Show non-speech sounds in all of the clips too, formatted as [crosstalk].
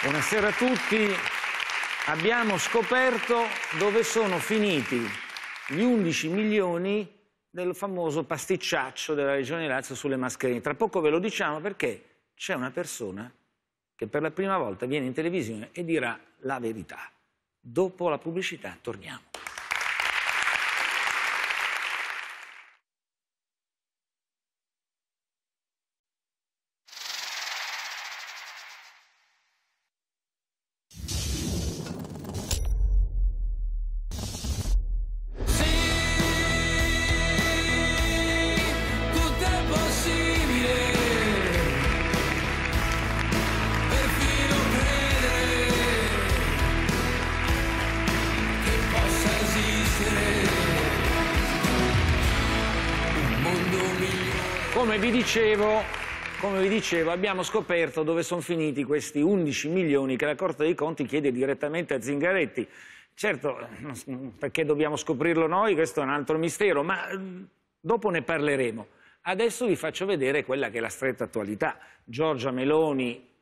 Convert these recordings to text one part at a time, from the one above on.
Buonasera a tutti. Abbiamo scoperto dove sono finiti gli 11 milioni del famoso pasticciaccio della Regione Lazio sulle mascherine. Tra poco ve lo diciamo perché c'è una persona che per la prima volta viene in televisione e dirà la verità. Dopo la pubblicità torniamo. dicevo, abbiamo scoperto dove sono finiti questi 11 milioni che la Corte dei Conti chiede direttamente a Zingaretti. Certo, perché dobbiamo scoprirlo noi, questo è un altro mistero, ma eh, dopo ne parleremo. Adesso vi faccio vedere quella che è la stretta attualità. Giorgia Meloni,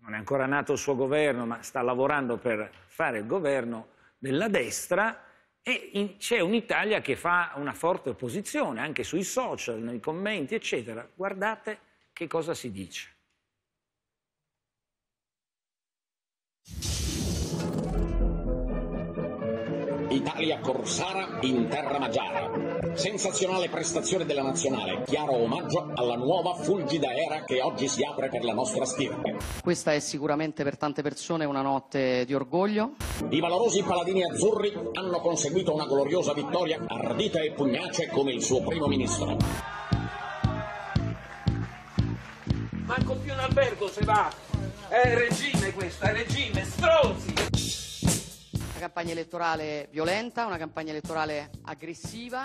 non è ancora nato il suo governo, ma sta lavorando per fare il governo della destra e c'è un'Italia che fa una forte opposizione anche sui social, nei commenti, eccetera. Guardate che cosa si dice? Italia Corsara in terra magiara. Sensazionale prestazione della nazionale, chiaro omaggio alla nuova fulgida era che oggi si apre per la nostra stirpe. Questa è sicuramente per tante persone una notte di orgoglio. I valorosi paladini azzurri hanno conseguito una gloriosa vittoria ardita e pugnace come il suo primo ministro. manco più un albergo se va. È regime questo, è regime, stronzi! Una campagna elettorale violenta, una campagna elettorale aggressiva.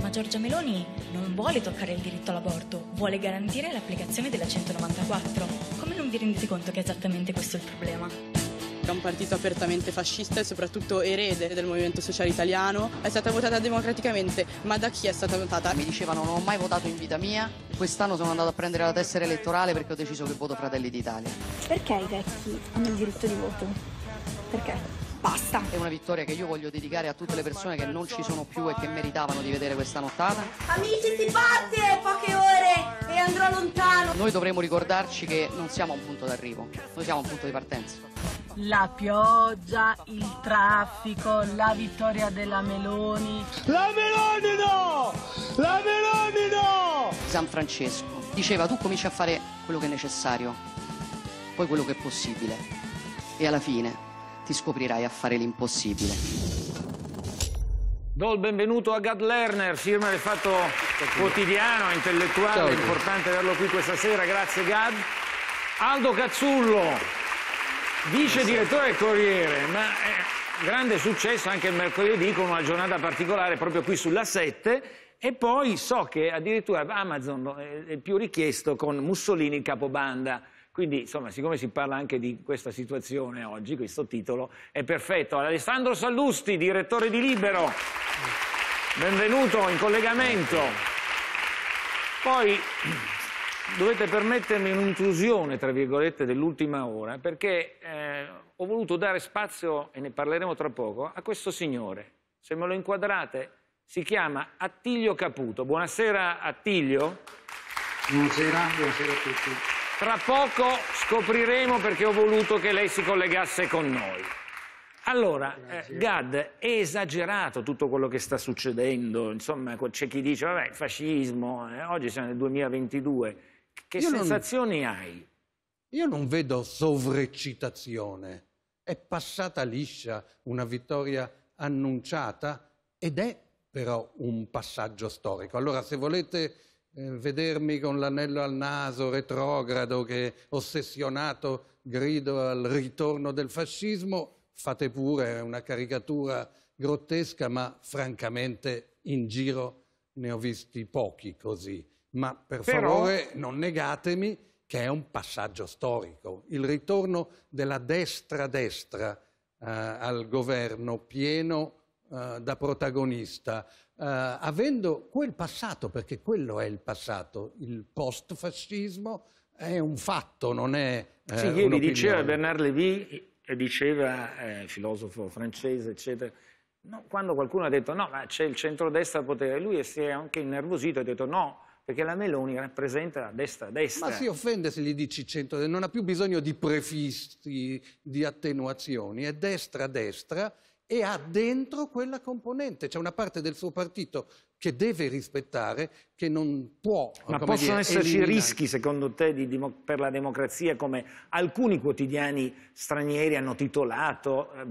Ma Giorgia Meloni non vuole toccare il diritto all'aborto, vuole garantire l'applicazione della 194. Come non vi rendete conto che è esattamente questo il problema? che è un partito apertamente fascista e soprattutto erede del movimento sociale italiano, è stata votata democraticamente, ma da chi è stata votata? Mi dicevano non ho mai votato in vita mia, quest'anno sono andato a prendere la tessera elettorale perché ho deciso che voto Fratelli d'Italia. Perché i vecchi hanno il diritto di voto? Perché? Basta. È una vittoria che io voglio dedicare a tutte le persone che non ci sono più e che meritavano di vedere questa nottata. Amici si parte, poche ore e andrò lontano. Noi dovremo ricordarci che non siamo a un punto d'arrivo, noi siamo a un punto di partenza la pioggia, il traffico, la vittoria della Meloni. La Meloni no! La Meloni no! San Francesco diceva tu cominci a fare quello che è necessario, poi quello che è possibile e alla fine ti scoprirai a fare l'impossibile. Do il benvenuto a Gad Lerner, firma del fatto quotidiano, intellettuale, Ciao. è importante averlo qui questa sera, grazie Gad. Aldo Cazzullo, Vice direttore Corriere, ma eh, grande successo anche il mercoledì con una giornata particolare proprio qui sulla 7 e poi so che addirittura Amazon è più richiesto con Mussolini in capobanda. Quindi, insomma, siccome si parla anche di questa situazione oggi, questo titolo è perfetto. Alessandro Sallusti, direttore di Libero, benvenuto in collegamento. Poi Dovete permettermi un'intrusione, tra virgolette, dell'ultima ora, perché eh, ho voluto dare spazio, e ne parleremo tra poco, a questo signore. Se me lo inquadrate, si chiama Attilio Caputo. Buonasera Attilio. Buonasera, buonasera a tutti. Tra poco scopriremo perché ho voluto che lei si collegasse con noi. Allora, eh, Grazie. Gad, è esagerato tutto quello che sta succedendo, insomma c'è chi dice, vabbè, fascismo, eh, oggi siamo nel 2022, che io sensazioni non... hai? Io non vedo sovreccitazione, è passata liscia una vittoria annunciata ed è però un passaggio storico. Allora, se volete eh, vedermi con l'anello al naso, retrogrado, che ossessionato grido al ritorno del fascismo, fate pure, è una caricatura grottesca, ma francamente in giro ne ho visti pochi così. Ma per Però... favore non negatemi che è un passaggio storico. Il ritorno della destra-destra eh, al governo pieno eh, da protagonista, eh, avendo quel passato, perché quello è il passato, il post-fascismo è un fatto, non è... Eh, sì, ieri diceva Bernard Levy e diceva, eh, filosofo francese, eccetera, no, quando qualcuno ha detto no, ma c'è il centrodestra al potere, lui si è anche innervosito ha detto no, perché la Meloni rappresenta la destra destra. Ma si offende se gli dici centrodestra, non ha più bisogno di prefissi, di attenuazioni, è destra destra e ha dentro quella componente, c'è una parte del suo partito che deve rispettare, che non può... Ma possono dire, esserci eliminare. rischi, secondo te, di, di, per la democrazia, come alcuni quotidiani stranieri hanno titolato, eh,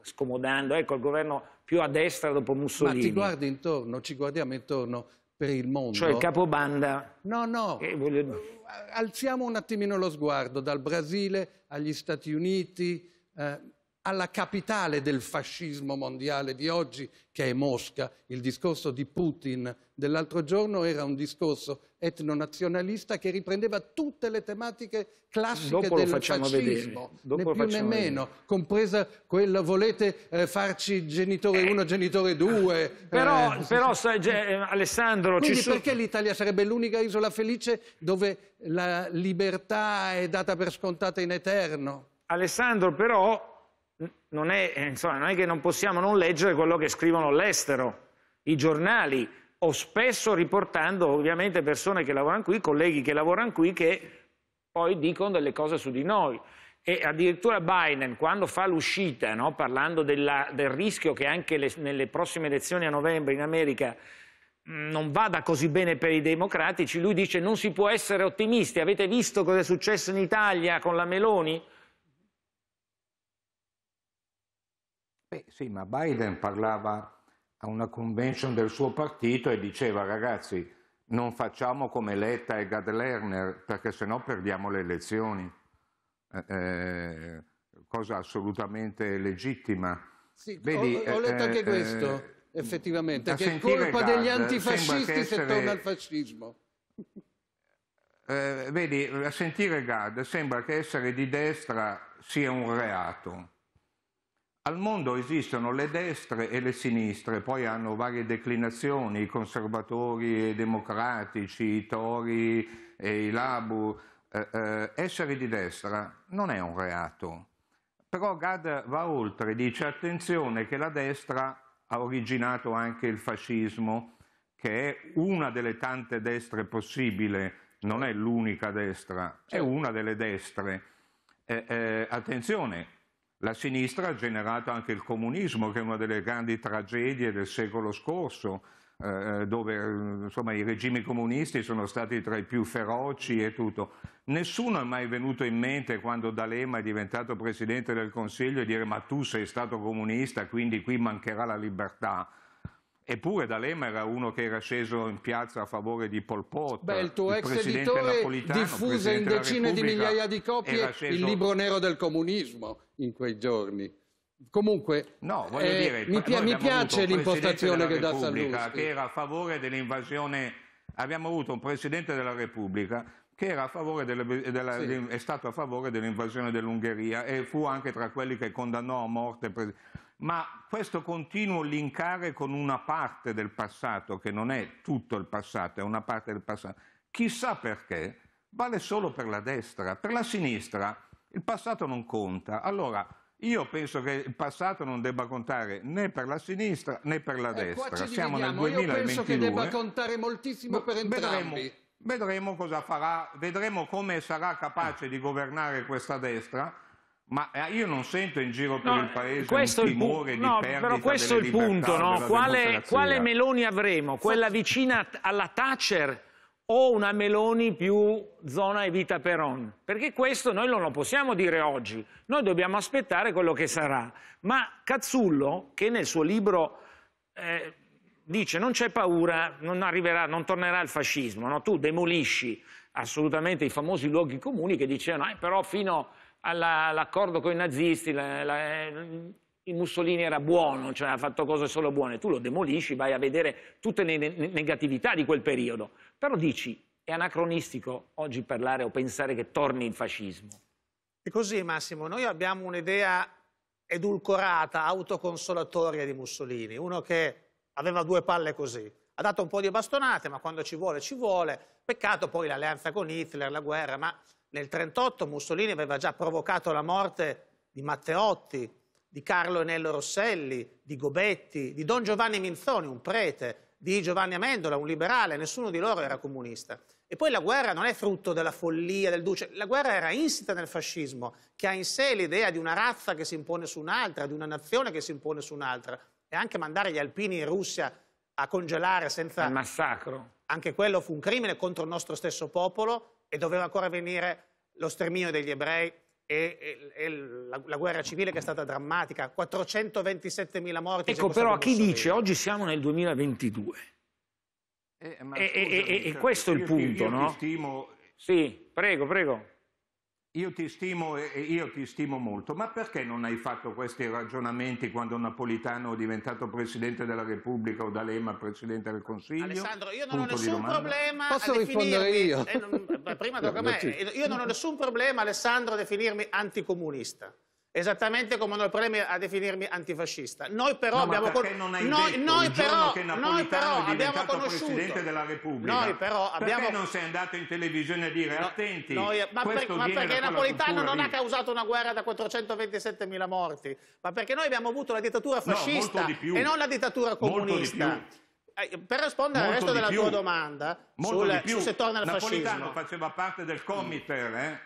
scomodando, ecco, il governo più a destra dopo Mussolini. Ma ti guardi intorno, ci guardiamo intorno per il mondo. Cioè il capobanda... No, no, eh, voglio... alziamo un attimino lo sguardo dal Brasile agli Stati Uniti... Eh, alla capitale del fascismo mondiale di oggi, che è Mosca. Il discorso di Putin dell'altro giorno era un discorso etnonazionalista che riprendeva tutte le tematiche classiche del fascismo, né più né meno, vedere. compresa quella volete eh, farci genitore 1, eh. genitore due. Eh, però, eh. [laughs] però sai, eh, Alessandro... Quindi ci perché sono... l'Italia sarebbe l'unica isola felice dove la libertà è data per scontata in eterno? Alessandro, però non è, eh, insomma, non è che non possiamo non leggere quello che scrivono all'estero, i giornali, o spesso riportando ovviamente persone che lavorano qui, colleghi che lavorano qui, che poi dicono delle cose su di noi. E addirittura Biden, quando fa l'uscita, no, parlando della, del rischio che anche le, nelle prossime elezioni a novembre in America mm, non vada così bene per i democratici, lui dice non si può essere ottimisti, avete visto cosa è successo in Italia con la Meloni? Beh, sì, ma Biden parlava a una convention del suo partito e diceva ragazzi non facciamo come Letta e Gad Lerner perché sennò perdiamo le elezioni. Eh, eh cosa assolutamente legittima. Sì, Vedi, ho, ho, letto eh, anche eh, questo, effettivamente, che è colpa Gad, degli antifascisti essere... se torna al fascismo. Eh, vedi, a sentire Gad sembra che essere di destra sia un reato. Al mondo esistono le destre e le sinistre, poi hanno varie declinazioni, i conservatori e i democratici, i tori e i labu. Eh, eh, essere di destra non è un reato. Però Gad va oltre, dice attenzione che la destra ha originato anche il fascismo, che è una delle tante destre possibili, non è l'unica destra, è certo. una delle destre. Eh, eh attenzione, la sinistra ha generato anche il comunismo, che è una delle grandi tragedie del secolo scorso, eh, eh dove eh, insomma, i regimi comunisti sono stati tra i più feroci e tutto. Nessuno è mai venuto in mente quando D'Alema è diventato presidente del Consiglio e dire ma tu sei stato comunista, quindi qui mancherà la libertà. Eppure D'Alema era uno che era sceso in piazza a favore di Pol Pot. Beh, il tuo il ex editore diffuse in decine di migliaia di copie sceso... il libro nero del comunismo in quei giorni. Comunque, no, eh, dire, mi, pi mi piace l'impostazione che dà Sallusti. Che era a favore dell'invasione, abbiamo avuto un Presidente della Repubblica che era delle, della, sì. è stato a favore dell'invasione dell'Ungheria e fu anche tra quelli che condannò a morte ma questo continuo linkare con una parte del passato, che non è tutto il passato, è una parte del passato, chissà perché, vale solo per la destra, per la sinistra il passato non conta. Allora, io penso che il passato non debba contare né per la sinistra né per la eh, destra. Siamo nel 2022. Io penso che debba contare moltissimo per entrambi. Vedremo, vedremo cosa farà, vedremo come sarà capace di governare questa destra ma eh, io non sento in giro per no, il paese questo un timore il pu- no, Però questo è il punto, no? quale, quale, Meloni avremo? Quella vicina alla Thatcher o una Meloni più zona Evita Peron? Perché questo noi non lo possiamo dire oggi, noi dobbiamo aspettare quello che sarà. Ma Cazzullo, che nel suo libro... Eh, dice non c'è paura, non arriverà, non tornerà il fascismo, no? tu demolisci assolutamente i famosi luoghi comuni che dicevano eh, però fino a all'accordo con i nazisti, la, la, il Mussolini era buono, cioè ha fatto cose solo buone, tu lo demolisci, vai a vedere tutte le negatività di quel periodo, però dici è anacronistico oggi parlare o pensare che torni il fascismo. E così Massimo, noi abbiamo un'idea edulcorata, autoconsolatoria di Mussolini, uno che aveva due palle così, ha dato un po' di bastonate, ma quando ci vuole ci vuole, peccato poi l'alleanza con Hitler, la guerra, ma nel 1938 Mussolini aveva già provocato la morte di Matteotti, di Carlo Enello Rosselli, di Gobetti, di Don Giovanni Minzoni, un prete, di Giovanni Amendola, un liberale, nessuno di loro era comunista. E poi la guerra non è frutto della follia del duce, la guerra era insita nel fascismo, che ha in sé l'idea di una razza che si impone su un'altra, di una nazione che si impone su un'altra. E anche mandare gli alpini in Russia a congelare senza... Il massacro. Anche quello fu un crimine contro il nostro stesso popolo e doveva ancora venire lo sterminio degli ebrei e, e, e la, la, guerra civile che è stata drammatica, 427 mila morti. Ecco però a chi Mussolini. dice oggi siamo nel 2022 eh, e, scusa, e cioè, questo è il punto, io, io no? Stimo... Sì, prego, prego io ti stimo e io ti stimo molto, ma perché non hai fatto questi ragionamenti quando Napolitano è diventato Presidente della Repubblica o D'Alema Presidente del Consiglio? Alessandro, io non Punto ho nessun problema Posso rispondere io? Eh, non, prima tocca a me. Io non ho nessun problema, Alessandro, a definirmi anticomunista. Esattamente come hanno problemi a definirmi antifascista. Noi però no, abbiamo conosciuto. noi, noi però, noi però abbiamo conosciuto Presidente della Repubblica. Noi però abbiamo Perché non sei andato in televisione a dire no, attenti. Noi... Ma, per... ma, perché Napolitano non lì. ha causato una guerra da 427 mila morti, ma perché noi abbiamo avuto la dittatura fascista no, e non la dittatura comunista eh, per rispondere molto al resto della più. tua domanda sul, su se torna Napolitano fascismo Napolitano faceva parte del Comiter eh?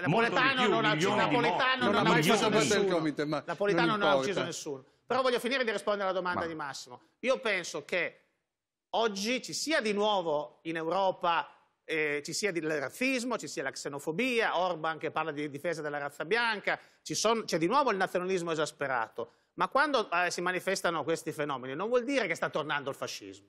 Napoletano non ha ucciso Napoletano, non, ha mai fatto parte Napoletano non ha ucciso nessuno. Però voglio finire di rispondere alla domanda ma... di Massimo. Io penso che oggi ci sia di nuovo in Europa eh, ci sia il razzismo, ci sia la xenofobia, Orban che parla di difesa della razza bianca, c'è di nuovo il nazionalismo esasperato. Ma quando eh, si manifestano questi fenomeni non vuol dire che sta tornando il fascismo,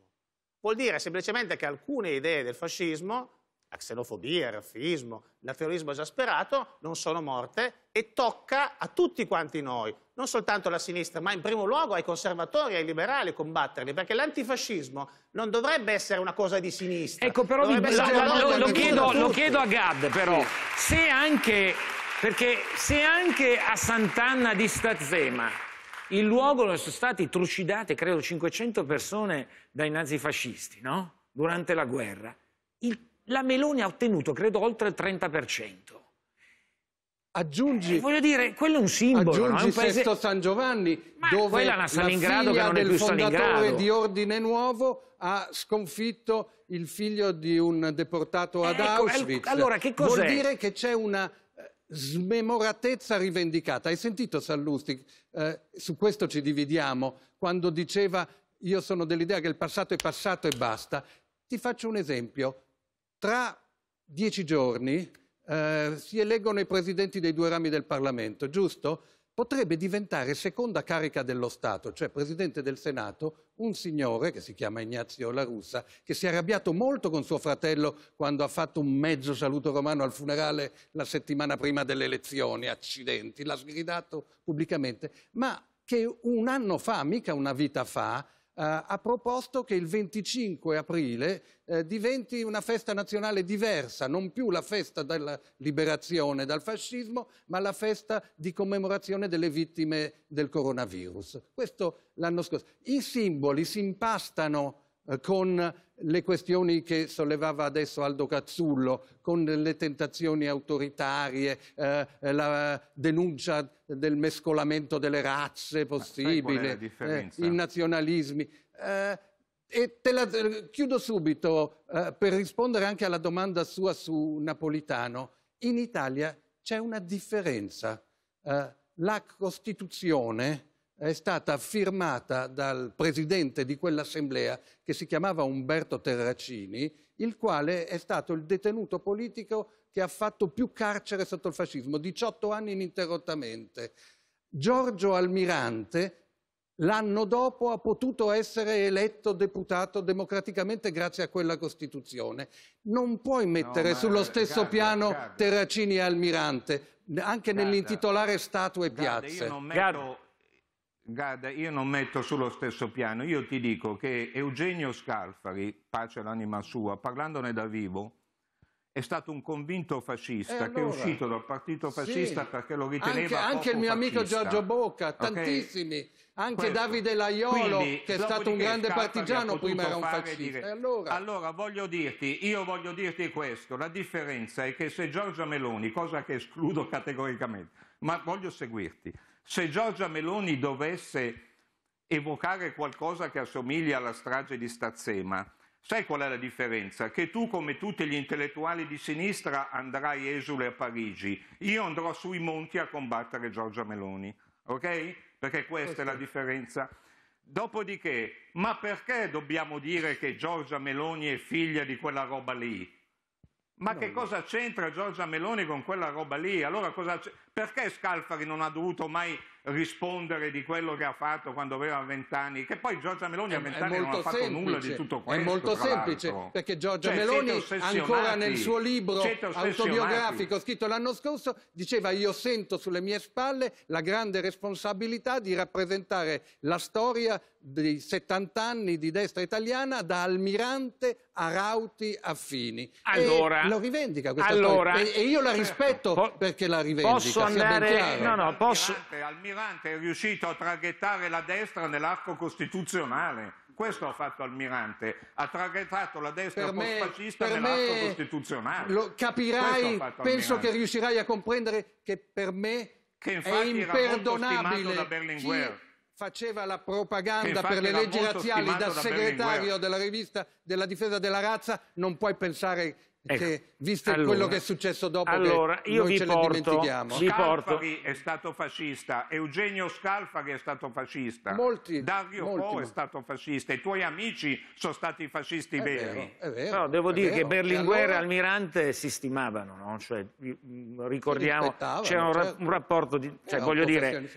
vuol dire semplicemente che alcune idee del fascismo la xenofobia, il razzismo, il nazionalismo esasperato, non sono morte e tocca a tutti quanti noi, non soltanto alla sinistra, ma in primo luogo ai conservatori, ai liberali combatterli, perché l'antifascismo non dovrebbe essere una cosa di sinistra. Ecco, però lo, lo, lo, chiedo, lo, chiedo, a Gad, però, sì. se anche, perché se anche a Sant'Anna di Stazzema il luogo dove sono state trucidate, credo, 500 persone dai nazifascisti, no? Durante la guerra. Il la Meloni ha ottenuto, credo, oltre il 30%. Aggiungi, eh, voglio dire, quello è un simbolo. Aggiungi no? un paese... Sesto San Giovanni, Ma dove la figlia che non del fondatore di Ordine Nuovo ha sconfitto il figlio di un deportato ad eh, ecco, Auschwitz. Ecco, allora, che cos'è? Vuol dire che c'è una eh, smemoratezza rivendicata. Hai sentito Sallusti? Eh, su questo ci dividiamo. Quando diceva io sono dell'idea che il passato è passato e basta. Ti faccio un esempio. Tra dieci giorni eh, si eleggono i presidenti dei due rami del Parlamento, giusto? Potrebbe diventare seconda carica dello Stato, cioè presidente del Senato, un signore che si chiama Ignazio La Russa, che si è arrabbiato molto con suo fratello quando ha fatto un mezzo saluto romano al funerale la settimana prima delle elezioni, accidenti, l'ha sgridato pubblicamente, ma che un anno fa, mica una vita fa, eh, ha proposto che il 25 aprile eh, diventi una festa nazionale diversa, non più la festa della liberazione dal fascismo, ma la festa di commemorazione delle vittime del coronavirus. Questo l'anno scorso. I simboli si impastano eh, con le questioni che sollevava adesso Aldo Cazzullo, con le tentazioni autoritarie, eh, la denuncia del mescolamento delle razze possibile, eh, i nazionalismi. Eh, e la, eh, chiudo subito eh, per rispondere anche alla domanda sua su Napolitano. In Italia c'è una differenza. Eh, la Costituzione è stata firmata dal presidente di quell'assemblea che si chiamava Umberto Terracini, il quale è stato il detenuto politico che ha fatto più carcere sotto il fascismo, 18 anni ininterrottamente. Giorgio Almirante l'anno dopo ha potuto essere eletto deputato democraticamente grazie a quella Costituzione. Non puoi mettere no, sullo eh, stesso Garda, piano Garda. Terracini e Almirante, anche nell'intitolare statue e piazze. Garda, io non metto Guarda, io non metto sullo stesso piano, io ti dico che Eugenio Scalfari, pace all'anima sua, parlandone da vivo, è stato un convinto fascista allora, che è uscito dal partito fascista sì, perché lo riteneva anche, anche il mio fascista. amico Giorgio Bocca, tantissimi, okay? anche Questo. Davide Laiolo Quindi, che è stato un grande Scalfari partigiano prima era un fascista. Allora? allora voglio dirti, io voglio dirti questo, la differenza è che se Giorgia Meloni, cosa che escludo categoricamente, ma voglio seguirti, se Giorgia Meloni dovesse evocare qualcosa che assomiglia alla strage di Stazzema, sai qual è la differenza? Che tu, come tutti gli intellettuali di sinistra, andrai esule a Parigi, io andrò sui monti a combattere Giorgia Meloni, ok? Perché questa è la certo. differenza. Dopodiché, ma perché dobbiamo dire che Giorgia Meloni è figlia di quella roba lì? Ma no, che cosa c'entra Giorgia Meloni con quella roba lì? Allora perché Scalfari non ha dovuto mai rispondere di quello che ha fatto quando aveva vent'anni? Che poi Giorgia Meloni a vent'anni non ha fatto semplice, nulla di tutto questo. È molto semplice, perché Giorgia cioè, Meloni ancora nel suo libro autobiografico scritto l'anno scorso diceva io sento sulle mie spalle la grande responsabilità di rappresentare la storia di 70 anni di destra italiana da Almirante a Rauti a Fini. Allora, e lo rivendica questa allora, e, e, io la eh, rispetto po- perché la rivendica. Posso andare... No, no, posso... Almirante, Almirante è riuscito a traghettare la destra nell'arco costituzionale. Questo ha fatto Almirante, ha traghettato la destra post-fascista nell'atto costituzionale. Lo capirai, penso che riuscirai a comprendere che per me che è imperdonabile faceva la propaganda per le leggi razziali da segretario della rivista della difesa della razza, non puoi pensare ecco. che, visto allora, quello che è successo dopo, allora, io noi ce porto, ne dimentichiamo. Scalfari è stato fascista, Eugenio Scalfari è stato fascista, molti, Dario molti. Po è stato fascista, i tuoi amici sono stati fascisti è veri. Vero, vero, no, devo dire vero. che Berlinguer e allora... Almirante si stimavano, no? cioè, mm, ricordiamo, c'era un, certo. un, rapporto, di, cioè, eh, voglio dire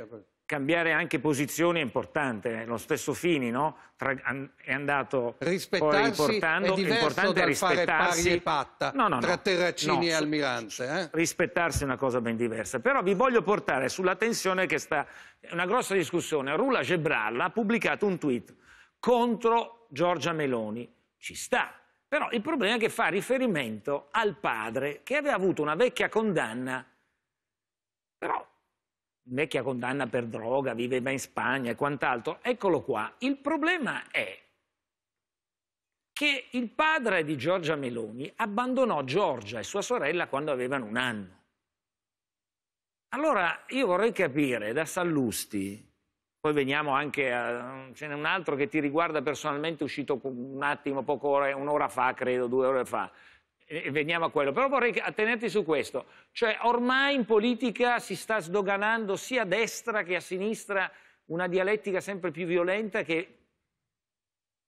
cambiare anche posizione è importante. Lo stesso Fini no? Tra, an, è andato rispettarsi poi È diverso dal fare pari e patta no, no, tra Terracini e Almirante. Eh? Rispettarsi è una cosa ben diversa. Però vi voglio portare sulla tensione che sta... Una grossa discussione. Rula Gebralla ha pubblicato un tweet contro Giorgia Meloni. Ci sta. Però il problema è che fa riferimento al padre che aveva avuto una vecchia condanna. Però vecchia condanna per droga, viveva in Spagna e quant'altro. Eccolo qua. Il problema è che il padre di Giorgia Meloni abbandonò Giorgia e sua sorella quando avevano un anno. Allora io vorrei capire da Sallusti, poi veniamo anche a... ce n'è un altro che ti riguarda personalmente, uscito un attimo, poco un'ora fa, credo, due ore fa veniamo a quello, però vorrei attenerti su questo, cioè ormai in politica si sta sdoganando sia a destra che a sinistra una dialettica sempre più violenta che...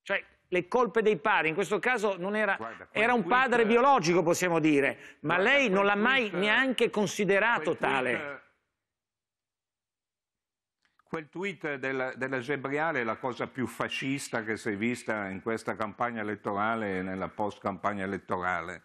Cioè, le colpe dei pari, in questo caso non era, Guarda, era un padre quinta... biologico possiamo dire, ma Guarda, lei non l'ha mai quinta... neanche considerato quel tale. Quinta... Quel tweet della, della Gebriale è la cosa più fascista che si è vista in questa campagna elettorale e nella post campagna elettorale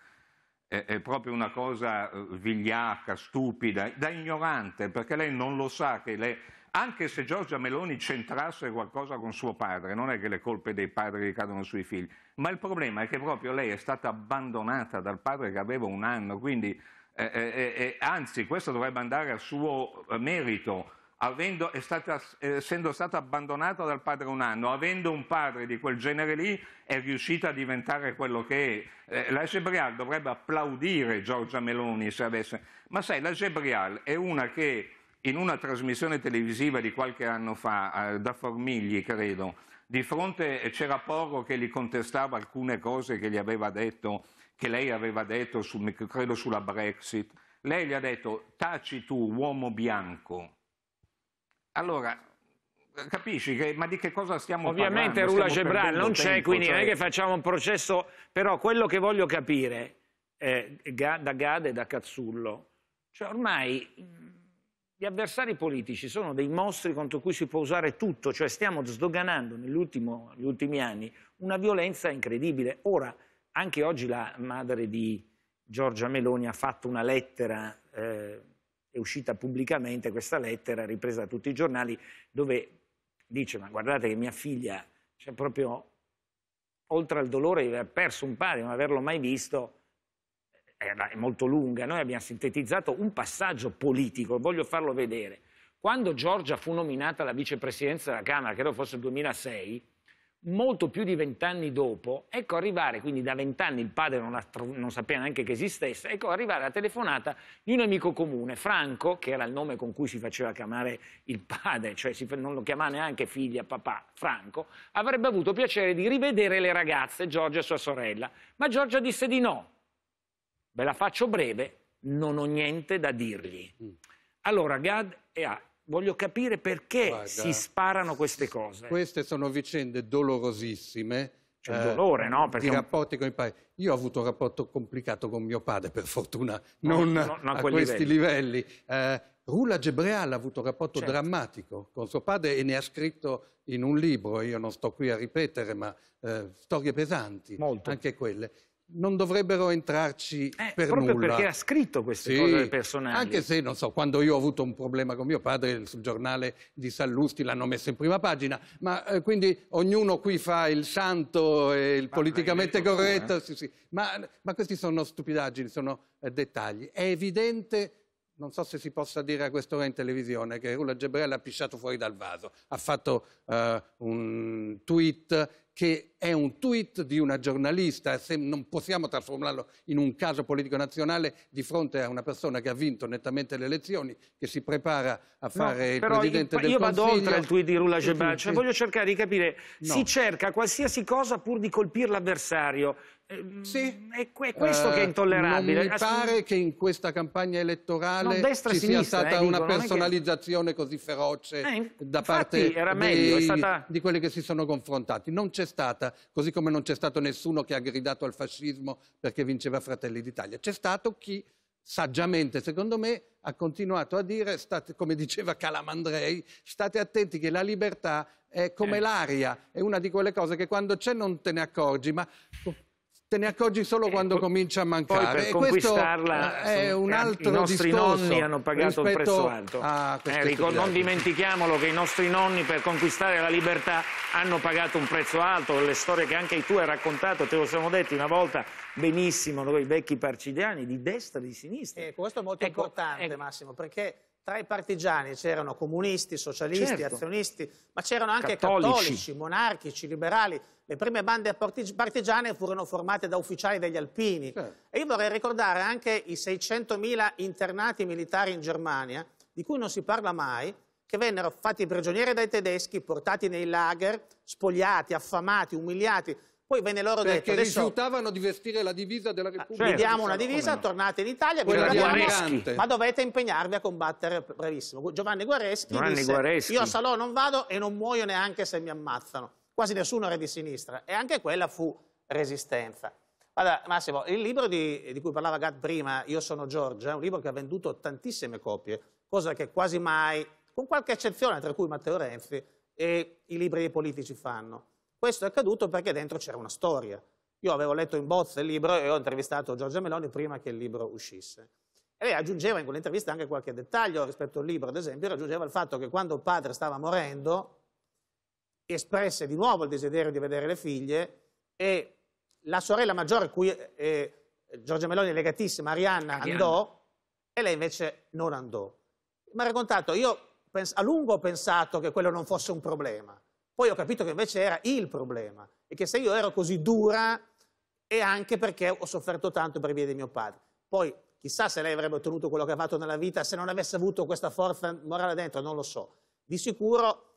è, proprio una cosa eh, vigliacca, stupida, da ignorante, perché lei non lo sa che lei, anche se Giorgia Meloni centrasse qualcosa con suo padre, non è che le colpe dei padri ricadono sui figli, ma il problema è che proprio lei è stata abbandonata dal padre che aveva un anno, quindi eh, eh, eh, eh anzi questo dovrebbe andare a suo eh, merito, avendo, stata, eh, essendo stata abbandonata dal padre un anno, avendo un padre di quel genere lì, è riuscita a diventare quello che è. Eh, la Gebrial dovrebbe applaudire Giorgia Meloni se avesse... Ma sai, la Gebrial è una che in una trasmissione televisiva di qualche anno fa, eh, da Formigli credo, di fronte c'era Porro che gli contestava alcune cose che, gli aveva detto, che lei aveva detto, credo sulla Brexit, lei gli ha detto taci tu uomo bianco, allora, capisci che, ma di che cosa stiamo Ovviamente parlando? Ovviamente Rula Gebral non c'è, quindi cioè... non è cioè che facciamo un processo, però quello che voglio capire eh, da Gade e da Cazzullo, cioè ormai gli avversari politici sono dei mostri contro cui si può usare tutto, cioè stiamo sdoganando negli ultimi anni una violenza incredibile. Ora, anche oggi la madre di Giorgia Meloni ha fatto una lettera... Eh, è uscita pubblicamente questa lettera ripresa da tutti i giornali dove dice ma guardate che mia figlia cioè proprio oltre al dolore di aver perso un padre, non averlo mai visto, è molto lunga, noi abbiamo sintetizzato un passaggio politico, voglio farlo vedere. Quando Giorgia fu nominata alla vicepresidenza della Camera, credo fosse il 2006, molto più di vent'anni dopo, ecco arrivare, quindi da vent'anni il padre non, la, non, sapeva neanche che esistesse, ecco arrivare la telefonata di un amico comune, Franco, che era il nome con cui si faceva chiamare il padre, cioè si, non lo chiamava neanche figlia, papà, Franco, avrebbe avuto piacere di rivedere le ragazze, Giorgia e sua sorella, ma Giorgia disse di no. Ve la faccio breve, non ho niente da dirgli. Mm. Allora Gad e A voglio capire perché Guarda, si sparano queste cose. Queste sono vicende dolorosissime. C'è eh, dolore, no? Perché... I rapporti con i padri. Io ho avuto un rapporto complicato con mio padre, per fortuna, non, no, no, a, a questi livelli. livelli. Eh, Rula Gebreal ha avuto un rapporto certo. drammatico con suo padre e ne ha scritto in un libro, io non sto qui a ripetere, ma eh, storie pesanti, Molto. anche quelle non dovrebbero entrarci eh, per proprio nulla. perché ha scritto queste sì, cose personali. Anche se, non so, quando io ho avuto un problema con mio padre, sul giornale di Sallusti l'hanno messo in prima pagina, ma eh, quindi ognuno qui fa il santo e il ma politicamente corretto, eh. sì, sì. Ma, ma queste sono stupidaggini, sono eh, dettagli. È evidente non so se si possa dire a quest'ora in televisione che Rula Gebrella ha pisciato fuori dal vaso, ha fatto uh, un tweet che è un tweet di una giornalista, non possiamo trasformarlo in un caso politico nazionale di fronte a una persona che ha vinto nettamente le elezioni, che si prepara a fare no, il Presidente io, del io Consiglio. Io vado oltre il tweet di Rula Gebal, cioè voglio cercare di capire, no. si cerca qualsiasi cosa pur di colpire l'avversario, ehm, sì. È, questo uh, che è eh, intollerabile. Non mi pare che in questa campagna elettorale no, ci sia eh, stata eh, una dico, personalizzazione che... così feroce eh, da parte meglio, dei, stata... di quelli che si sono confrontati. Non c'è c'è stata, così come non c'è stato nessuno che ha gridato al fascismo perché vinceva Fratelli d'Italia. C'è stato chi saggiamente, secondo me, ha continuato a dire, state, come diceva Calamandrei, state attenti che la libertà è come eh. l'aria, è una di quelle cose che quando c'è non te ne accorgi, ma Te ne accorgi solo eh, quando eh, comincia a mancare. e eh, questo è un altro I nostri nonni hanno pagato un prezzo alto. Enrico, eh, non dimentichiamolo che i nostri nonni per conquistare la libertà hanno pagato un prezzo alto. Le storie che anche tu hai raccontato, te lo siamo detti una volta benissimo, noi vecchi parcidiani, di destra e di sinistra. E questo è molto ecco, importante, ecco. Massimo, perché tra i partigiani c'erano comunisti, socialisti, certo. azionisti, ma c'erano anche cattolici. cattolici. monarchici, liberali. Le prime bande partigiane furono formate da ufficiali degli alpini. Certo. E io vorrei ricordare anche i 600.000 internati militari in Germania, di cui non si parla mai, che vennero fatti prigionieri dai tedeschi, portati nei lager, spogliati, affamati, umiliati poi venne loro Perché detto... Perché rifiutavano di vestire la divisa della ah, Repubblica. Ah, certo, vediamo una divisa, no. tornate in Italia, guardiamo, ma dovete impegnarvi a combattere bravissimo. Giovanni Guareschi Giovanni disse, Guareschi. io a Salò non vado e non muoio neanche se mi ammazzano. Quasi nessuno era di sinistra. E anche quella fu resistenza. Guarda, Massimo, il libro di, di cui parlava Gat prima, Io sono Giorgia, è un libro che ha venduto tantissime copie, cosa che quasi mai, con qualche eccezione, tra cui Matteo Renzi, e i libri dei politici fanno. Questo è accaduto perché dentro c'era una storia. Io avevo letto in bozza il libro e ho intervistato Giorgia Meloni prima che il libro uscisse. E lei aggiungeva in quell'intervista anche qualche dettaglio rispetto al libro, ad esempio, aggiungeva il fatto che quando il padre stava morendo espresse di nuovo il desiderio di vedere le figlie e la sorella maggiore, cui eh, Giorgia Meloni è legatissima, Arianna, Arianna, andò e lei invece non andò. Mi ha raccontato, io a lungo ho pensato che quello non fosse un problema, poi ho capito che invece era il problema e che se io ero così dura è anche perché ho sofferto tanto per via di mio padre. Poi chissà se lei avrebbe ottenuto quello che ha fatto nella vita se non avesse avuto questa forza morale dentro, non lo so. Di sicuro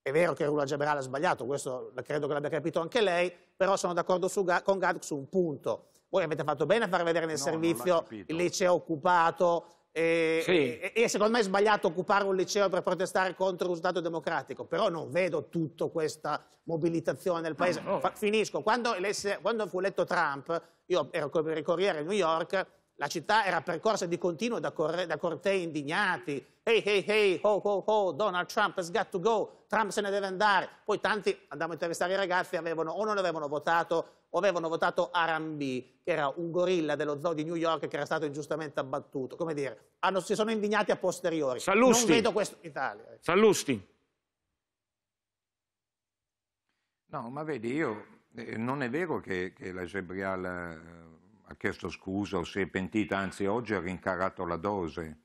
è vero che Rula Gebral ha sbagliato, questo credo che l'abbia capito anche lei, però sono d'accordo con Gad su un punto. Voi avete fatto bene a far vedere nel no, servizio il liceo occupato, e, sì. e, e, secondo me è sbagliato occupare un liceo per protestare contro il Stato democratico, però non vedo tutta questa mobilitazione nel paese. No, no. Finisco, quando, quando fu eletto Trump, io ero come il Corriere a New York, la città era percorsa di continuo da, corre, da cortei indignati. Hey, hey, hey, ho, ho, ho, Donald Trump has got to go, Trump se ne deve andare. Poi tanti, andiamo a intervistare i ragazzi, avevano, o non avevano votato o avevano votato Arambi, che era un gorilla dello zoo di New York che era stato ingiustamente abbattuto. Come dire, hanno, si sono indignati a posteriori. Sallusti. Non vedo questo in Italia. Sallusti. No, ma vedi, io eh, non è vero che, che la Gebrial eh, ha chiesto scusa o si è pentita, anzi oggi ha rincarato la dose.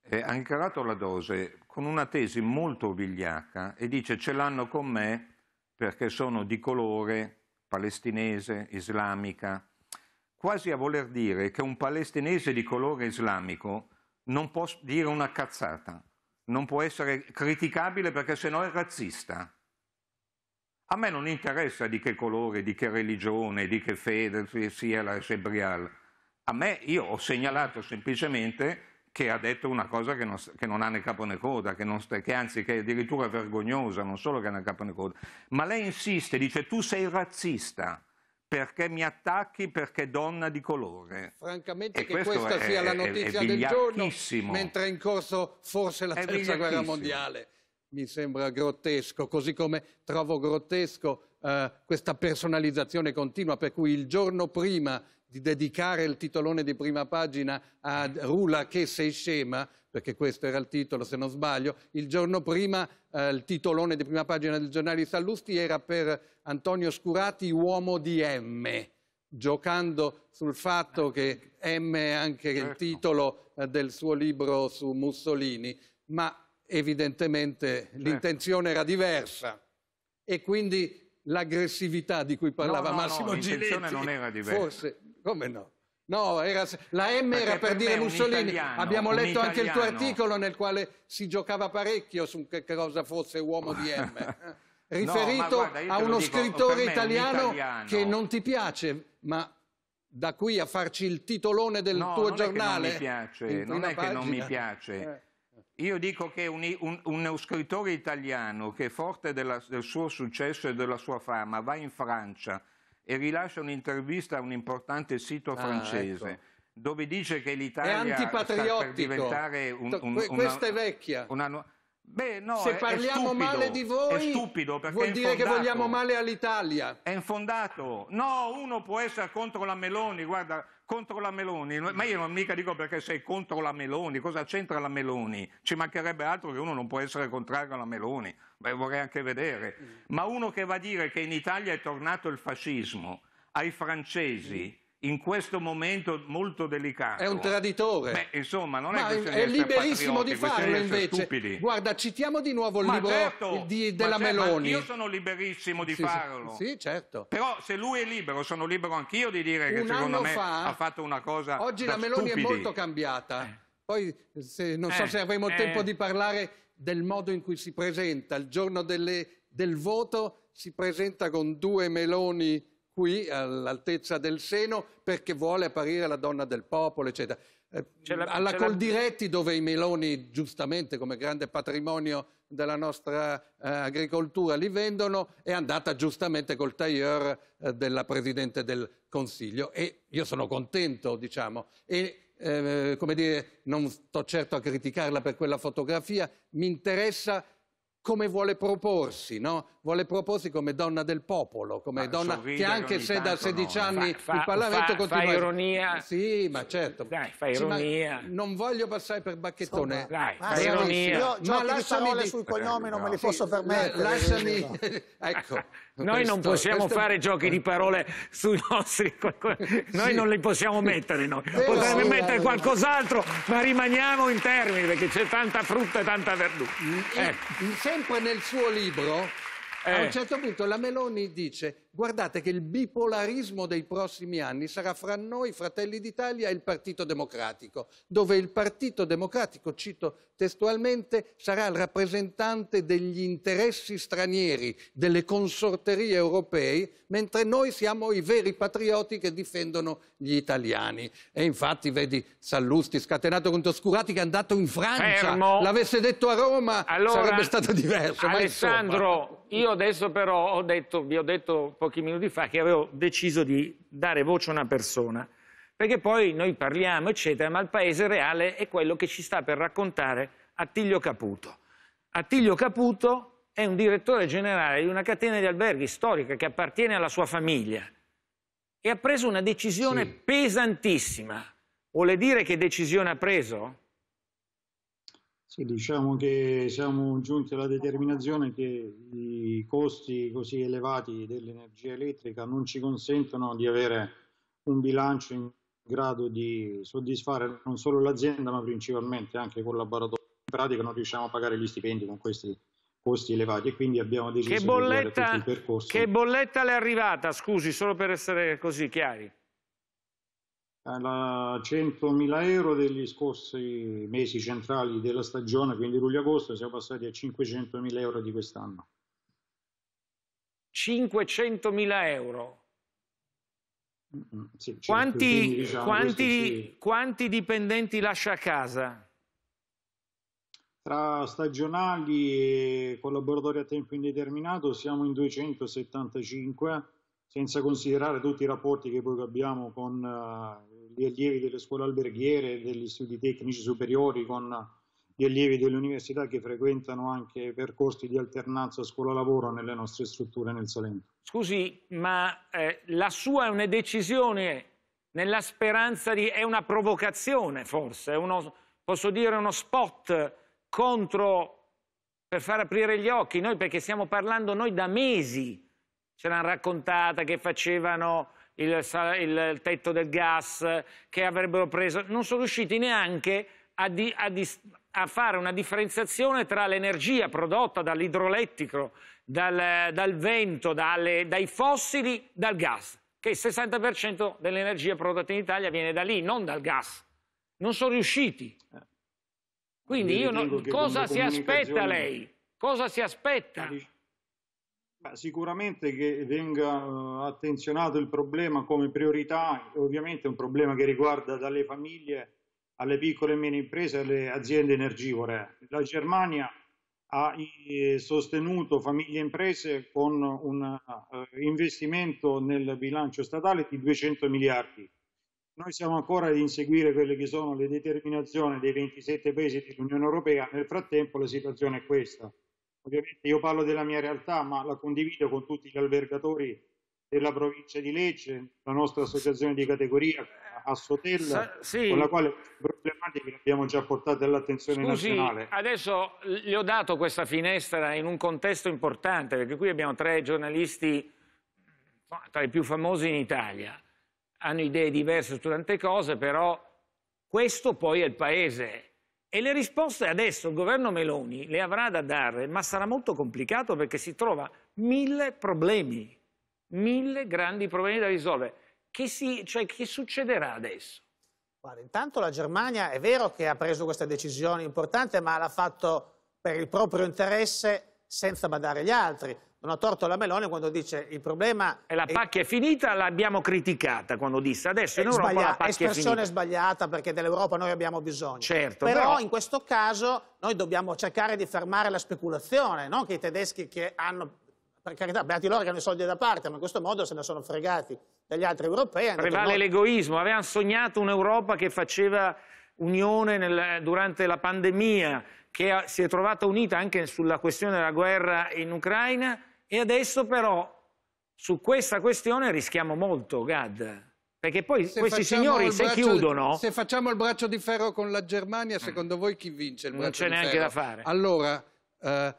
Eh, ha rincarato la dose con una tesi molto vigliacca e dice ce l'hanno con me perché sono di colore palestinese, islamica, quasi a voler dire che un palestinese di colore islamico non può dire una cazzata, non può essere criticabile perché sennò è razzista. A me non interessa di che colore, di che religione, di che fede sia la Sebrial. A me io ho segnalato semplicemente che ha detto una cosa che non, che non ha né capo né coda, che, non, che, anzi che è addirittura vergognosa, non solo che ha né capo né coda. Ma lei insiste, dice tu sei razzista perché mi attacchi perché donna di colore. Francamente e che questa è, sia la notizia è, è del giorno, mentre è in corso forse la terza guerra mondiale mi sembra grottesco, così come trovo grottesco eh, questa personalizzazione continua per cui il giorno prima di dedicare il titolone di prima pagina a Rula che sei scema, perché questo era il titolo se non sbaglio, il giorno prima eh, il titolone di prima pagina del giornale di Sallusti era per Antonio Scurati uomo di M, giocando sul fatto che M è anche il ecco. titolo eh, del suo libro su Mussolini, ma evidentemente certo. l'intenzione era diversa e quindi l'aggressività di cui parlava no, Massimo no, Giletti non era diversa. Forse, come no? No, era, la M Perché era per, per dire Mussolini. Italiano, Abbiamo letto italiano. anche il tuo articolo nel quale si giocava parecchio su che cosa fosse uomo di M. [laughs] Eh? Riferito no, guarda, a uno dico, scrittore italiano, un italiano, che non ti piace, ma da qui a farci il titolone del no, tuo non giornale. È non mi piace, non è che non mi piace. Eh io dico che un, un, uno scrittore italiano che è forte della, del suo successo e della sua fama va in Francia e rilascia un'intervista a un importante sito ah, ecco. francese ecco. dove dice che l'Italia sta per diventare un, un, una, questa è vecchia una, Beh, no, Se parliamo è stupido, male di voi, vuol dire che vogliamo male all'Italia. È infondato. No, uno può essere contro la Meloni. Guarda, contro la Meloni, ma io non mica dico perché sei contro la Meloni, cosa c'entra la Meloni? Ci mancherebbe altro che uno non può essere contrario alla Meloni, Beh, vorrei anche vedere, mm. ma uno che va a dire che in Italia è tornato il fascismo ai francesi in questo momento molto delicato. È un traditore. Beh, insomma, non è questione di essere liberissimo di farlo invece. Stupidi. Guarda, citiamo di nuovo il ma libro certo, di, della certo, ma certo, Meloni. io sono liberissimo di sì, farlo. Sì, sì, certo. Però se lui è libero, sono libero anch'io di dire che secondo me fa, ha fatto una cosa Oggi la Meloni stupidi. è molto cambiata. Eh. Poi se, non eh, so se avremo eh, tempo di parlare del modo in cui si presenta. Il giorno delle, del voto si presenta con due Meloni qui all'altezza del seno perché vuole apparire la donna del popolo, eccetera. Eh, la, alla Coldiretti, la... dove i meloni, giustamente come grande patrimonio della nostra eh, agricoltura, li vendono, è andata giustamente col tailleur eh, della Presidente del Consiglio. E io sono contento, diciamo. E, eh, come dire, non sto certo a criticarla per quella fotografia, mi interessa come vuole proporsi, no? vuole proporsi come donna del popolo, come ma donna che anche se da 16 no, anni fa, il Parlamento fa, continua... Fa ironia. Sì, ma certo. Dai, fa ironia. Sì, non voglio passare per bacchettone. Dai, ma fa ironia. Io giochi ma di parole di... sul cognome non me li posso permettere. Lasciami... [laughs] ecco. Noi non possiamo questo... fare giochi di parole sui nostri, [laughs] noi sì. non li possiamo mettere noi. Eh, Potremmo mettere no, eh. qualcos'altro, ma rimaniamo in termini perché c'è tanta frutta e tanta verdura. Eh. Sempre nel suo libro eh. A un certo punto la Meloni dice guardate che il bipolarismo dei prossimi anni sarà fra noi, Fratelli d'Italia e il Partito Democratico, dove il Partito Democratico, cito testualmente, sarà il rappresentante degli interessi stranieri, delle consorterie europee, mentre noi siamo i veri patrioti che difendono gli italiani. E infatti vedi Sallusti scatenato contro Scurati che è andato in Francia, l'avesse detto a Roma allora, sarebbe stato diverso. Alessandro... Io adesso però ho detto, vi ho detto pochi minuti fa che avevo deciso di dare voce a una persona, perché poi noi parliamo, eccetera, ma il paese reale è quello che ci sta per raccontare Attilio Caputo. Attilio Caputo è un direttore generale di una catena di alberghi storica che appartiene alla sua famiglia e ha preso una decisione sì. pesantissima. Vuole dire che decisione ha preso? Sì, diciamo che siamo giunti alla determinazione che i costi così elevati dell'energia elettrica non ci consentono di avere un bilancio in grado di soddisfare non solo l'azienda ma principalmente anche i collaboratori. In pratica non riusciamo a pagare gli stipendi con questi costi elevati e quindi abbiamo deciso bolletta, di fare questo percorso. Che bolletta le è arrivata, scusi, solo per essere così chiari? alla 100.000 euro degli scorsi mesi centrali della stagione, quindi luglio-agosto, siamo passati a 500.000 euro di quest'anno. 500.000 euro? Mm sì, certo, quanti, quindi, diciamo, quanti, sì. quanti dipendenti lascia a casa? Tra stagionali e collaboratori a tempo indeterminato siamo in 275 senza considerare tutti i rapporti che poi abbiamo con eh, gli allievi delle scuole alberghiere, degli studi tecnici superiori, con gli allievi delle università che frequentano anche percorsi di alternanza scuola-lavoro nelle nostre strutture nel Salento. Scusi, ma eh, la sua è una decisione nella speranza di... è una provocazione forse, uno, posso dire uno spot contro... per far aprire gli occhi, noi perché stiamo parlando noi da mesi ce l'hanno raccontata che facevano il, il, tetto del gas, che avrebbero preso... Non sono riusciti neanche a, di, a, di, a fare una differenziazione tra l'energia prodotta dall'idroelettrico, dal, dal, vento, dalle, dai fossili, dal gas che il 60% dell'energia prodotta in Italia viene da lì, non dal gas. Non sono riusciti. Quindi io non... cosa si aspetta lei? Cosa si aspetta? Beh, sicuramente che venga eh, attenzionato il problema come priorità, ovviamente è un problema che riguarda dalle famiglie alle piccole e medie imprese alle aziende energivore. La Germania ha eh, sostenuto famiglie e imprese con un eh, investimento nel bilancio statale di 200 miliardi. Noi siamo ancora ad inseguire quelle che sono le determinazioni dei 27 paesi dell'Unione Europea, nel frattempo la situazione è questa. Ovviamente io parlo della mia realtà, ma la condivido con tutti gli albergatori della provincia di Lecce, la nostra associazione di categoria a Sotella, sì. con la quale problematiche abbiamo già portato all'attenzione nazionale. Adesso gli ho dato questa finestra in un contesto importante, perché qui abbiamo tre giornalisti tra i più famosi in Italia, hanno idee diverse su tante cose, però questo poi è il paese. E le risposte adesso il governo Meloni le avrà da dare, ma sarà molto complicato perché si trova mille problemi, mille grandi problemi da risolvere. Che, si, cioè, che succederà adesso? Guarda, intanto la Germania è vero che ha preso questa decisione importante, ma l'ha fatto per il proprio interesse senza badare gli altri non ha torto la Meloni quando dice il problema... E la pacchia è, è finita, l'abbiamo criticata quando disse adesso in Europa sbaglia... la pacchia è finita. sbagliata perché dell'Europa noi abbiamo bisogno. Certo, però, però, in questo caso noi dobbiamo cercare di fermare la speculazione, non che i tedeschi che hanno... Per carità, beati loro che hanno i soldi da parte, ma in questo modo se ne sono fregati dagli altri europei. Prevale l'egoismo, avevano sognato un'Europa che faceva unione nel, durante la pandemia, che si è trovata unita anche sulla questione della guerra in Ucraina e adesso però su questa questione rischiamo molto, Gad. Perché poi se questi signori se braccio, chiudono... Se facciamo il braccio di ferro con la Germania, secondo voi chi vince il braccio di ferro? Non c'è neanche da fare. Allora, eh,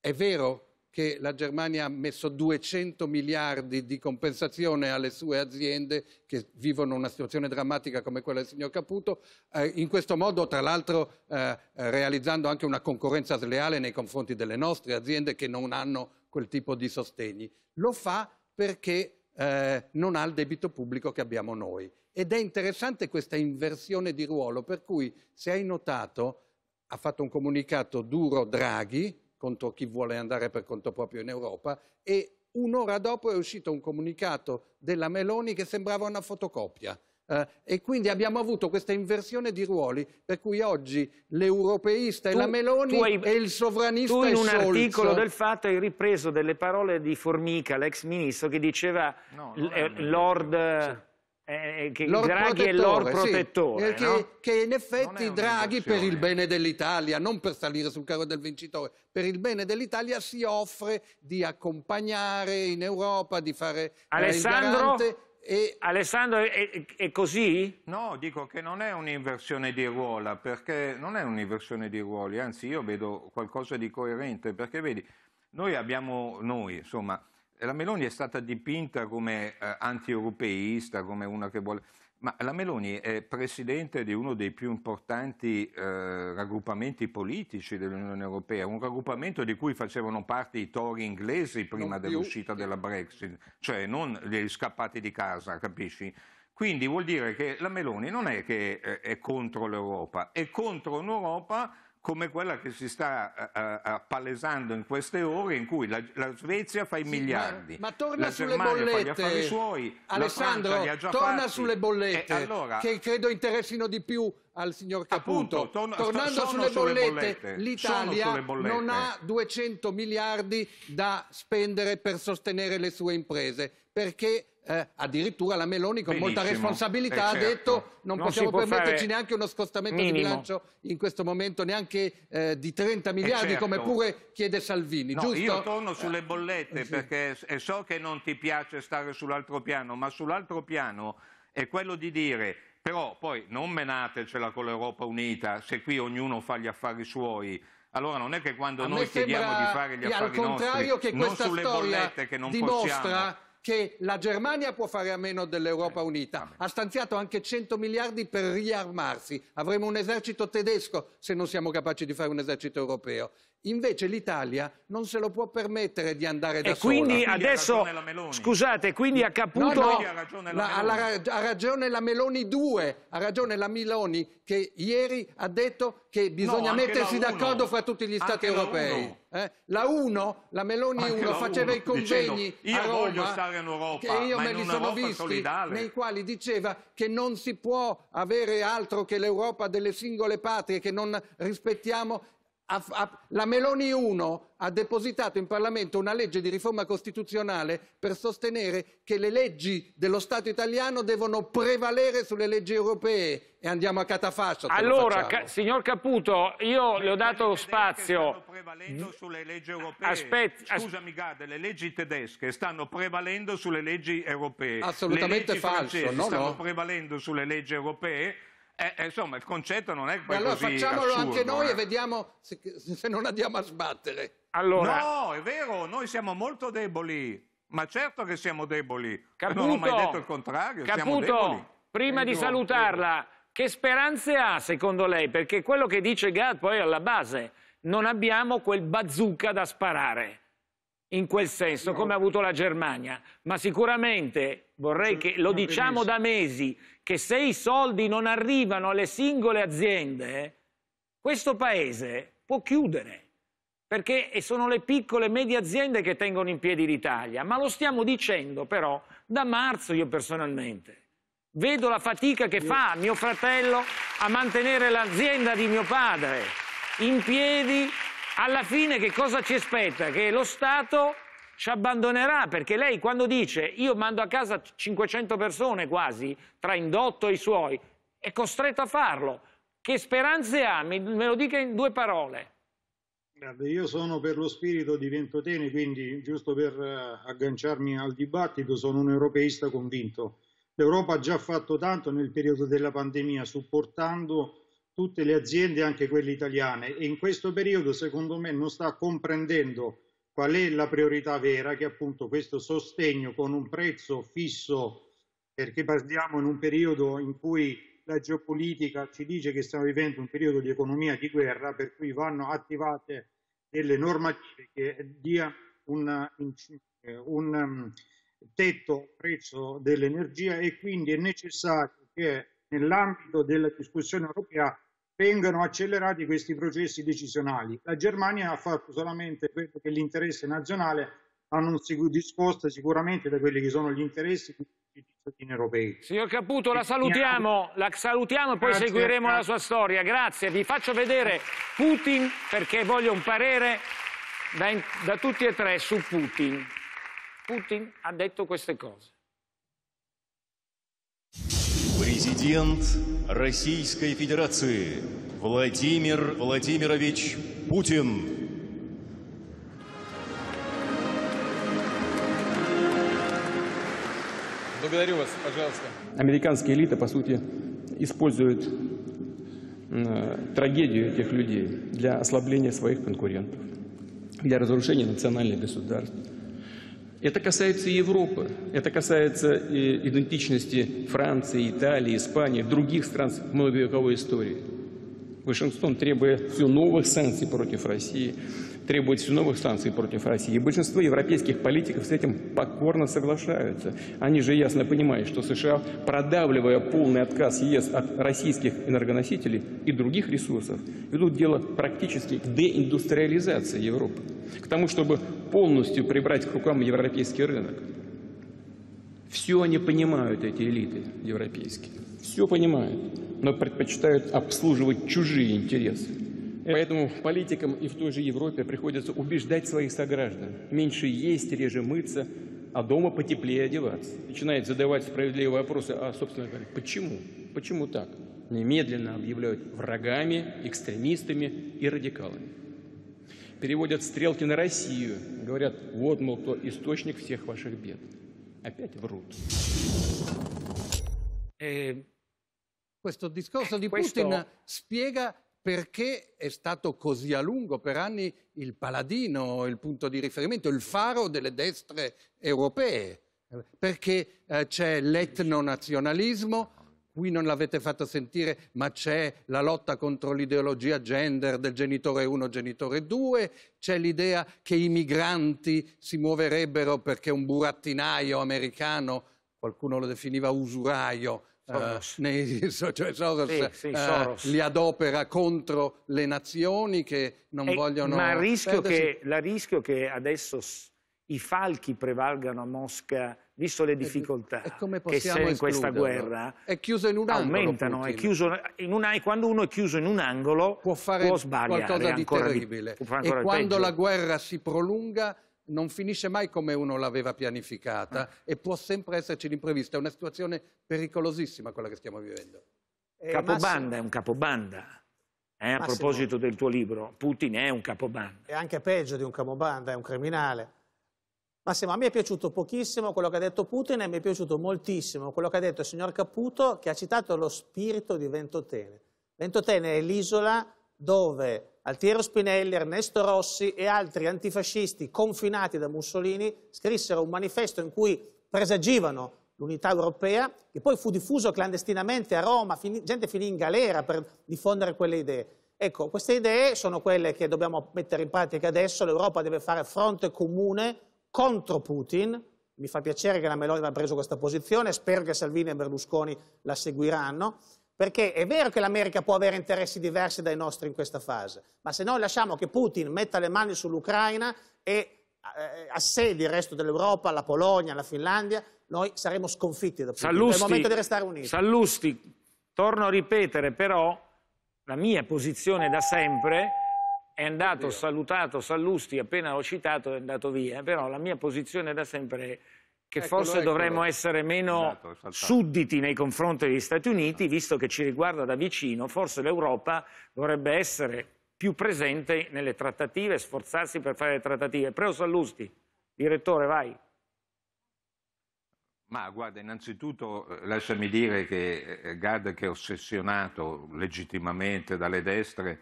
è vero che la Germania ha messo 200 miliardi di compensazione alle sue aziende che vivono una situazione drammatica come quella del signor Caputo, eh, in questo modo tra l'altro eh, realizzando anche una concorrenza sleale nei confronti delle nostre aziende che non hanno quel tipo di sostegni. Lo fa perché eh, non ha il debito pubblico che abbiamo noi. Ed è interessante questa inversione di ruolo, per cui se hai notato ha fatto un comunicato duro Draghi contro chi vuole andare per conto proprio in Europa e un'ora dopo è uscito un comunicato della Meloni che sembrava una fotocopia eh, e quindi abbiamo avuto questa inversione di ruoli per cui oggi l'europeista è la Meloni hai, e il sovranista tu in un Solz. articolo del fatto hai ripreso delle parole di Formica, l'ex ministro, che diceva no, eh, Lord... Sì. Eh, eh, che Lord Draghi è Lord protettore. Sì, eh, che, no? che, in effetti Draghi, per il bene dell'Italia, non per salire sul carro del vincitore, per il bene dell'Italia si offre di accompagnare in Europa, di fare Alessandro? Eh, e... Alessandro, è, è, così? No, dico che non è un'inversione di ruola, perché non è un'inversione di ruoli, anzi io vedo qualcosa di coerente, perché vedi, noi abbiamo, noi insomma, la Meloni è stata dipinta come eh, anti-europeista, come una che vuole... Ma la Meloni è presidente di uno dei più importanti eh, raggruppamenti politici dell'Unione Europea, un raggruppamento di cui facevano parte i tori inglesi prima dell'uscita della Brexit, cioè non gli scappati di casa, capisci? Quindi vuol dire che la Meloni non è che eh, è contro l'Europa, è contro un'Europa come quella che si sta eh, eh, appalesando in queste ore in cui la, la Svezia fa i sì, miliardi, ma, ma torna la sulle Germania bollette, fa gli suoi, Alessandro, torna fatti. sulle bollette, allora, che credo interessino di più al signor Caputo. Appunto, torna, Tornando sulle bollette, bollette l'Italia non ha 200 miliardi da spendere per sostenere le sue imprese, perché eh, addirittura la Meloni con Benissimo, molta responsabilità eh, ha certo. detto non, non possiamo permetterci neanche uno scostamento minimo. di bilancio in questo momento, neanche eh, di 30 eh, miliardi certo. come pure chiede Salvini. No, io torno sulle eh, bollette sì. perché so che non ti piace stare sull'altro piano, ma sull'altro piano è quello di dire però poi non menatecela con l'Europa Unita se qui ognuno fa gli affari suoi. Allora non è che quando noi chiediamo di fare gli affari nostri, non sulle bollette che non dimostra... possiamo che la Germania può fare a meno dell'Europa eh, Unita. Eh. Ha stanziato anche 100 miliardi per riarmarsi. Avremo un esercito tedesco se non siamo capaci di fare un esercito europeo. Invece l'Italia non se lo può permettere di andare da sola. E quindi adesso, scusate, quindi a Caputo... No, no, ha, ragione la, la, ha ragione la Meloni 2, ha ragione la Meloni che ieri ha detto che bisogna no, mettersi d'accordo fra tutti gli Stati anche europei. Eh? La 1, la Meloni 1, faceva i convegni dicendo, io voglio stare in Europa, che io me li sono Europa visti, solidale. nei quali diceva che non si può avere altro che l'Europa delle singole patrie, che non rispettiamo ha, ha, la Meloni 1 ha depositato in Parlamento una legge di riforma costituzionale per sostenere che le leggi dello Stato italiano devono prevalere sulle leggi europee e andiamo a catafascio. Allora, ca signor Caputo, io le, le ho dato spazio. Mm? sulle leggi europee. Aspetta, Scusami, Gade, le leggi tedesche stanno prevalendo sulle leggi europee. Assolutamente le leggi falso. No, stanno no. prevalendo sulle leggi europee eh, eh, insomma, il concetto non è quello allora facciamolo assurdo, anche noi eh. e vediamo se, se, non andiamo a sbattere. Allora, no, è vero, noi siamo molto deboli, ma certo che siamo deboli. Caputo, non ho mai detto il contrario, Caputo, prima di salutarla, che speranze ha secondo lei? Perché quello che dice Gad poi alla base, non abbiamo quel bazooka da sparare in quel senso, no. come ha avuto la Germania. Ma sicuramente, vorrei che lo diciamo da mesi, che se i soldi non arrivano alle singole aziende, questo Paese può chiudere, perché sono le piccole e medie aziende che tengono in piedi l'Italia, ma lo stiamo dicendo però da marzo io personalmente. Vedo la fatica che fa mio fratello a mantenere l'azienda di mio padre in piedi. Alla fine che cosa ci aspetta? Che lo Stato ci abbandonerà perché lei quando dice io mando a casa 500 persone quasi, tra indotto e i suoi, è costretto a farlo. Che speranze ha? Me lo dica in due parole. Guarda, io sono per lo spirito di Ventotene, quindi giusto per eh, agganciarmi al dibattito, sono un europeista convinto. L'Europa ha già fatto tanto nel periodo della pandemia, supportando tutte le aziende, anche quelle italiane, e in questo periodo, secondo me, non sta comprendendo qual è la priorità vera che appunto questo sostegno con un prezzo fisso perché parliamo in un periodo in cui la geopolitica ci dice che stiamo vivendo un periodo di economia di guerra per cui vanno attivate delle normative che dia un, eh, un mm, tetto prezzo dell'energia e quindi è necessario che nell'ambito della discussione europea vengano accelerati questi processi decisionali. La Germania ha fatto solamente quello che l'interesse nazionale ma non si discosta sicuramente da quelli che sono gli interessi dei cittadini europei. Signor Caputo, la salutiamo, la salutiamo e poi grazie, seguiremo grazie. la sua storia. Grazie, vi faccio vedere Putin perché voglio un parere da, da tutti e tre su Putin. Putin ha detto queste cose. Президент Российской Федерации Владимир Владимирович Путин. Благодарю вас, пожалуйста. Американская элита, по сути, использует э, трагедию этих людей для ослабления своих конкурентов, для разрушения национальных государств. Это касается Европы, это касается идентичности Франции, Италии, Испании, других стран многовековой истории. Вашингтон требует все новых санкций против России, требует все новых санкций против России. И большинство европейских политиков с этим покорно соглашаются. Они же ясно понимают, что США, продавливая полный отказ ЕС от российских энергоносителей и других ресурсов, ведут дело практически к деиндустриализации Европы, к тому, чтобы полностью прибрать к рукам европейский рынок. Все они понимают, эти элиты европейские. Все понимают но предпочитают обслуживать чужие интересы. Поэтому политикам и в той же Европе приходится убеждать своих сограждан меньше есть, реже мыться, а дома потеплее одеваться. Начинает задавать справедливые вопросы, а, собственно говоря, почему? Почему так? Немедленно объявляют врагами, экстремистами и радикалами. Переводят стрелки на Россию, говорят, вот, мол, кто источник всех ваших бед. Опять врут. Э, Questo discorso eh, di Putin spiega perché è stato così a lungo, per anni, il paladino, il punto di riferimento, il faro delle destre europee. Perché eh, c'è l'etnonazionalismo, qui non l'avete fatto sentire, ma c'è la lotta contro l'ideologia gender del genitore 1, genitore 2, c'è l'idea che i migranti si muoverebbero perché un burattinaio americano, qualcuno lo definiva usuraio, eh, nei, [laughs] cioè Soros, sì, sì, eh, Soros, li adopera contro le nazioni che non e, vogliono... Ma il rischio, che, rischio che adesso i falchi prevalgano a Mosca, visto le eh, difficoltà e, e che c'è in questa guerra, è chiuso in un angolo, aumentano, in una, quando uno è chiuso in un angolo può, fare può sbagliare qualcosa di terribile. e quando peggio. la guerra si prolunga non finisce mai come uno l'aveva pianificata ah. e può sempre esserci l'imprevisto. È una situazione pericolosissima quella che stiamo vivendo. Eh, capobanda è un capobanda. Eh, a Massimo... proposito del tuo libro, Putin è un capobanda. È anche peggio di un capobanda, è un criminale. Massimo, a me è piaciuto pochissimo quello che ha detto Putin e mi è piaciuto moltissimo quello che ha detto il signor Caputo che ha citato lo spirito di Ventotene. Ventotene è l'isola dove Altiero Spinelli, Ernesto Rossi e altri antifascisti confinati da Mussolini scrissero un manifesto in cui presagivano l'unità europea, che poi fu diffuso clandestinamente a Roma, fin gente finì in galera per diffondere quelle idee. Ecco, queste idee sono quelle che dobbiamo mettere in pratica adesso, l'Europa deve fare fronte comune contro Putin, mi fa piacere che la Meloni abbia preso questa posizione, spero che Salvini e Berlusconi la seguiranno, perché è vero che l'America può avere interessi diversi dai nostri in questa fase, ma se noi lasciamo che Putin metta le mani sull'Ucraina e eh, assedi il resto dell'Europa, la Polonia, la Finlandia, noi saremo sconfitti da Putin. Sallusti, è il momento di restare uniti. Sallusti, torno a ripetere però la mia posizione da sempre è andato Oddio. salutato Sallusti appena ho citato è andato via però la mia posizione da sempre è che eccolo, forse eccolo. dovremmo essere meno esatto, sudditi nei confronti degli Stati Uniti, visto che ci riguarda da vicino, forse l'Europa dovrebbe essere più presente nelle trattative, sforzarsi per fare le trattative. Preo Sallusti, direttore, vai. Ma guarda, innanzitutto eh, lasciami dire che eh, Gad che è ossessionato legittimamente dalle destre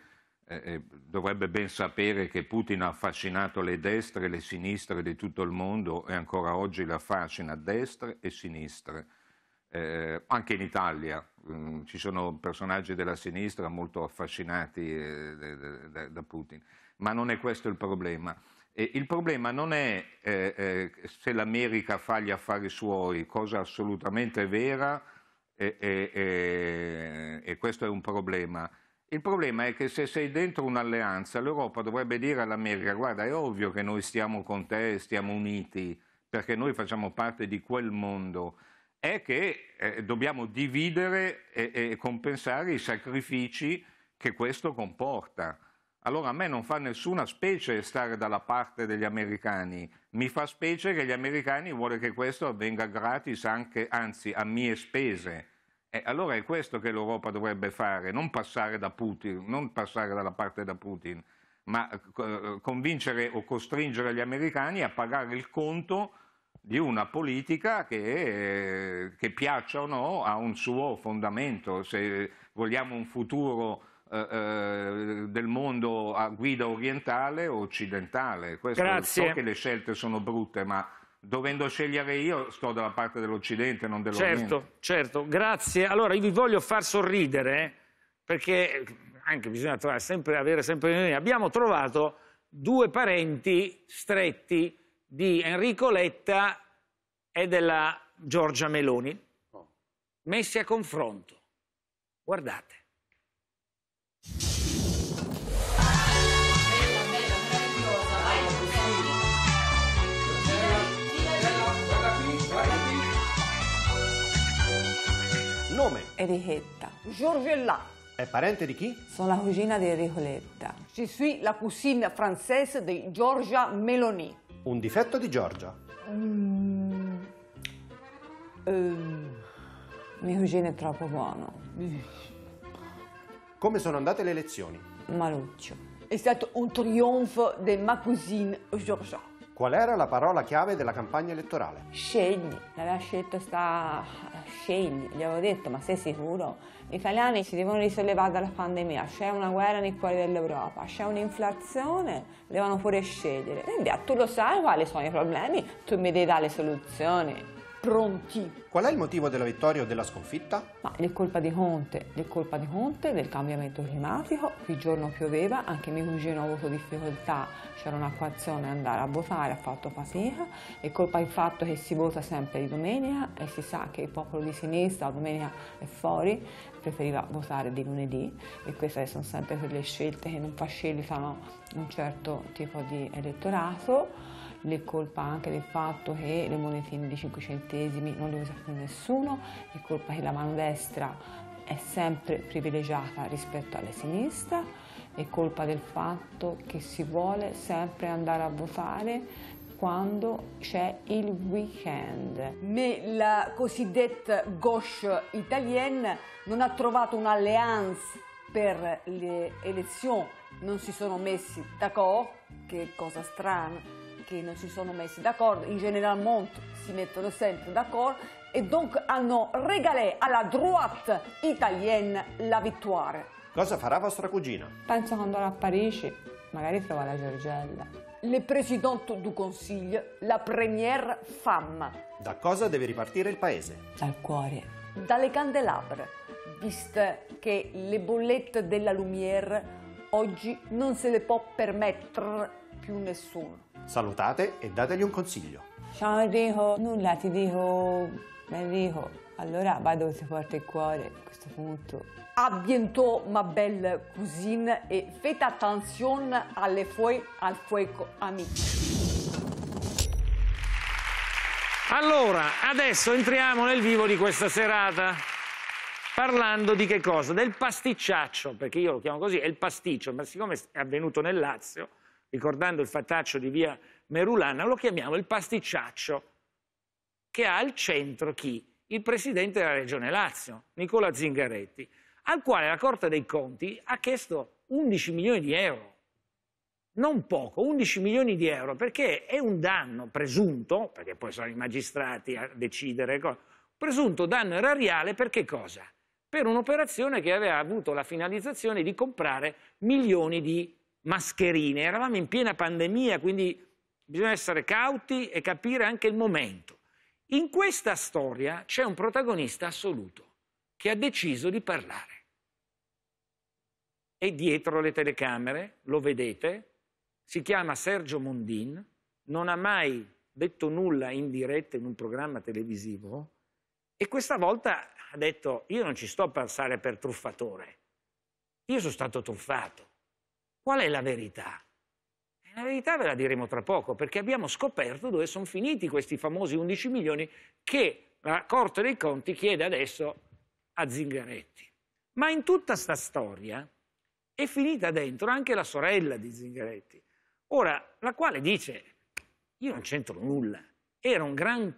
eh, eh, dovrebbe ben sapere che Putin ha affascinato le destre e le sinistre di tutto il mondo e ancora oggi le affascina destre e sinistre. Eh, anche in Italia mh, mm, ci sono personaggi della sinistra molto affascinati eh, da, da, Putin, ma non è questo il problema. E il problema non è eh, eh, se l'America fa gli affari suoi, cosa assolutamente vera, e questo è un problema il problema è che se sei dentro un'alleanza, l'Europa dovrebbe dire all'America, guarda, è ovvio che noi stiamo con te, stiamo uniti, perché noi facciamo parte di quel mondo, è che eh, dobbiamo dividere e, e compensare i sacrifici che questo comporta. Allora a me non fa nessuna specie stare dalla parte degli americani, mi fa specie che gli americani vogliono che questo avvenga gratis, anche, anzi a mie spese. Eh, allora è questo che l'Europa dovrebbe fare, non passare da Putin, non passare dalla parte da Putin, ma eh, eh, convincere o costringere gli americani a pagare il conto di una politica che, eh, che piaccia o no ha un suo fondamento, se vogliamo un futuro del mondo a guida orientale o occidentale. Questo, Grazie. So che le scelte sono brutte, ma dovendo scegliere io, sto dalla parte dell'Occidente, non dell'Oriente. Certo, certo, grazie. Allora, io vi voglio far sorridere, eh, perché anche bisogna trovare sempre, avere sempre... Abbiamo trovato due parenti stretti di Enrico Letta e della Giorgia Meloni, oh. messi a confronto. Guardate. nome? Enrichetta. Giorgella. È parente di chi? Sono la cugina di Enricoletta. Je suis la cousine francese di Giorgia Meloni. Un difetto di Giorgia. Mm. Um. Ehm, Mio cugino è troppo buono. Come sono andate le elezioni? Maluccio. È stato un trionfo di ma cousine Giorgia. Qual era la parola chiave della campagna elettorale? Scegli, aveva scelto sta scegli, gli avevo detto ma sei sicuro? Gli italiani si devono risollevare dalla pandemia, c'è una guerra nel cuore dell'Europa, c'è un'inflazione, devono pure scegliere. E via, ah, tu lo sai quali sono i problemi, tu mi devi dare le soluzioni pronti. Qual è il motivo della vittoria o della sconfitta? Ma è colpa di Conte, è colpa di Conte del cambiamento climatico, qui giorno pioveva, anche mio cugino ha avuto difficoltà, c'era un'acquazione andare a votare, ha fatto fatica, è colpa del fatto che si vota sempre di domenica e si sa che il popolo di sinistra la domenica è fuori, preferiva votare di lunedì e queste sono sempre quelle scelte che non facilitano un certo tipo di elettorato le colpa anche del fatto che le monetine di 5 centesimi non le usa più nessuno, è colpa che la mano destra è sempre privilegiata rispetto alla sinistra, è colpa del fatto che si vuole sempre andare a votare quando c'è il weekend. Mais la cosiddetta gauche italienne non ha trovato un'alleanza per le elezioni, non si sono messi d'accordo, che cosa strana perché non si sono messi d'accordo. In General Mont si mettono sempre d'accordo e donc hanno regalé alla droite italienne la vittoria. Cosa farà vostra cugina? Penso che andrà a Parigi, magari trova la Giorgella. Le presidente du consiglio, la première femme. Da cosa deve ripartire il paese? Dal cuore. Dalle candelabre, visto che le bollette della Lumière oggi non se le può permettere più nessuno. Salutate e dategli un consiglio. Ciao Enrico, nulla ti dico Enrico, allora vado dove ti porta il cuore a questo punto. A bientôt ma belle cousine e fate attenzione alle fuoie al fuoco amici. Allora, adesso entriamo nel vivo di questa serata. Parlando di che cosa? Del pasticciaccio, perché io lo chiamo così, è il pasticcio, ma siccome è avvenuto nel Lazio, ricordando il fattaccio di via Merulana, lo chiamiamo il pasticciaccio, che ha al centro chi? Il presidente della Regione Lazio, Nicola Zingaretti, al quale la Corte dei Conti ha chiesto 11 milioni di euro. Non poco, 11 milioni di euro, perché è un danno presunto, perché poi sono i magistrati a decidere, presunto danno erariale per che cosa? Per un'operazione che aveva avuto la finalizzazione di comprare milioni di mascherine, eravamo in piena pandemia, quindi bisogna essere cauti e capire anche il momento. In questa storia c'è un protagonista assoluto che ha deciso di parlare. E dietro le telecamere, lo vedete, si chiama Sergio Mondin, non ha mai detto nulla in diretta in un programma televisivo e questa volta ha detto io non ci sto a passare per truffatore, io sono stato truffato. Qual è la verità? La verità ve la diremo tra poco, perché abbiamo scoperto dove sono finiti questi famosi 11 milioni che la Corte dei Conti chiede adesso a Zingaretti. Ma in tutta sta storia è finita dentro anche la sorella di Zingaretti, ora, la quale dice, io non c'entro nulla, era un gran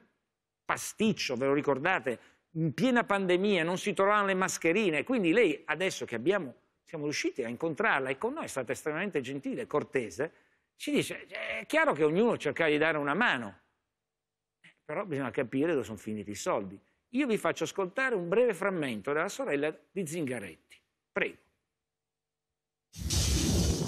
pasticcio, ve lo ricordate, in piena pandemia non si trovavano le mascherine, quindi lei adesso che abbiamo siamo riusciti a incontrarla e con noi è stata estremamente gentile, e cortese, ci dice, è chiaro che ognuno cerca di dare una mano, però bisogna capire dove sono finiti i soldi. Io vi faccio ascoltare un breve frammento della sorella di Zingaretti. Prego.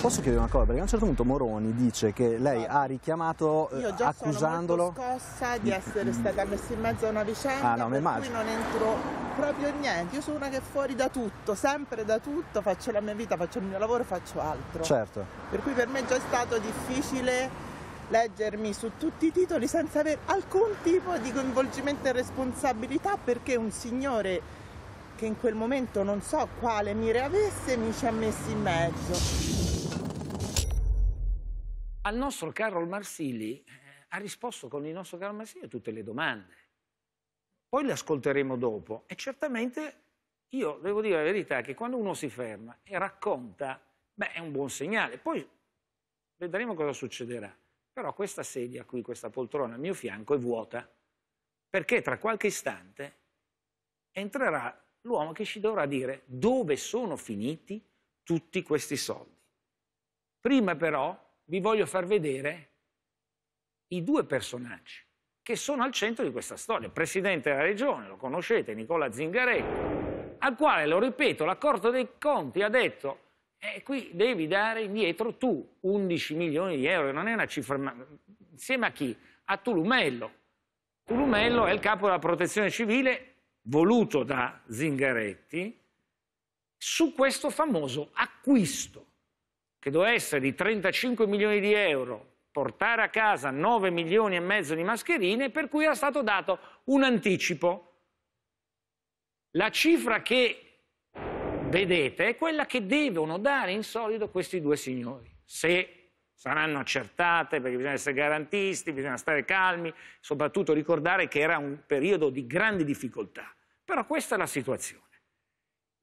Posso chiedere una cosa? Perché a un certo punto Moroni dice che lei ha richiamato accusandolo... Eh, Io già accusandolo. Sono molto scossa di essere stata messa in mezzo a una vicenda ah, no, per cui non entro proprio niente. Io sono una che è fuori da tutto, sempre da tutto, faccio la mia vita, faccio il mio lavoro, faccio altro. Certo. Per cui per me è già stato difficile leggermi su tutti i titoli senza avere alcun tipo di coinvolgimento e responsabilità perché un signore che in quel momento non so quale mire avesse mi ci ha messo in mezzo al nostro Carol Marsili eh, ha risposto con il nostro Carol Marsili a tutte le domande. Poi le ascolteremo dopo e certamente io devo dire la verità che quando uno si ferma e racconta, beh è un buon segnale, poi vedremo cosa succederà. Però questa sedia qui, questa poltrona al mio fianco è vuota perché tra qualche istante entrerà l'uomo che ci dovrà dire dove sono finiti tutti questi soldi. Prima però vi voglio far vedere i due personaggi che sono al centro di questa storia. Il presidente della regione, lo conoscete, Nicola Zingaretti, al quale, lo ripeto, la Corte dei Conti ha detto eh, qui devi dare indietro tu 11 milioni di euro, non è una cifra, ma... insieme a chi? A Tulumello. Tulumello è il capo della protezione civile voluto da Zingaretti su questo famoso acquisto che doveva essere di 35 milioni di euro, portare a casa 9 milioni e mezzo di mascherine, per cui era stato dato un anticipo. La cifra che vedete è quella che devono dare in solito questi due signori, se saranno accertate, perché bisogna essere garantisti, bisogna stare calmi, soprattutto ricordare che era un periodo di grandi difficoltà. Però questa è la situazione.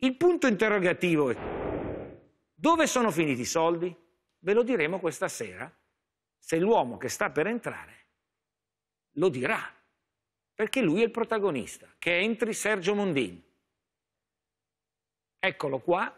Il punto interrogativo è... Dove sono finiti i soldi? Ve lo diremo questa sera, se l'uomo che sta per entrare lo dirà, perché lui è il protagonista, che entri Sergio Mondin. Eccolo qua,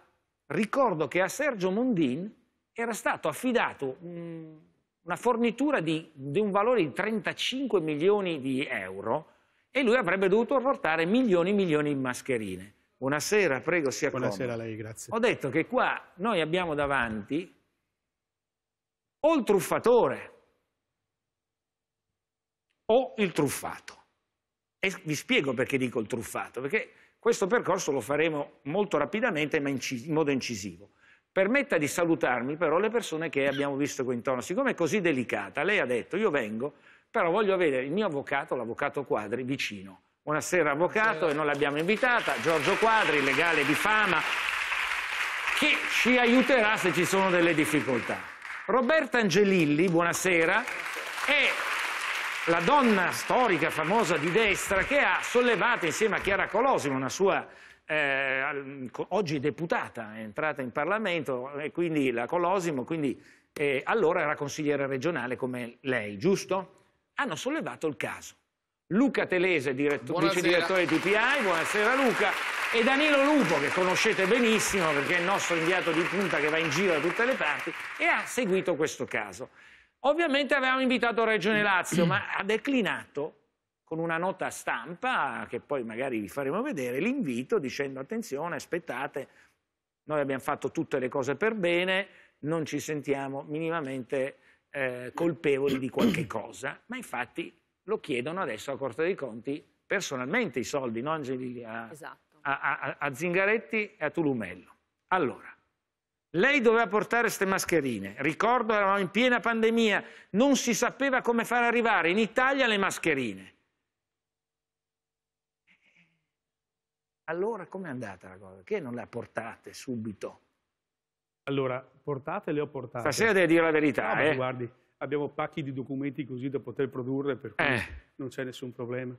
ricordo che a Sergio Mondin era stato affidato mm, una fornitura di, di un valore di 35 milioni di euro e lui avrebbe dovuto portare milioni e milioni di mascherine. Buonasera, prego, sia accomodo. Buonasera a lei, grazie. Ho detto che qua noi abbiamo davanti o il truffatore o il truffato. E vi spiego perché dico il truffato, perché questo percorso lo faremo molto rapidamente ma in modo incisivo. Permetta di salutarmi però le persone che abbiamo visto qui intorno. Siccome è così delicata, lei ha detto io vengo, però voglio avere il mio avvocato, l'avvocato Quadri, vicino. Buonasera avvocato e non l'abbiamo invitata, Giorgio Quadri, legale di fama, che ci aiuterà se ci sono delle difficoltà. Roberta Angelilli, buonasera, è la donna storica famosa di destra che ha sollevato insieme a Chiara Colosimo, una sua eh, oggi deputata, è entrata in Parlamento, e quindi la Colosimo, quindi eh, allora era consigliera regionale come lei, giusto? Hanno sollevato il caso Luca Telese, diretto, vice direttore di TPI, buonasera Luca, e Danilo Lupo, che conoscete benissimo perché è il nostro inviato di punta che va in giro da tutte le parti e ha seguito questo caso. Ovviamente avevamo invitato Regione Lazio, ma ha declinato con una nota stampa, che poi magari vi faremo vedere, l'invito dicendo attenzione, aspettate, noi abbiamo fatto tutte le cose per bene, non ci sentiamo minimamente eh, colpevoli di qualche cosa, ma infatti lo chiedono adesso a Corte dei Conti personalmente i soldi, non a, esatto. a, a, a Zingaretti e a Tulumello. Allora, lei doveva portare queste mascherine, ricordo eravamo in piena pandemia, non si sapeva come far arrivare in Italia le mascherine. Allora com'è andata la cosa? Perché non le ha portate subito? Allora, portate le ho portate. Stasera devi dire la verità. No, eh. guardi, abbiamo pacchi di documenti così da poter produrre, per cui eh. non c'è nessun problema.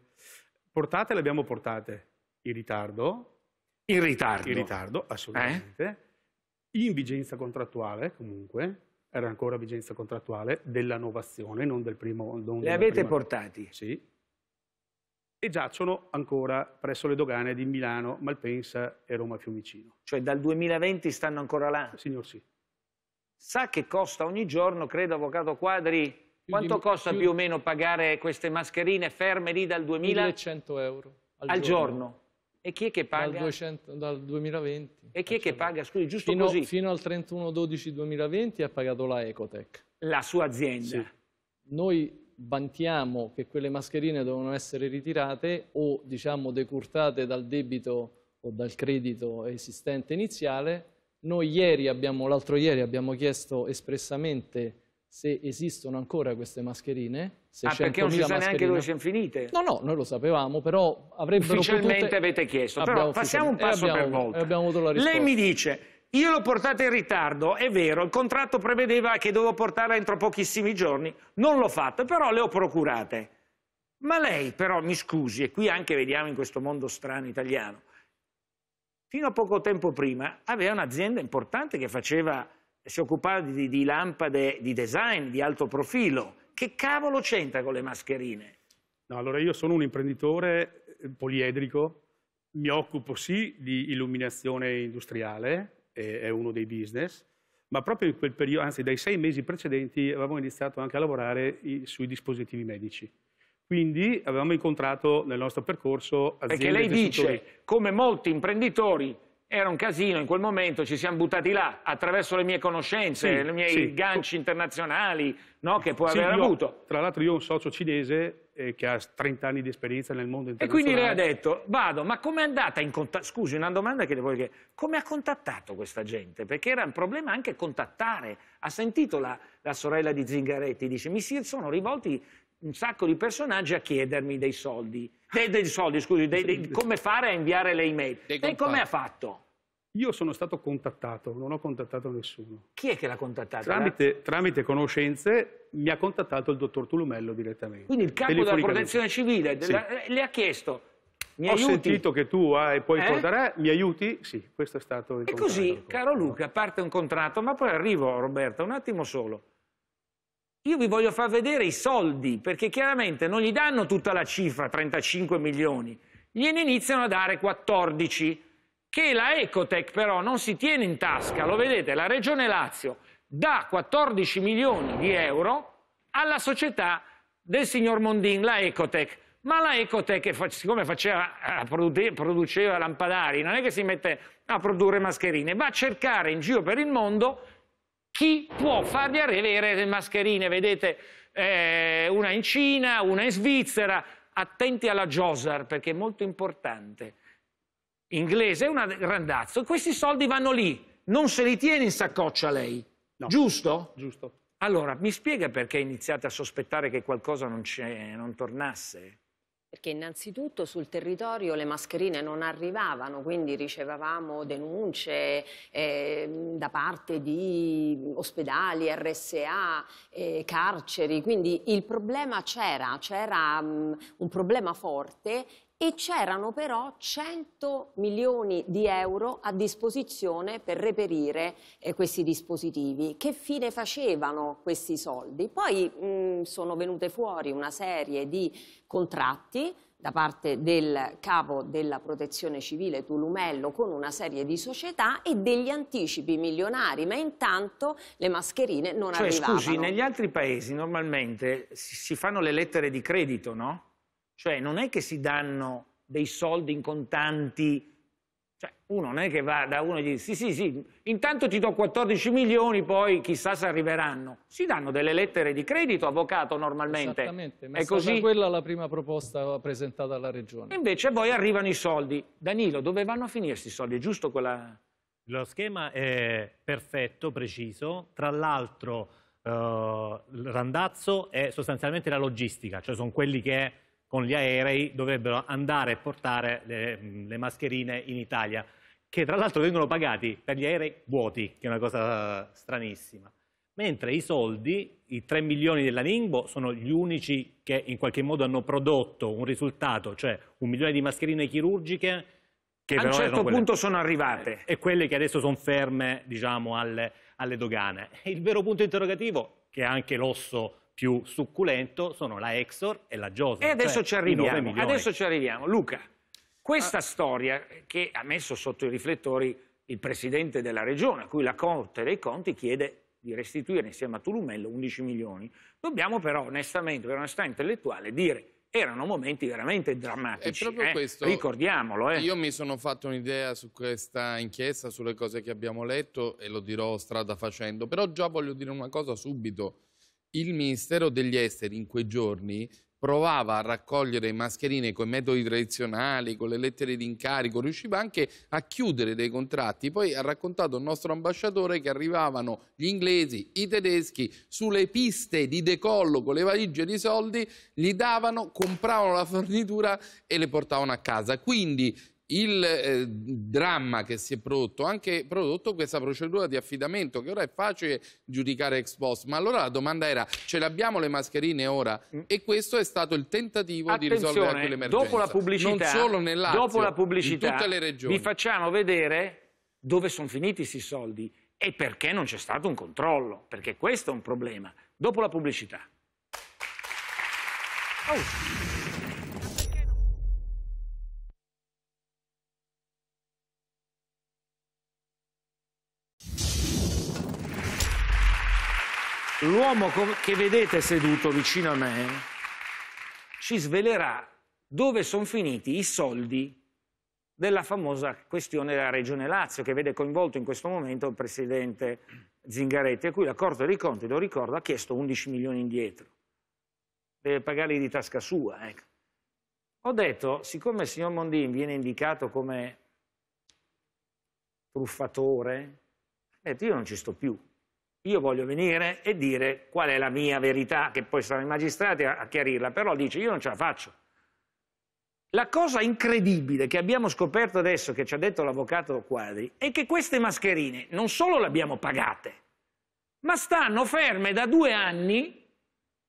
Portate le abbiamo portate in ritardo. In ritardo? In ritardo, assolutamente. Eh? In vigenza contrattuale, comunque, era ancora vigenza contrattuale della novazione, non del primo... Non le avete prima... portati? Sì. E giacciono ancora presso le dogane di Milano, Malpensa e Roma Fiumicino. Cioè dal 2020 stanno ancora là? Signor sì sa che costa ogni giorno, credo Avvocato Quadri, quanto costa più, o meno pagare queste mascherine ferme lì dal 2000? 1100 euro al, al giorno. giorno. E chi è che paga? Dal, 200, dal 2020. E chi è che cioè, paga? Scusi, giusto fino, così. Fino al 31-12-2020 ha pagato la Ecotec. La sua azienda. Sì. Noi vantiamo che quelle mascherine devono essere ritirate o diciamo decurtate dal debito o dal credito esistente iniziale noi ieri abbiamo, l'altro ieri abbiamo chiesto espressamente se esistono ancora queste mascherine. Ah, perché non si sa mascherine. neanche dove sono finite? No, no, noi lo sapevamo, però avrebbero Ufficialmente potute... avete chiesto, abbiamo però passiamo un eh, passo abbiamo, per volta. Abbiamo avuto la risposta. Lei mi dice, io l'ho portata in ritardo, è vero, il contratto prevedeva che dovevo portarla entro pochissimi giorni, non l'ho fatta, però le ho procurate. Ma lei però, mi scusi, e qui anche vediamo in questo mondo strano italiano, fino a poco tempo prima aveva un'azienda importante che faceva, si occupava di, di lampade di design di alto profilo. Che cavolo c'entra con le mascherine? No, allora io sono un imprenditore eh, poliedrico, mi occupo sì di illuminazione industriale, è uno dei business, ma proprio in quel periodo, anzi dai sei mesi precedenti, avevamo iniziato anche a lavorare sui dispositivi medici. Quindi avevamo incontrato nel nostro percorso aziende Perché lei dice, come molti imprenditori, era un casino in quel momento, ci siamo buttati là attraverso le mie conoscenze, sì, i miei sì. ganci internazionali no, che può sì, aver io, avuto. Tra l'altro io ho un socio cinese eh, che ha 30 anni di esperienza nel mondo internazionale. E quindi lei ha detto, vado, ma come è andata in contatto? Scusi, una domanda che devo dire, Come ha contattato questa gente? Perché era un problema anche contattare. Ha sentito la, la sorella di Zingaretti, dice, mi si sono rivolti un sacco di personaggi a chiedermi dei soldi, dei, dei soldi, scusi, dei, dei, come fare a inviare le email. E come ha fatto? Io sono stato contattato, non ho contattato nessuno. Chi è che l'ha contattato? Tramite, tramite, conoscenze mi ha contattato il dottor Tulumello direttamente. Quindi il capo della protezione civile della, sì. Eh, le ha chiesto mi ho aiuti? sentito che tu hai, ah, puoi eh? portare, mi aiuti? Sì, questo è stato il E così, caro Luca, parte un contratto, ma poi arrivo, Roberta, un attimo solo. Io vi voglio far vedere i soldi, perché chiaramente non gli danno tutta la cifra, 35 milioni, gliene iniziano a dare 14, che la Ecotech però non si tiene in tasca, lo vedete, la Regione Lazio dà 14 milioni di euro alla società del signor Mondin, la Ecotech, ma la Ecotech, siccome faceva, eh, produceva lampadari, non è che si mette a produrre mascherine, va a cercare in giro per il mondo chi può farvi avere le mascherine, vedete, eh, una in Cina, una in Svizzera, attenti alla Josar perché è molto importante, inglese è un grandazzo, e questi soldi vanno lì, non se li tiene in saccoccia lei, no. giusto? Giusto. Allora, mi spiega perché iniziate a sospettare che qualcosa non, non tornasse? perché innanzitutto sul territorio le mascherine non arrivavano, quindi ricevavamo denunce eh, da parte di ospedali, RSA, eh, carceri, quindi il problema c'era, c'era um, un problema forte e c'erano però 100 milioni di euro a disposizione per reperire eh, questi dispositivi. Che fine facevano questi soldi? Poi mh, mm, sono venute fuori una serie di contratti da parte del capo della protezione civile Tulumello con una serie di società e degli anticipi milionari, ma intanto le mascherine non cioè, arrivavano. Scusi, negli altri paesi normalmente si fanno le lettere di credito, no? Cioè non è che si danno dei soldi in contanti, cioè, uno non è che va da uno e gli dice sì sì sì, intanto ti do 14 milioni, poi chissà se arriveranno. Si danno delle lettere di credito, avvocato normalmente. Esattamente, ma è, è così. quella la prima proposta presentata alla Regione. E invece poi arrivano i soldi. Danilo, dove vanno a finire questi soldi? È giusto quella... Lo schema è perfetto, preciso, tra l'altro... Uh, Randazzo è sostanzialmente la logistica, cioè sono quelli che con gli aerei dovrebbero andare e portare le, le mascherine in Italia, che tra l'altro vengono pagati per gli aerei vuoti, che è una cosa stranissima. Mentre i soldi, i 3 milioni della Ningbo, sono gli unici che in qualche modo hanno prodotto un risultato, cioè un milione di mascherine chirurgiche che a un certo quelle... punto sono arrivate. Eh, e quelle che adesso sono ferme, diciamo, alle, alle dogane. Il vero punto interrogativo, che è anche l'osso più succulento sono la Exor e la Josa. E adesso, cioè ci arriviamo, adesso ci arriviamo. Luca, questa ah. storia che ha messo sotto i riflettori il presidente della regione, a cui la Corte dei Conti chiede di restituire insieme a Tulumello 11 milioni, dobbiamo però onestamente, per onestà intellettuale, dire erano momenti veramente drammatici. È proprio eh? questo. Ricordiamolo. Eh? Io mi sono fatto un'idea su questa inchiesta, sulle cose che abbiamo letto e lo dirò strada facendo, però già voglio dire una cosa subito il Ministero degli Esteri in quei giorni provava a raccogliere mascherine con i metodi tradizionali, con le lettere di incarico, riusciva anche a chiudere dei contratti. Poi ha raccontato il nostro ambasciatore che arrivavano gli inglesi, i tedeschi, sulle piste di decollo con le valigie di soldi, gli davano, compravano la fornitura e le portavano a casa. Quindi il eh, dramma che si è prodotto, anche prodotto questa procedura di affidamento, che ora è facile giudicare ex post, ma allora la domanda era, ce l'abbiamo le mascherine ora? Mm. E questo è stato il tentativo Attenzione, di risolvere anche l'emergenza. Dopo la pubblicità, non solo nel Lazio, dopo la pubblicità, in tutte le regioni. Vi facciamo vedere dove sono finiti questi soldi e perché non c'è stato un controllo, perché questo è un problema. Dopo la pubblicità. Oh. l'uomo che vedete seduto vicino a me ci svelerà dove sono finiti i soldi della famosa questione della Regione Lazio, che vede coinvolto in questo momento il presidente Zingaretti, a cui la Corte dei Conti, lo ricordo, ha chiesto 11 milioni indietro. Deve pagarli di tasca sua. Ecco. Ho detto, siccome il signor Mondin viene indicato come truffatore, detto io non ci sto più. Io voglio venire e dire qual è la mia verità, che poi saranno i magistrati a, chiarirla, però dice io non ce la faccio. La cosa incredibile che abbiamo scoperto adesso, che ci ha detto l'avvocato Quadri, è che queste mascherine non solo le abbiamo pagate, ma stanno ferme da due anni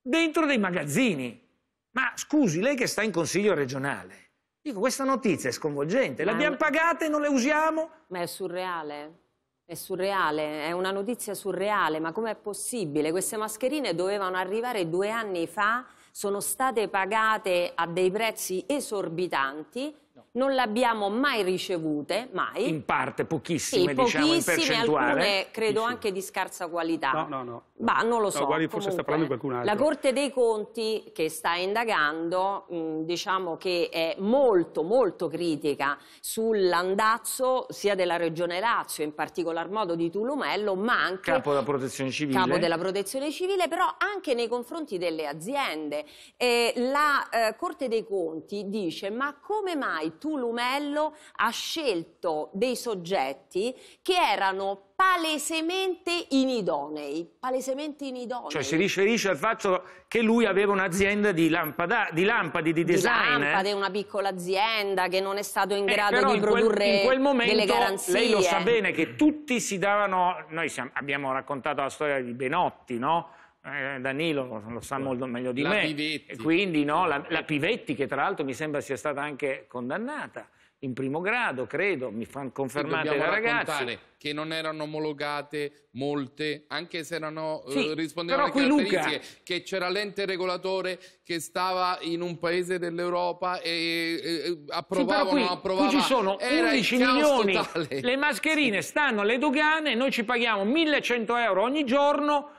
dentro dei magazzini. Ma scusi, lei che sta in consiglio regionale, dico questa notizia è sconvolgente, le abbiamo pagate, non le usiamo. Ma è surreale. È surreale, è una notizia surreale, ma com'è possibile? Queste mascherine dovevano arrivare due anni fa, sono state pagate a dei prezzi esorbitanti, non le abbiamo mai ricevute, mai. In parte, pochissime, sì, diciamo, in percentuale. alcune credo anche di scarsa qualità. No, no, no. Ma non lo so. No, guardi, forse Comunque, sta parlando qualcun altro. La Corte dei Conti, che sta indagando, diciamo che è molto, molto critica sull'andazzo sia della Regione Lazio, in particolar modo di Tulumello, ma anche... Capo della Protezione Civile. Capo della Protezione Civile, però anche nei confronti delle aziende. Eh, la eh, Corte dei Conti dice, ma come mai ormai Tulumello ha scelto dei soggetti che erano palesemente inidonei, palesemente inidonei. Cioè si riferisce al fatto che lui aveva un'azienda di, lampada, di lampadi, di design. Di eh? lampade, eh? una piccola azienda che non è stato in eh, grado eh, di in produrre quel, in quel momento, delle garanzie. Lei lo sa bene che tutti si davano, noi siamo, abbiamo raccontato la storia di Benotti, no? Eh, eh, Danilo lo sa molto meglio di la me. Pivetti. Quindi no, la, la, Pivetti, che tra l'altro mi sembra sia stata anche condannata in primo grado, credo, mi fanno confermate sì, da ragazzi. che non erano omologate molte, anche se erano, eh, sì, eh, rispondevano alle caratteristiche, Luca... che c'era l'ente regolatore che stava in un paese dell'Europa e, e approvavano, sì, qui, approvava. Qui ci sono Era 11 milioni, totale. le mascherine stanno alle dogane, noi ci paghiamo 1100 euro ogni giorno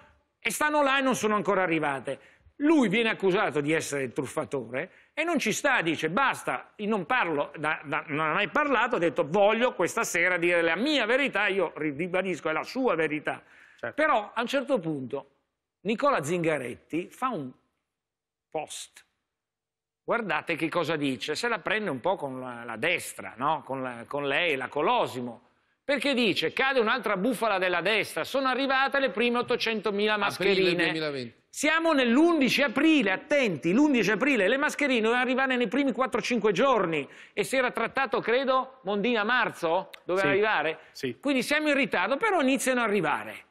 e stanno là e non sono ancora arrivate. Lui viene accusato di essere il truffatore e non ci sta, dice basta, non parlo, da, da, non ha mai parlato, ha detto voglio questa sera dire la mia verità, io ribadisco è la sua verità. Certo. Però a un certo punto Nicola Zingaretti fa un post, guardate che cosa dice, se la prende un po' con la, la destra, no? con, la, con lei, la Colosimo, perché dice, cade un'altra bufala della destra, sono arrivate le prime 800.000 mascherine. Siamo nell'11 aprile, attenti, l'11 aprile, le mascherine dovevano arrivare nei primi 4-5 giorni e si era trattato, credo, Mondina a marzo, doveva sì. arrivare. Sì. Quindi siamo in ritardo, però iniziano ad arrivare.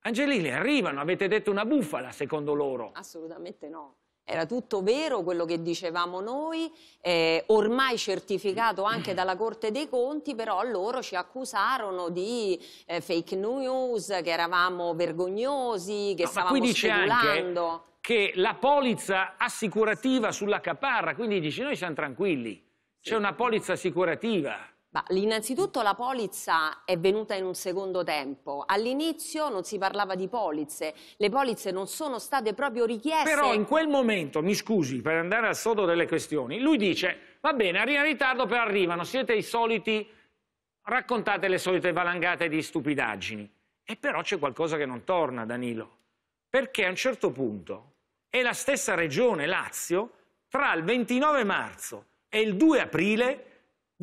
Angelini, arrivano, avete detto una bufala secondo loro? Assolutamente no. Era tutto vero quello che dicevamo noi, eh, ormai certificato anche mm. dalla Corte dei Conti, però loro ci accusarono di eh, fake news, che eravamo vergognosi, che no, stavamo ma qui dice speculando. Anche che la polizza assicurativa sulla caparra, quindi dici noi siamo tranquilli, c'è una polizza assicurativa. Ma innanzitutto la polizza è venuta in un secondo tempo. All'inizio non si parlava di polizze, le polizze non sono state proprio richieste. Però in quel momento, mi scusi, per andare al sodo delle questioni, lui dice, va bene, arriva in ritardo, però arrivano, siete i soliti, raccontate le solite valangate di stupidaggini. E però c'è qualcosa che non torna, Danilo, perché a un certo punto è la stessa regione, Lazio, tra il 29 marzo e il 2 aprile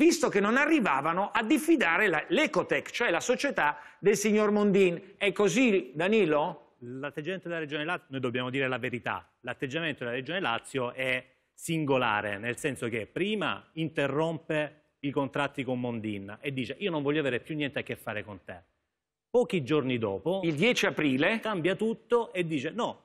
visto che non arrivavano a diffidare l'Ecotec, cioè la società del signor Mondin. È così, Danilo? L'atteggiamento della Regione Lazio, noi dobbiamo dire la verità, l'atteggiamento della Regione Lazio è singolare, nel senso che prima interrompe i contratti con Mondin e dice io non voglio avere più niente a che fare con te. Pochi giorni dopo, il 10 aprile, cambia tutto e dice no,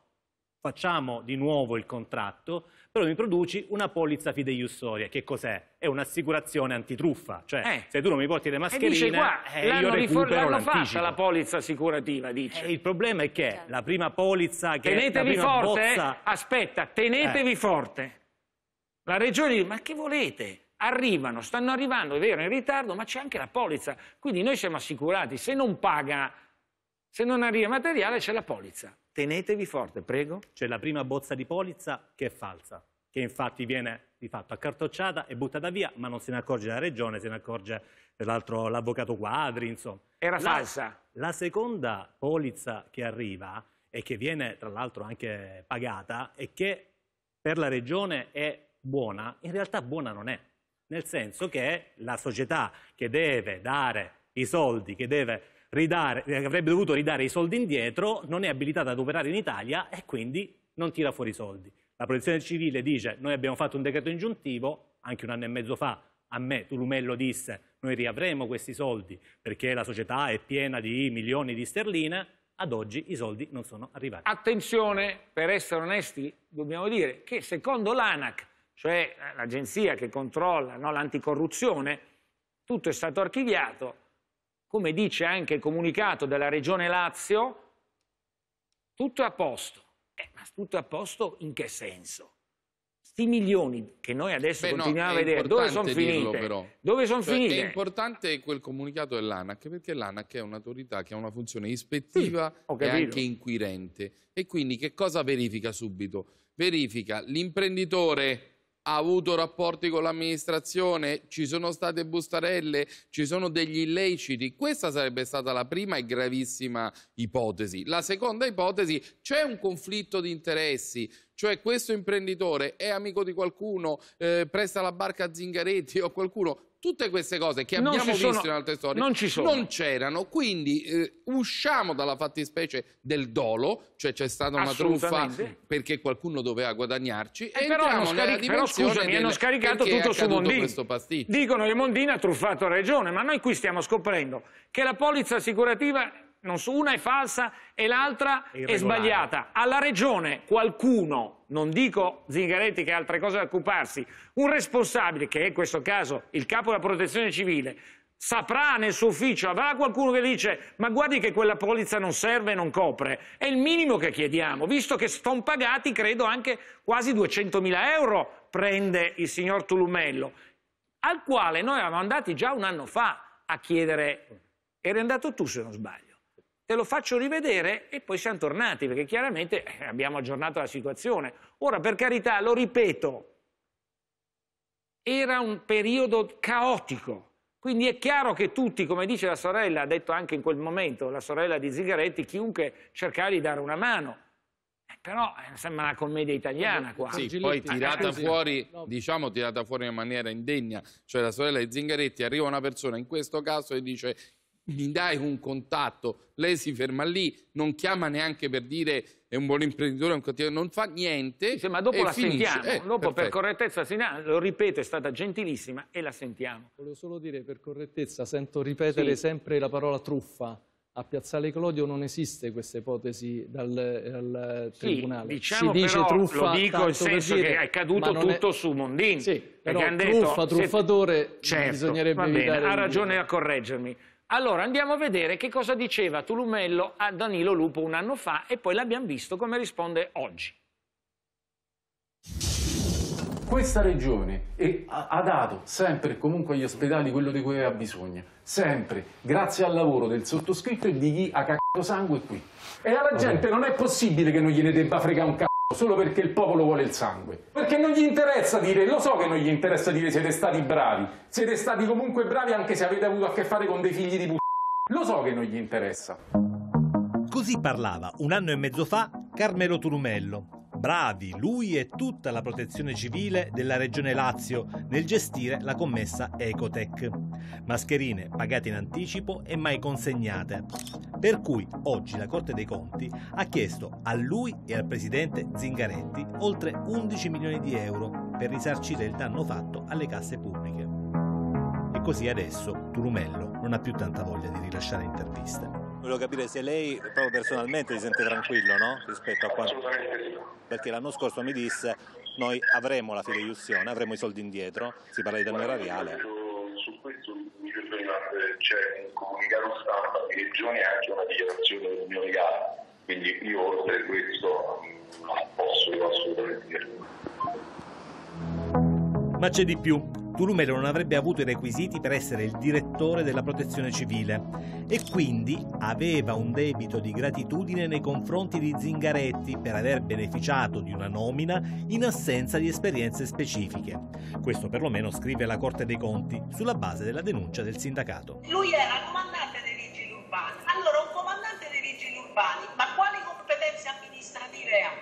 facciamo di nuovo il contratto, però mi produci una polizza fideiussoria, che cos'è? È un'assicurazione antitruffa, cioè eh. se tu non mi porti le mascherine, e dice, qua, eh, io recupero l'anticipo. la polizza assicurativa, dice. Eh, il problema è che la prima polizza che... Tenetevi prima forte, eh. bozza... aspetta, tenetevi eh. forte. La regione dice, ma che volete? Arrivano, stanno arrivando, è vero, in ritardo, ma c'è anche la polizza. Quindi noi siamo assicurati, se non paga, se non arriva materiale c'è la polizza tenetevi forte, prego. C'è la prima bozza di polizza che è falsa, che infatti viene di fatto accartocciata e buttata via, ma non se ne accorge la regione, se ne accorge l'altro, l'avvocato Quadri, insomma. Era la, falsa. La seconda polizza che arriva e che viene tra l'altro anche pagata e che per la regione è buona, in realtà buona non è, nel senso che la società che deve dare i soldi, che deve ridare, eh, avrebbe dovuto ridare i soldi indietro, non è abilitata ad operare in Italia e quindi non tira fuori i soldi. La protezione civile dice noi abbiamo fatto un decreto ingiuntivo, anche un anno e mezzo fa a me Tulumello disse noi riavremo questi soldi perché la società è piena di milioni di sterline, ad oggi i soldi non sono arrivati. Attenzione, per essere onesti dobbiamo dire che secondo l'ANAC, cioè l'agenzia che controlla no, l'anticorruzione, tutto è stato archiviato come dice anche il comunicato della Regione Lazio, tutto è a posto. Eh, ma tutto è a posto in che senso? Sti milioni che noi adesso Beh, continuiamo no, a vedere, dove sono finiti? Però. Dove sono cioè, finite? È importante quel comunicato dell'ANAC, perché l'ANAC è un'autorità che ha una funzione ispettiva sì, e anche inquirente. E quindi che cosa verifica subito? Verifica l'imprenditore ha avuto rapporti con l'amministrazione, ci sono state bustarelle, ci sono degli illeciti. Questa sarebbe stata la prima e gravissima ipotesi. La seconda ipotesi, c'è un conflitto di interessi, cioè questo imprenditore è amico di qualcuno, eh, presta la barca a Zingaretti o a qualcuno, Tutte queste cose che abbiamo visto sono, in altre storie non, ci c'erano, quindi eh, usciamo dalla fattispecie del dolo, cioè c'è stata una truffa perché qualcuno doveva guadagnarci eh, e però, hanno scaric- però scusami, hanno scaricato tutto su Mondini. Dicono che Mondini ha truffato la Regione, ma noi qui stiamo scoprendo che la polizza assicurativa non so, una è falsa e l'altra è sbagliata. Alla regione qualcuno, non dico Zingaretti che ha altre cose da occuparsi, un responsabile, che è in questo caso il capo della protezione civile, saprà nel suo ufficio, avrà qualcuno che dice ma guardi che quella polizza non serve e non copre, è il minimo che chiediamo, visto che sono pagati credo anche quasi 200.000 euro prende il signor Tulumello, al quale noi eravamo andati già un anno fa a chiedere, eri andato tu se non sbaglio te lo faccio rivedere e poi siamo tornati, perché chiaramente eh, abbiamo aggiornato la situazione. Ora, per carità, lo ripeto, era un periodo caotico, quindi è chiaro che tutti, come dice la sorella, ha detto anche in quel momento la sorella di Zigaretti, chiunque cercava di dare una mano. Eh, però eh, sembra una commedia italiana qua. Sì, poi tirata fuori, diciamo, tirata fuori in maniera indegna. Cioè la sorella di Zingaretti arriva una persona, in questo caso, e dice gli dai un contatto, lei si ferma lì, non chiama neanche per dire è un buon imprenditore, un non fa niente. Dice, ma dopo la finisce. sentiamo, eh, dopo perfetto. per correttezza lo ripeto, è stata gentilissima e la sentiamo. Volevo solo dire per correttezza, sento ripetere sì. sempre la parola truffa. A Piazzale Clodio non esiste questa ipotesi dal, dal sì, tribunale. Diciamo si dice però, truffa, lo dico nel senso dire, che è caduto tutto è... su Mondini. Sì, però truffa, detto, truffatore, certo, bisognerebbe bene, Ha ragione a correggermi. Allora andiamo a vedere che cosa diceva Tulumello a Danilo Lupo un anno fa e poi l'abbiamo visto come risponde oggi. Questa regione ha dato sempre e comunque agli ospedali quello di cui aveva bisogno, sempre, grazie al lavoro del sottoscritto e di chi ha cagato sangue qui. E alla gente non è possibile che non gliene debba fregare un cazzo solo perché il popolo vuole il sangue. Perché non gli interessa dire, lo so che non gli interessa dire siete stati bravi, siete stati comunque bravi anche se avete avuto a che fare con dei figli di p***a. Lo so che non gli interessa. Così parlava un anno e mezzo fa Carmelo Turumello, bravi lui e tutta la protezione civile della regione Lazio nel gestire la commessa Ecotech. Mascherine pagate in anticipo e mai consegnate. Per cui oggi la Corte dei Conti ha chiesto a lui e al presidente Zingaretti oltre 11 milioni di euro per risarcire il danno fatto alle casse pubbliche. E così adesso Turumello non ha più tanta voglia di rilasciare interviste. Volevo capire se lei proprio personalmente si sente tranquillo no? rispetto a quanto... Assolutamente sì. Perché l'anno scorso mi disse noi avremo la fideiussione, avremo i soldi indietro, si parla di danno erariale. Su questo mi rimane, eh, c'è un comunicato stampa di Regione e anche una dichiarazione del mio legale, quindi io oltre questo mm, non posso assolutamente dire. Ma c'è di più. Dulumello non avrebbe avuto i requisiti per essere il direttore della protezione civile e quindi aveva un debito di gratitudine nei confronti di Zingaretti per aver beneficiato di una nomina in assenza di esperienze specifiche. Questo perlomeno scrive la Corte dei Conti sulla base della denuncia del sindacato. Lui era comandante dei vigili urbani. Allora un comandante dei vigili urbani, ma quali competenze amministrative ha?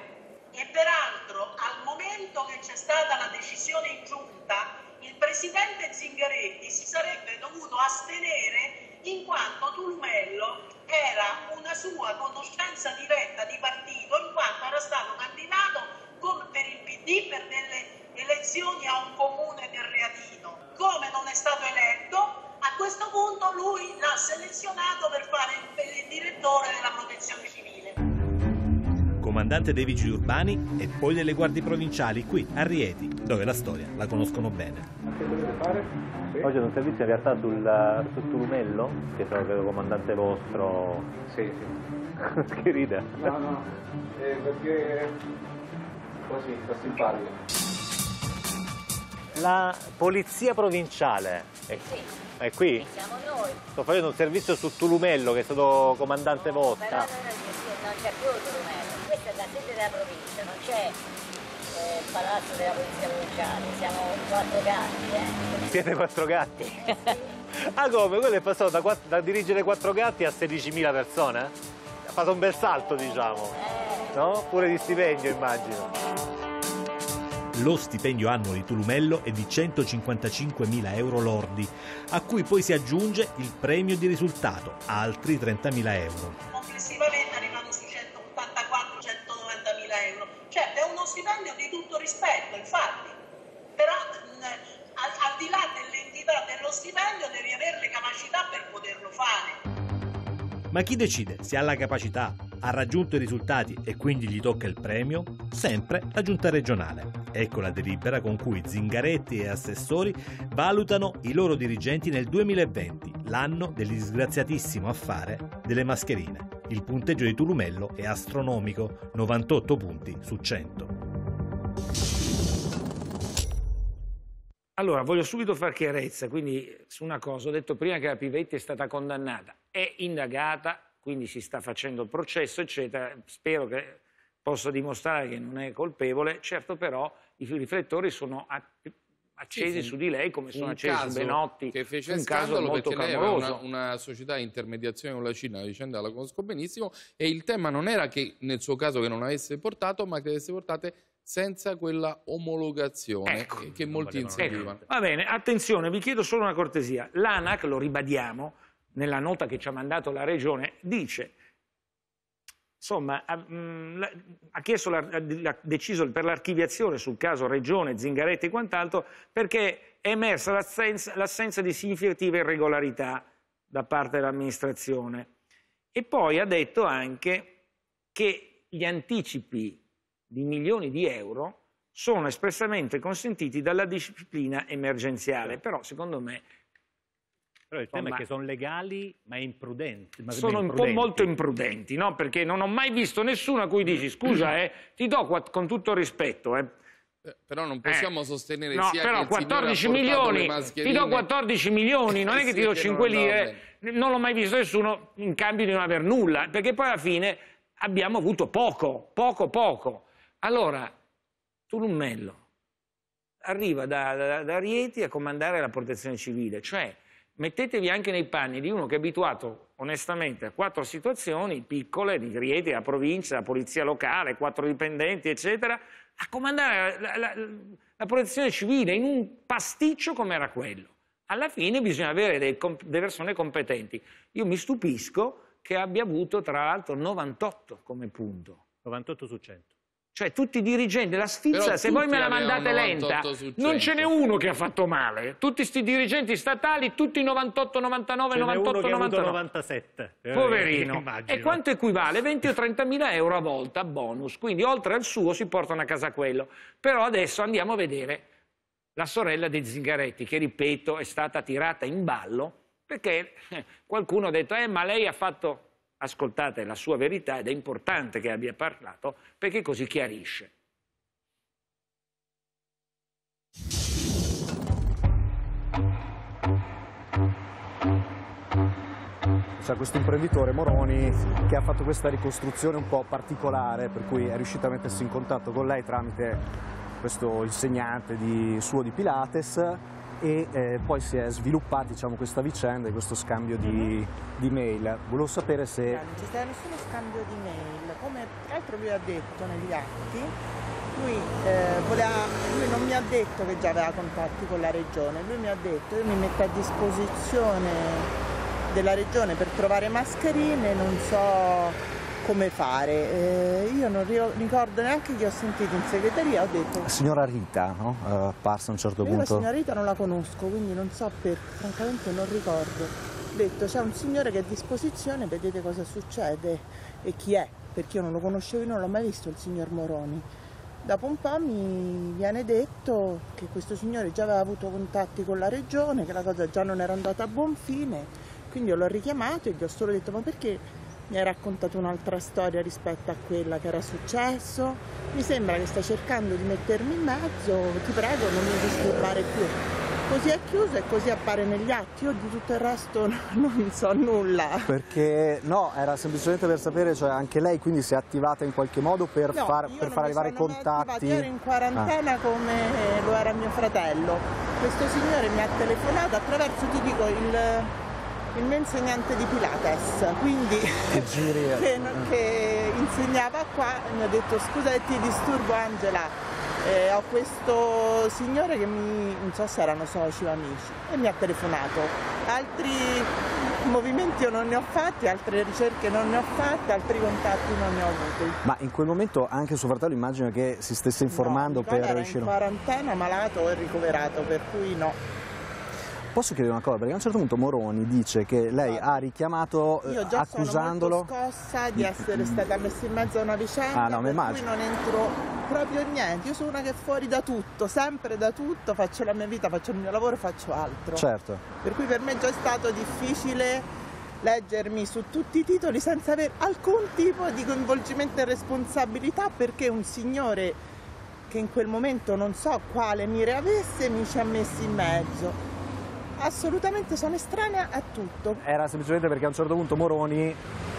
E peraltro al momento che c'è stata la decisione in giunta il presidente Zingaretti si sarebbe dovuto astenere in quanto Turmello era una sua conoscenza diretta di partito, in quanto era stato candidato per il PD per delle elezioni a un comune del Reatino. Come non è stato eletto, a questo punto lui l'ha selezionato per fare il, il direttore della protezione civile comandante dei vigili urbani e poi delle guardie provinciali qui a Rieti, dove la storia la conoscono bene. Oggi c'è un servizio in realtà sul, eh, sul Turumello, che sono credo comandante vostro. Sì, sì. [laughs] che ride. No, no, eh, perché così, sto simpatico. La polizia provinciale è, sì. è qui? siamo noi. Sto facendo un servizio su Tulumello che è stato comandante no, vostra. Però non c'è più Tulumello la sede della provincia, non c'è eh, il palazzo della polizia provinciale, siamo quattro gatti. Eh. Siete quattro gatti? [laughs] ah come? Quello è passato da, 4, da dirigere quattro gatti a 16.000 persone? Eh? Ha fatto un bel salto diciamo, eh. no? Pure di stipendio immagino. Lo stipendio annuo di Tulumello è di 155.000 euro lordi, a cui poi si aggiunge il premio di risultato, altri 30.000 euro. stipendio di tutto rispetto, infatti, però mh, al, al, di là dell'entità dello stipendio devi avere le capacità per poterlo fare. Ma chi decide se ha la capacità, ha raggiunto i risultati e quindi gli tocca il premio? Sempre la giunta regionale. Ecco la delibera con cui Zingaretti e assessori valutano i loro dirigenti nel 2020, l'anno del disgraziatissimo affare delle mascherine. Il punteggio di Tulumello è astronomico, 98 punti su 100. Allora, voglio subito far chiarezza, quindi su una cosa, ho detto prima che la Pivetti è stata condannata, è indagata, quindi si sta facendo il processo, eccetera, spero che possa dimostrare che non è colpevole, certo però i riflettori sono accesi sì, sì. su di lei come sono un accesi su Benotti, che fece un caso molto clamoroso. Una, una società di intermediazione con la Cina, la vicenda la conosco benissimo, e il tema non era che nel suo caso che non avesse portato, ma che avesse portato senza quella omologazione ecco, che molti insegnavano. Ecco. Eh, va bene, attenzione, vi chiedo solo una cortesia. L'ANAC, lo ribadiamo, nella nota che ci ha mandato la Regione, dice insomma, ha, mm, ha, chiesto, ha deciso per l'archiviazione sul caso Regione, Zingaretti e quant'altro, perché è emersa l'assenza di significative irregolarità da parte dell'amministrazione. E poi ha detto anche che gli anticipi di milioni di euro sono espressamente consentiti dalla disciplina emergenziale, certo. però secondo me però il tema è che sono legali ma imprudenti. Ma sono imprudenti. un po' molto imprudenti, no? Perché non ho mai visto nessuno a cui dici scusa, eh, ti do con tutto rispetto, eh. eh però non eh. possiamo eh. sostenere no, sia però 14 milioni, ti do 14 milioni, non è che [laughs] sì, ti do 5 non lire, non l'ho mai visto nessuno in cambio di non aver nulla, perché poi alla fine abbiamo avuto poco, poco, poco. Allora, Turummello arriva da, da, da Rieti a comandare la protezione civile, cioè mettetevi anche nei panni di uno che è abituato onestamente a quattro situazioni piccole, di Rieti, la provincia, la polizia locale, quattro dipendenti, eccetera, a comandare la, la, la protezione civile in un pasticcio come era quello. Alla fine bisogna avere delle persone competenti. Io mi stupisco che abbia avuto tra l'altro 98 come punto. 98 su 100. Cioè tutti i dirigenti, la Svizzera se voi me la mandate lenta, non ce n'è uno che ha fatto male. Tutti questi dirigenti statali, tutti 98, 99, ce 98, 99. 97. Poverino. Eh, [laughs] e quanto equivale? 20 o 30 mila euro a volta bonus. Quindi oltre al suo si portano a casa quello. Però adesso andiamo a vedere la sorella di Zingaretti, che ripeto è stata tirata in ballo perché eh, qualcuno ha detto eh ma lei ha fatto ascoltata è la sua verità ed è importante che abbia parlato perché così chiarisce. c'è questo imprenditore Moroni che ha fatto questa ricostruzione un po' particolare per cui è riuscito a mettersi in contatto con lei tramite questo insegnante di, suo di Pilates e eh, poi si è sviluppata diciamo, questa vicenda e questo scambio di, mm -hmm. di, mail. Volevo sapere se... Cioè, non c'è stato nessuno scambio di mail, come tra lui ha detto negli atti, lui, eh, voleva, lui, non mi ha detto che già aveva contatti con la regione, lui mi ha detto che mi metto a disposizione della regione per trovare mascherine, non so come fare. Eh, io non ricordo neanche che ho sentito in segreteria, ho detto... Signora Rita, no? Eh, apparsa a un certo io punto... la signora Rita non la conosco, quindi non so perché, francamente non ricordo. Ho detto c'è un signore che è a disposizione, vedete cosa succede e chi è, perché io non lo conoscevo, io non l'ho mai visto il signor Moroni. Dopo un po' mi viene detto che questo signore già aveva avuto contatti con la regione, che la cosa già non era andata a buon fine, quindi io l'ho richiamato e gli ho solo detto ma perché mi ha raccontato un'altra storia rispetto a quella che era successo. Mi sembra che sta cercando di mettermi in mezzo, ti prego non mi disturbare più. Così è chiuso e così appare negli atti, io di tutto il resto [laughs] non so nulla. Perché no, era semplicemente per sapere, cioè anche lei quindi si è attivata in qualche modo per no, far, per far arrivare i contatti. Io ero in quarantena ah. come lo era mio fratello. Questo signore mi ha telefonato attraverso, ti dico, il il mio insegnante di Pilates, quindi che, eh. che, insegnava qua, mi ha detto scusa che ti disturbo Angela, eh, ho questo signore che mi, non so se erano soci o amici, e mi ha telefonato. Altri movimenti io non ne ho fatti, altre ricerche non ne ho fatte, altri contatti non ne ho avuti. Ma in quel momento anche suo fratello immagino che si stesse informando no, per riuscire... era in quarantena, malato e ricoverato, per cui no. Posso chiedere una cosa? Perché a un certo punto Moroni dice che lei ha richiamato accusandolo... Eh, Io già sono sono scossa di essere stata messa in mezzo a una vicenda ah, no, per cui non entro proprio in niente. Io sono una che è fuori da tutto, sempre da tutto, faccio la mia vita, faccio il mio lavoro, faccio altro. Certo. Per cui per me è già stato difficile leggermi su tutti i titoli senza avere alcun tipo di coinvolgimento e responsabilità perché un signore che in quel momento non so quale mire avesse mi ci ha messo in mezzo assolutamente sono estranea a tutto. Era semplicemente perché a un certo punto Moroni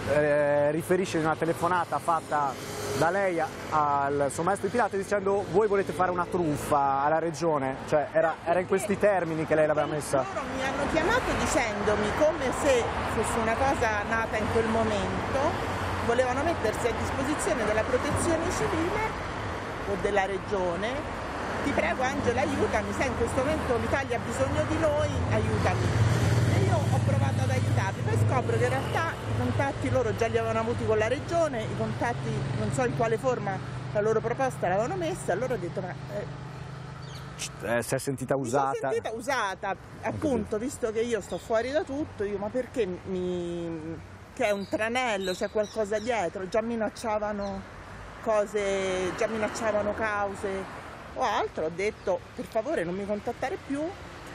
eh, riferisce di una telefonata fatta da lei al suo maestro di Pilate dicendo voi volete fare una truffa alla regione, cioè era, era in questi termini che lei l'aveva messa. Loro mi hanno chiamato dicendomi come se fosse una cosa nata in quel momento, volevano mettersi a disposizione della protezione civile o della regione ti prego Angela aiutami, sai in questo momento l'Italia ha bisogno di noi, aiutami. E io ho provato ad aiutarli, poi scopro che in realtà i contatti loro già li avevano avuti con la regione, i contatti non so in quale forma la loro proposta l'avevano messa, allora ho detto ma... Eh, cioè, eh, si è sentita usata. Si è sentita usata, appunto, visto che io sto fuori da tutto, io ma perché mi... che è un tranello, c'è qualcosa dietro, già minacciavano cose, già minacciavano cause o altro, ho detto per favore non mi contattare più,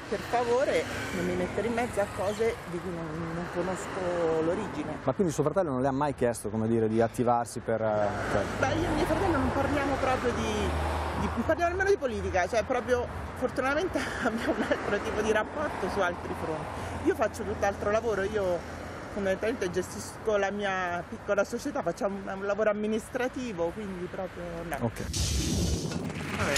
per favore non mi mettere in mezzo a cose di cui non, non conosco l'origine. Ma quindi suo fratello non le ha mai chiesto dire, di attivarsi per... Eh, per... Beh, io e mio fratello non parliamo proprio di di, non parliamo nemmeno di politica, cioè proprio fortunatamente [laughs] abbiamo un altro tipo di rapporto su altri fronti. Io faccio tutt'altro lavoro, io fondamentalmente gestisco la mia piccola società, facciamo un, un lavoro amministrativo, quindi proprio no. Okay. Vabbè,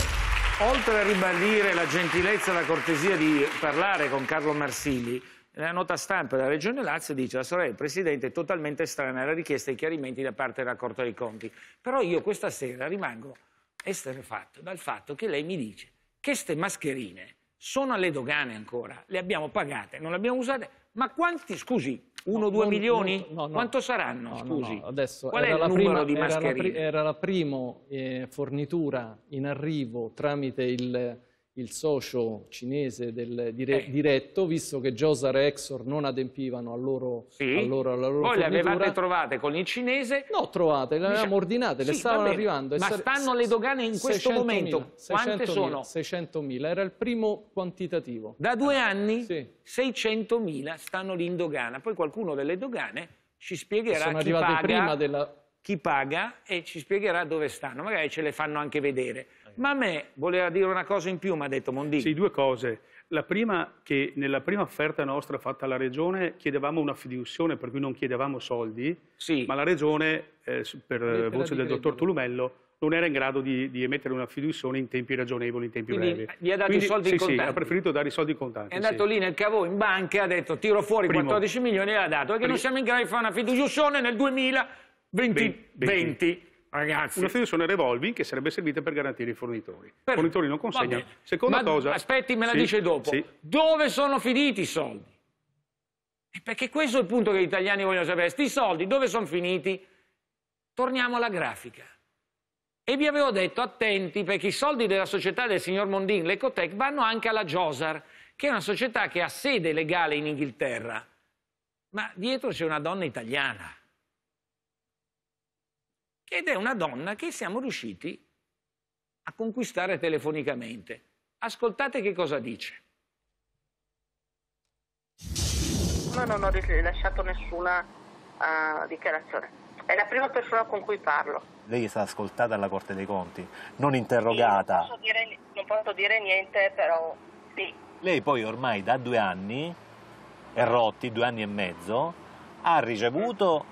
oltre a ribadire la gentilezza e la cortesia di parlare con Carlo Marsili, nella nota stampa della Regione Lazio dice la sorella del Presidente è totalmente estranea alla richiesta di chiarimenti da parte della Corte dei Conti. Però io questa sera rimango esterefatto dal fatto che lei mi dice che queste mascherine sono alle dogane ancora, le abbiamo pagate, non le abbiamo usate, ma quanti, scusi, 1-2 milioni? No, no, Quanto saranno, scusi? Adesso, Qual è il numero prima, di mascherine? Era la, era la prima eh, fornitura in arrivo tramite il il socio cinese del dire, eh. diretto, visto che Giosar e Exor non adempivano al loro, sì. al loro, alla loro Voi fornitura. le avevate trovate con il cinese? No, trovate, le avevamo ordinate, le stavano arrivando. Ma stanno le dogane in questo momento? 600 Quante 600 sono? 600.000, era il primo quantitativo. Da due anni sì. 600.000 stanno lì in dogana. Poi qualcuno delle dogane ci spiegherà sono chi paga, prima della... chi paga e ci spiegherà dove stanno. Magari ce le fanno anche vedere. Ma a me voleva dire una cosa in più, mi ha detto Mondini. Sì, due cose. La prima, che nella prima offerta nostra fatta alla Regione chiedevamo una fiduzione, per cui non chiedevamo soldi, sì. ma la Regione, eh, per Metterla eh, voce del dottor Tolumello, non era in grado di, di emettere una fiduzione in tempi ragionevoli, in tempi Quindi brevi. Gli ha dato Quindi, i soldi sì, contanti. Sì, ha preferito dare i soldi in contanti. È andato sì. lì nel cavo in banca, ha detto tiro fuori Primo. 14 milioni e ha dato, perché Primo. non siamo in grado di fare una fiduzione nel 2020. 20. 20. 20. Ragazzi. Una soluzione revolving che sarebbe servita per garantire i fornitori. I fornitori non consegnano. Seconda Ma cosa... Aspetti, me la sì, dice dopo. Sì. Dove sono finiti i soldi? Eh, perché questo è il punto che gli italiani vogliono sapere. Sti soldi dove sono finiti? Torniamo alla grafica. E vi avevo detto, attenti, perché i soldi della società del signor Mondin, l'Ecotec, vanno anche alla Josar, che è una società che ha sede legale in Inghilterra. Ma dietro c'è una donna italiana ed è una donna che siamo riusciti a conquistare telefonicamente. Ascoltate che cosa dice. No, non ho rilasciato nessuna uh, dichiarazione. È la prima persona con cui parlo. Lei è stata ascoltata alla Corte dei Conti, non interrogata. Non posso, dire, non posso dire niente, però sì. Lei poi ormai da due anni, e rotti, due anni e mezzo, ha ricevuto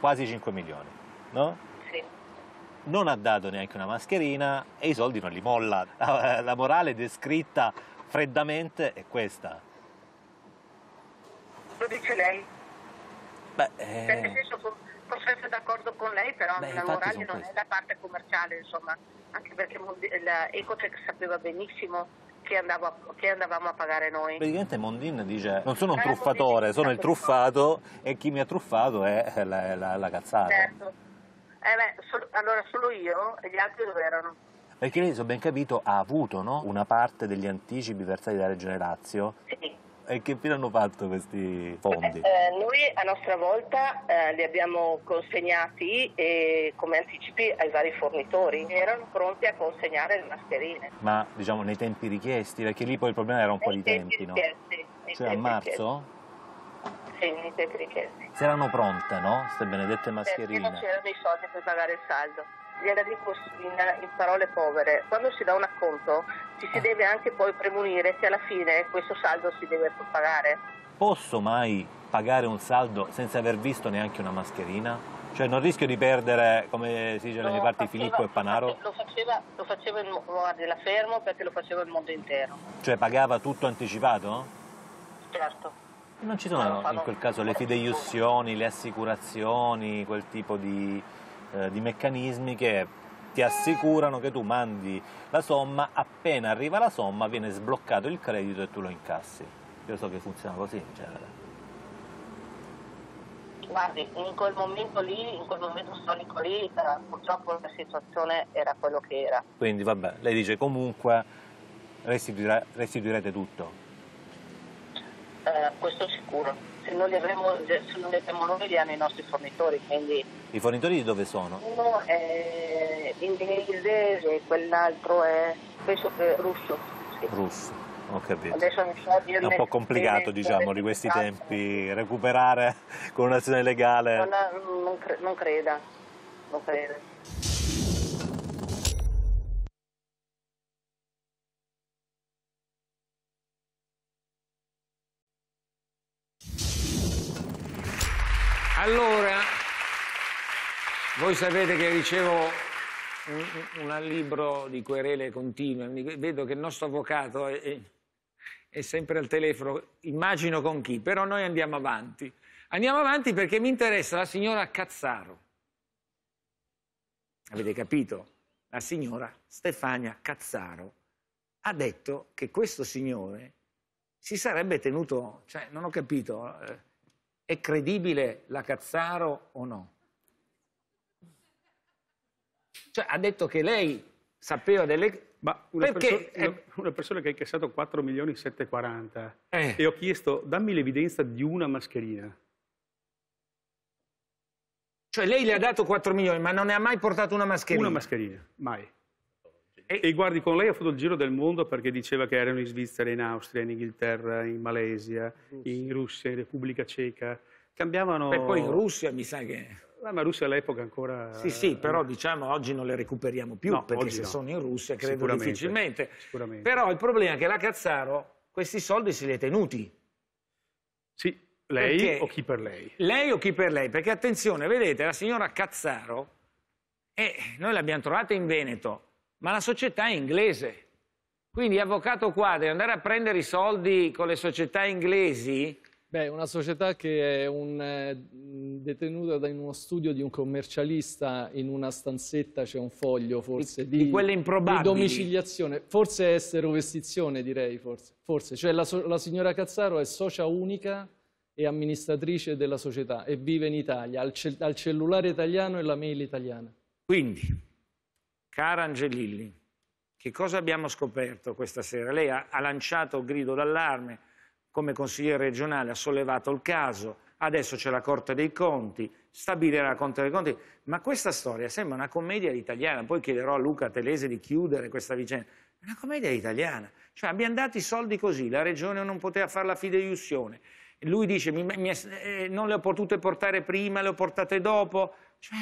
quasi 5 milioni, no? non ha dato neanche una mascherina e i soldi non li molla. La, morale descritta freddamente è questa. Lo dice lei? Beh, cioè, eh... Perché senso posso essere d'accordo con lei, però Beh, la morale non questo. è la parte commerciale, insomma, anche perché l'Ecotec sapeva benissimo che, andavo, che, andavamo a pagare noi. Praticamente Mondin dice non sono un truffatore, sono il truffato e chi mi ha truffato è la, la, la cazzata. Certo. Eh beh, so- allora solo io e gli altri dove erano? Perché lei, se ho ben capito, ha avuto no? una parte degli anticipi versati dalla Regione Lazio. Sì. E che fine hanno fatto questi fondi? Eh, eh noi a nostra volta eh, li abbiamo consegnati eh, come anticipi ai vari fornitori erano pronti a consegnare le mascherine. Ma diciamo nei tempi richiesti, perché lì poi il problema era un nei po' di tempi, tempi no? Richiesti, cioè tempi a marzo? Richiesti. Sì, i miei richieste. Si erano pronte, no? Queste benedette mascherine. Perché non c'erano i soldi per pagare il saldo. Gliela dico in, in parole povere, quando si dà un acconto ci si eh. deve anche poi premunire che alla fine questo saldo si deve pagare. Posso mai pagare un saldo senza aver visto neanche una mascherina? Cioè non rischio di perdere, come si dice nelle parti, Filippo e Panaro? Lo faceva, lo faceva il, guardi, la fermo perché lo faceva il mondo intero. Cioè pagava tutto anticipato? Certo. Non ci sono in quel caso le fideiussioni, le assicurazioni, quel tipo di, eh, di meccanismi che ti assicurano che tu mandi la somma, appena arriva la somma viene sbloccato il credito e tu lo incassi. Io so che funziona così in genere. Guardi, in quel momento lì, in quel momento storico lì, eh, purtroppo la situazione era quello che era. Quindi vabbè, lei dice comunque restituirete tutto. Eh, questo sicuro. Se non, li avremo, se non li abbiamo noi li hanno i nostri fornitori. Quindi... I fornitori di dove sono? Uno è inglese quell'altro è penso che russo. Sì. Russo, ho capito. è un po' complicato diciamo di questi tempi recuperare [laughs] con un'azione legale. Non, non, creda, non creda. Allora, voi sapete che ricevo un, un libro di querele continue, vedo che il nostro avvocato è, è sempre al telefono, immagino con chi, però noi andiamo avanti. Andiamo avanti perché mi interessa la signora Cazzaro. Avete capito? La signora Stefania Cazzaro ha detto che questo signore si sarebbe tenuto, cioè non ho capito, eh, è credibile la Cazzaro o no? Cioè, ha detto che lei sapeva delle... Ma una, perché, perso eh... una persona che ha incassato 4 milioni 740 eh. e ho chiesto dammi l'evidenza di una mascherina. Cioè lei le ha dato 4 milioni ma non ne ha mai portato una mascherina? Una mascherina, mai. E, e guardi, con lei ha fatto il giro del mondo perché diceva che erano in Svizzera, in Austria, in Inghilterra, in Malesia, Russia. in Russia, in Repubblica Ceca. Cambiavano... E poi in Russia mi sa che... Ah, ma Russia all'epoca ancora... Sì, sì, però diciamo oggi non le recuperiamo più, no, perché se no. sono in Russia credo sicuramente, difficilmente. Sicuramente. Però il problema è che la Cazzaro questi soldi se li è tenuti. Sì, lei perché o chi per lei? Lei o chi per lei, perché attenzione, vedete, la signora Cazzaro, eh, noi l'abbiamo trovata in Veneto, ma la società è inglese. Quindi, avvocato qua, devi andare a prendere i soldi con le società inglesi... Beh, una società che è un, eh, detenuta in uno studio di un commercialista in una stanzetta, c'è un foglio forse di, di, di domiciliazione, forse è esterovestizione direi, forse. forse. Cioè la, la signora Cazzaro è socia unica e amministratrice della società e vive in Italia, al, cell al cellulare italiano e la mail italiana. Quindi Cara Angelilli, che cosa abbiamo scoperto questa sera? Lei ha, ha lanciato grido d'allarme, come consigliere regionale ha sollevato il caso, adesso c'è la Corte dei Conti, stabilirà la Corte dei Conti, ma questa storia sembra una commedia italiana, poi chiederò a Luca Telese di chiudere questa vicenda, una commedia italiana, cioè abbiamo dato i soldi così, la regione non poteva fare la fideiussione, lui dice mi, mi, eh, non le ho potute portare prima, le ho portate dopo, cioè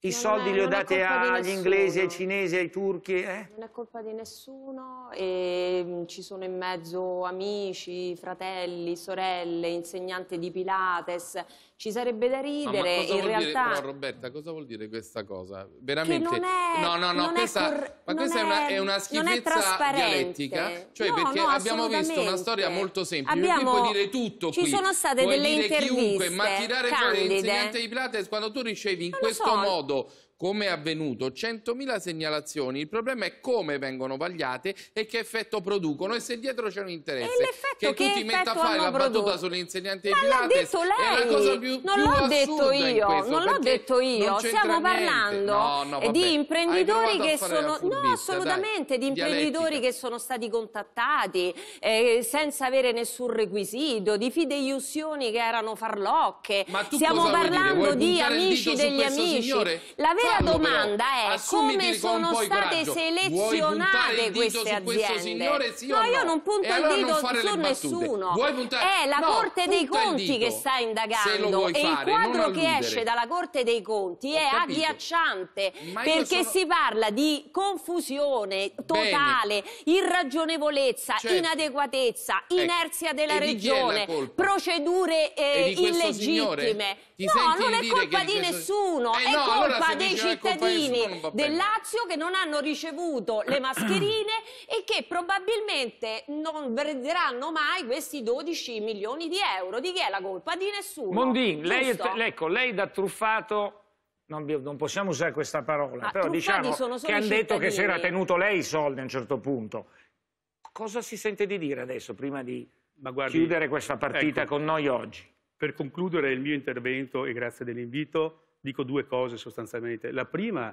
i non soldi è, li ho dati agli inglesi, ai cinesi, ai turchi? Eh? Non è colpa di nessuno, e mm, ci sono in mezzo amici, fratelli, sorelle, insegnanti di Pilates, ci sarebbe da ridere, no, in realtà... Dire, però Roberta, cosa vuol dire questa cosa? Veramente... Che non è, no, no, no, non questa, cor... ma questa è, è, una, è una schifezza è dialettica, cioè no, perché no, abbiamo visto una storia molto semplice, abbiamo... puoi dire tutto Ci sono state puoi delle interviste chiunque, ma tirare fuori l'insegnante di Pilates quando tu ricevi in questo so. modo come è avvenuto, 100.000 segnalazioni, il problema è come vengono vagliate e che effetto producono e se dietro c'è un interesse che, che tu ti metta a fare la prodotto? battuta sull'insegnante di Pilates è la cosa più, non l'ho detto io, questo, non l'ho detto io, stiamo parlando no, no, di imprenditori che sono no, assolutamente dai, di imprenditori dialettica. che sono stati contattati eh, senza avere nessun requisito, di fideiussioni che erano farlocche. Ma tu Stiamo parlando di amici degli amici. Signore? La vera vera domanda però. è Assumiti come sono state selezionate queste aziende. sì no, no, io non punto e il dito su nessuno. È la no, Corte dei Conti che sta indagando e il quadro che esce dalla Corte dei Conti è agghiacciante perché si parla di confusione totale, irragionevolezza, cioè, inadeguatezza, ecco, inerzia della regione, procedure eh, illegittime. Ti no, non è colpa di nessuno, eh, è no, colpa allora dei cittadini nessuno, del Lazio che non hanno ricevuto le [clears throat] mascherine e che probabilmente non vedranno mai questi 12 milioni di euro. Di chi è la colpa? Di nessuno. Mondin, lei, ecco, lei da truffato non, non, possiamo usare questa parola, Ma però diciamo che hanno detto che si era tenuto lei i soldi a un certo punto. Cosa si sente di dire adesso prima di guardi, chiudere questa partita ecco, con noi oggi? Per concludere il mio intervento, e grazie dell'invito, dico due cose sostanzialmente. La prima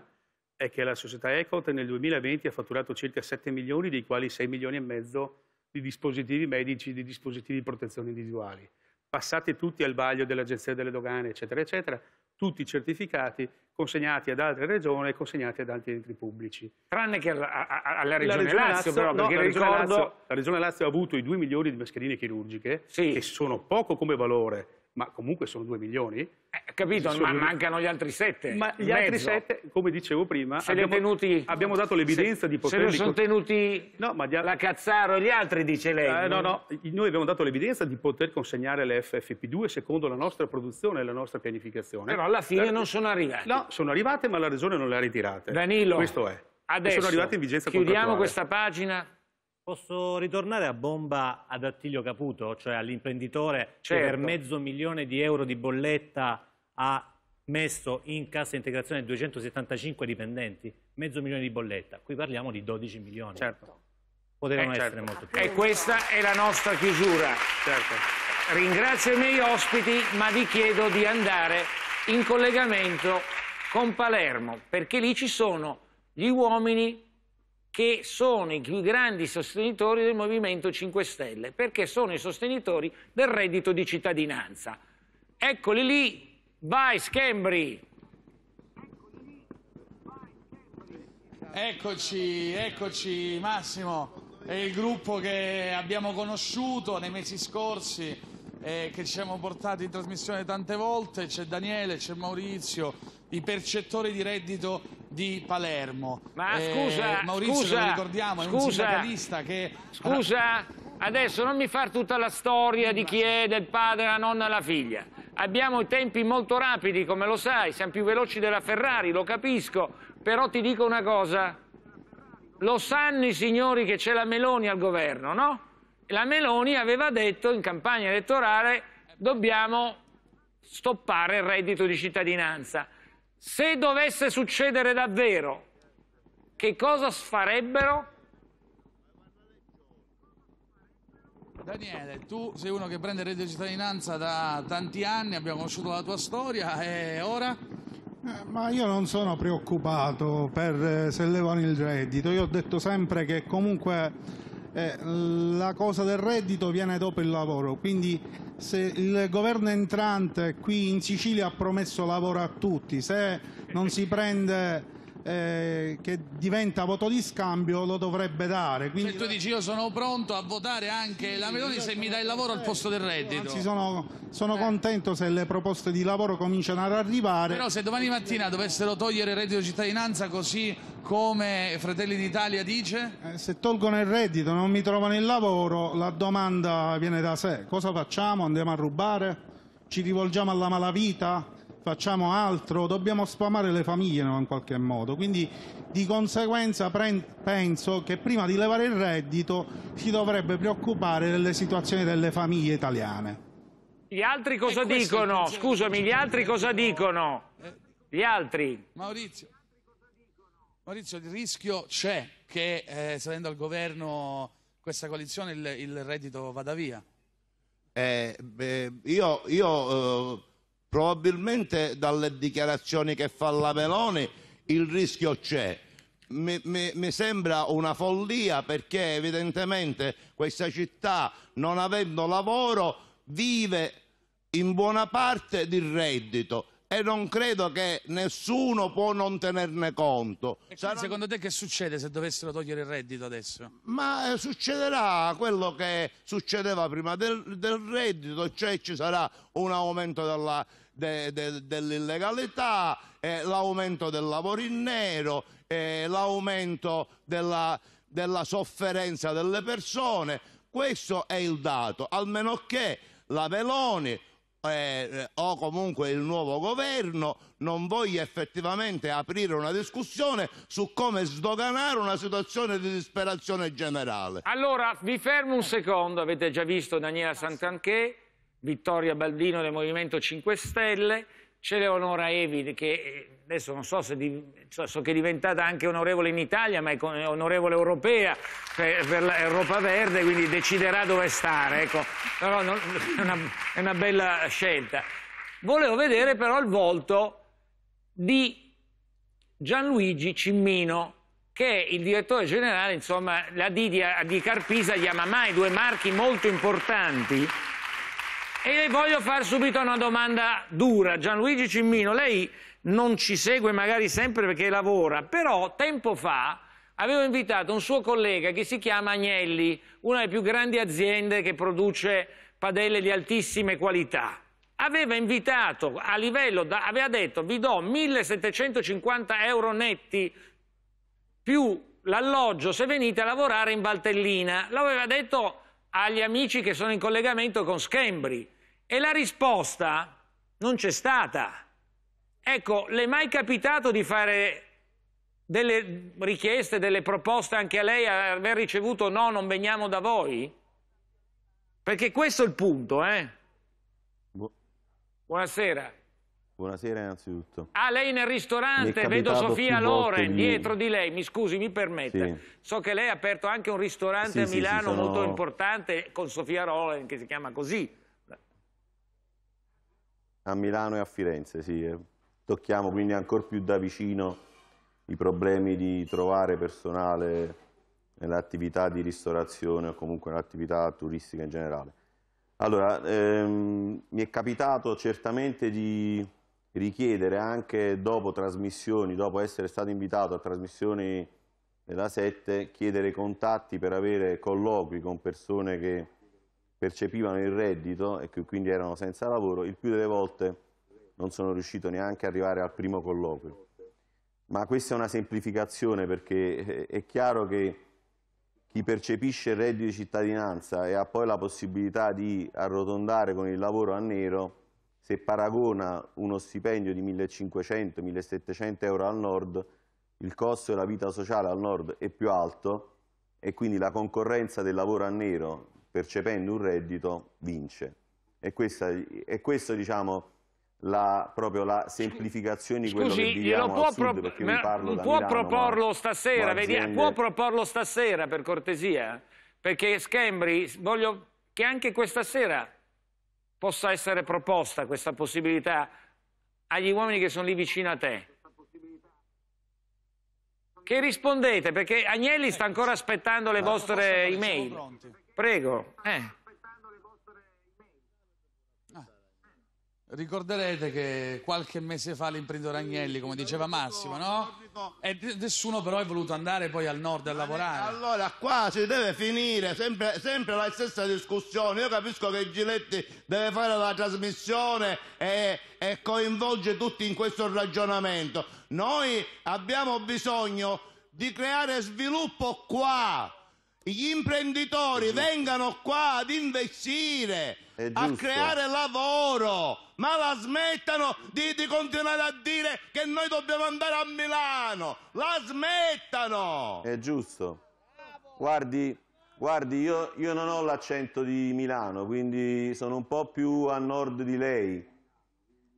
è che la società Ecot nel 2020 ha fatturato circa 7 milioni, dei quali 6 milioni e mezzo di dispositivi medici, di dispositivi di protezione individuali. Passate tutti al vaglio dell'Agenzia delle Dogane, eccetera, eccetera, tutti i certificati consegnati ad altre regioni e consegnati ad altri enti pubblici. Tranne che alla, a, alla regione, regione, Lazio, Lazio però, no, perché la ricordo... Regione Lazio, la regione Lazio ha avuto i 2 milioni di mascherine chirurgiche, sì. che sono poco come valore, ma comunque sono 2 milioni. Eh, capito, ma mancano gli altri 7. Ma gli mezzo. altri 7, come dicevo prima, abbiamo, tenuti, abbiamo, dato l'evidenza di poterli... Se li sono tenuti no, ma di... la Cazzaro e gli altri, dice lei. Eh, no, no, noi abbiamo dato l'evidenza di poter consegnare le FFP2 secondo la nostra produzione e la nostra pianificazione. Però alla fine la... Eh, non sono arrivate. No, sono arrivate ma la Regione non le ha ritirate. Danilo, questo è. adesso chiudiamo questa pagina Posso ritornare a bomba ad Attilio Caputo, cioè all'imprenditore certo. che per certo. mezzo milione di euro di bolletta ha messo in cassa integrazione 275 dipendenti, mezzo milione di bolletta. Qui parliamo di 12 milioni. Certo. Potevano eh, essere certo. molto più. E questa è la nostra chiusura. Certo. Ringrazio i miei ospiti, ma vi chiedo di andare in collegamento con Palermo, perché lì ci sono gli uomini che sono i più grandi sostenitori del Movimento 5 Stelle, perché sono i sostenitori del reddito di cittadinanza. Eccoli lì, vai Schembri! Eccoci, eccoci Massimo, è il gruppo che abbiamo conosciuto nei mesi scorsi, eh, che ci siamo portati in trasmissione tante volte, c'è Daniele, c'è Maurizio, i percettori di reddito di Palermo. Ma eh, scusa, Maurizio, scusa, lo ricordiamo, è scusa, un sindacalista che... Scusa, adesso non mi far tutta la storia di chi è, del padre, la nonna, la figlia. Abbiamo i tempi molto rapidi, come lo sai, siamo più veloci della Ferrari, lo capisco, però ti dico una cosa, lo sanno i signori che c'è la Meloni al governo, no? La Meloni aveva detto in campagna elettorale dobbiamo stoppare il reddito di cittadinanza. Se dovesse succedere davvero, che cosa farebbero? Daniele, tu sei uno che prende il reddito di cittadinanza da tanti anni, abbiamo conosciuto la tua storia e ora? Eh, ma io non sono preoccupato per eh, se levano il reddito, io ho detto sempre che comunque eh, la cosa del reddito viene dopo il lavoro, quindi se il governo entrante qui in Sicilia ha promesso lavoro a tutti, se non si prende eh, che diventa voto di scambio lo dovrebbe dare. Quindi... Cioè tu dici io sono pronto a votare anche sì, la Meloni se mi dai il lavoro al posto del reddito. Anzi sono, sono eh. contento se le proposte di lavoro cominciano ad arrivare. Però se domani mattina dovessero togliere il reddito di cittadinanza così come Fratelli d'Italia dice? Eh, se tolgono il reddito non mi trovano il lavoro la domanda viene da sé. Cosa facciamo? Andiamo a rubare? Ci rivolgiamo alla malavita? facciamo altro, dobbiamo sfamare le famiglie in qualche modo. Quindi di conseguenza penso che prima di levare il reddito si dovrebbe preoccupare delle situazioni delle famiglie italiane. Gli altri cosa eh, dicono? Scusami, gli altri cosa dicono? Eh? Gli altri. Maurizio. Maurizio, il rischio c'è che eh, salendo al governo questa coalizione il, il reddito vada via? Eh, beh, io, io eh Probabilmente dalle dichiarazioni che fa la Meloni il rischio c'è. Mi, mi, mi, sembra una follia perché evidentemente questa città, non avendo lavoro, vive in buona parte di reddito e non credo che nessuno può non tenerne conto. Sarà... Secondo te che succede se dovessero togliere il reddito adesso? Ma eh, succederà quello che succedeva prima del, del reddito, cioè ci sarà un aumento della de, de, dell'illegalità, eh, l'aumento del lavoro in nero, eh, l'aumento della, della sofferenza delle persone. Questo è il dato, almeno che la Meloni eh, eh, o comunque il nuovo governo non voglia effettivamente aprire una discussione su come sdoganare una situazione di disperazione generale. Allora vi fermo un secondo, avete già visto Daniela Santanché Vittoria Baldino del Movimento 5 Stelle, c'è Leonora Evid che eh, adesso non so se di, so che è diventata anche onorevole in Italia ma è onorevole europea per, per l'Europa Verde quindi deciderà dove stare, ecco. però non, è, una, è una bella scelta. Volevo vedere però il volto di Gianluigi Cimmino che è il direttore generale, insomma la Didi di Carpisa gli ama mai, due marchi molto importanti e le voglio fare subito una domanda dura. Gianluigi Cimmino, lei non ci segue magari sempre perché lavora, però tempo fa avevo invitato un suo collega che si chiama Agnelli, una delle più grandi aziende che produce padelle di altissime qualità. Aveva invitato a livello, da, aveva detto vi do 1750 euro netti più l'alloggio se venite a lavorare in Valtellina. L'aveva detto agli amici che sono in collegamento con Schembri. E la risposta non c'è stata. Ecco, le è mai capitato di fare delle richieste, delle proposte anche a lei, aver ricevuto no, non veniamo da voi? Perché questo è il punto, eh? Bu Buonasera. Buonasera innanzitutto. Ah, lei nel ristorante, vedo Sofia Loren dietro di lei, mi scusi, mi permette. Sì. So che lei ha aperto anche un ristorante sì, a Milano sì, sono... molto importante con Sofia Loren, che si chiama così a Milano e a Firenze, sì. Tocchiamo quindi ancora più da vicino i problemi di trovare personale nell'attività di ristorazione o comunque nell'attività turistica in generale. Allora, ehm, mi è capitato certamente di richiedere anche dopo trasmissioni, dopo essere stato invitato a trasmissioni della 7, chiedere contatti per avere colloqui con persone che percepivano il reddito e che quindi erano senza lavoro, il più delle volte non sono riuscito neanche ad arrivare al primo colloquio. Ma questa è una semplificazione perché eh, è chiaro che chi percepisce il reddito di cittadinanza e ha poi la possibilità di arrotondare con il lavoro a nero, se paragona uno stipendio di 1500-1700 euro al nord, il costo della vita sociale al nord è più alto e quindi la concorrenza del lavoro a nero percependo un reddito vince. E, questa, è questo diciamo la, proprio la semplificazione di quello Scusi, che viviamo può al parlo può Milano, proporlo ma, stasera, ma eh, aziende... vediamo, può proporlo stasera per cortesia? Perché Schembri, voglio che anche questa sera possa essere proposta questa possibilità agli uomini che sono lì vicino a te. Che rispondete, perché Agnelli sta eh, ancora aspettando le vostre email. Prego. Eh. Ah. Ricorderete che qualche mese fa l'imprenditore Agnelli, come diceva Massimo, no? E nessuno però è voluto andare poi al nord a lavorare. Allora qua si deve finire, sempre, sempre la stessa discussione. Io capisco che Giletti deve fare la trasmissione e, e coinvolge tutti in questo ragionamento. Noi abbiamo bisogno di creare sviluppo qua gli imprenditori vengano qua ad investire, a creare lavoro, ma la smettano di, di, continuare a dire che noi dobbiamo andare a Milano, la smettano! È giusto, guardi, guardi io, io non ho l'accento di Milano, quindi sono un po' più a nord di lei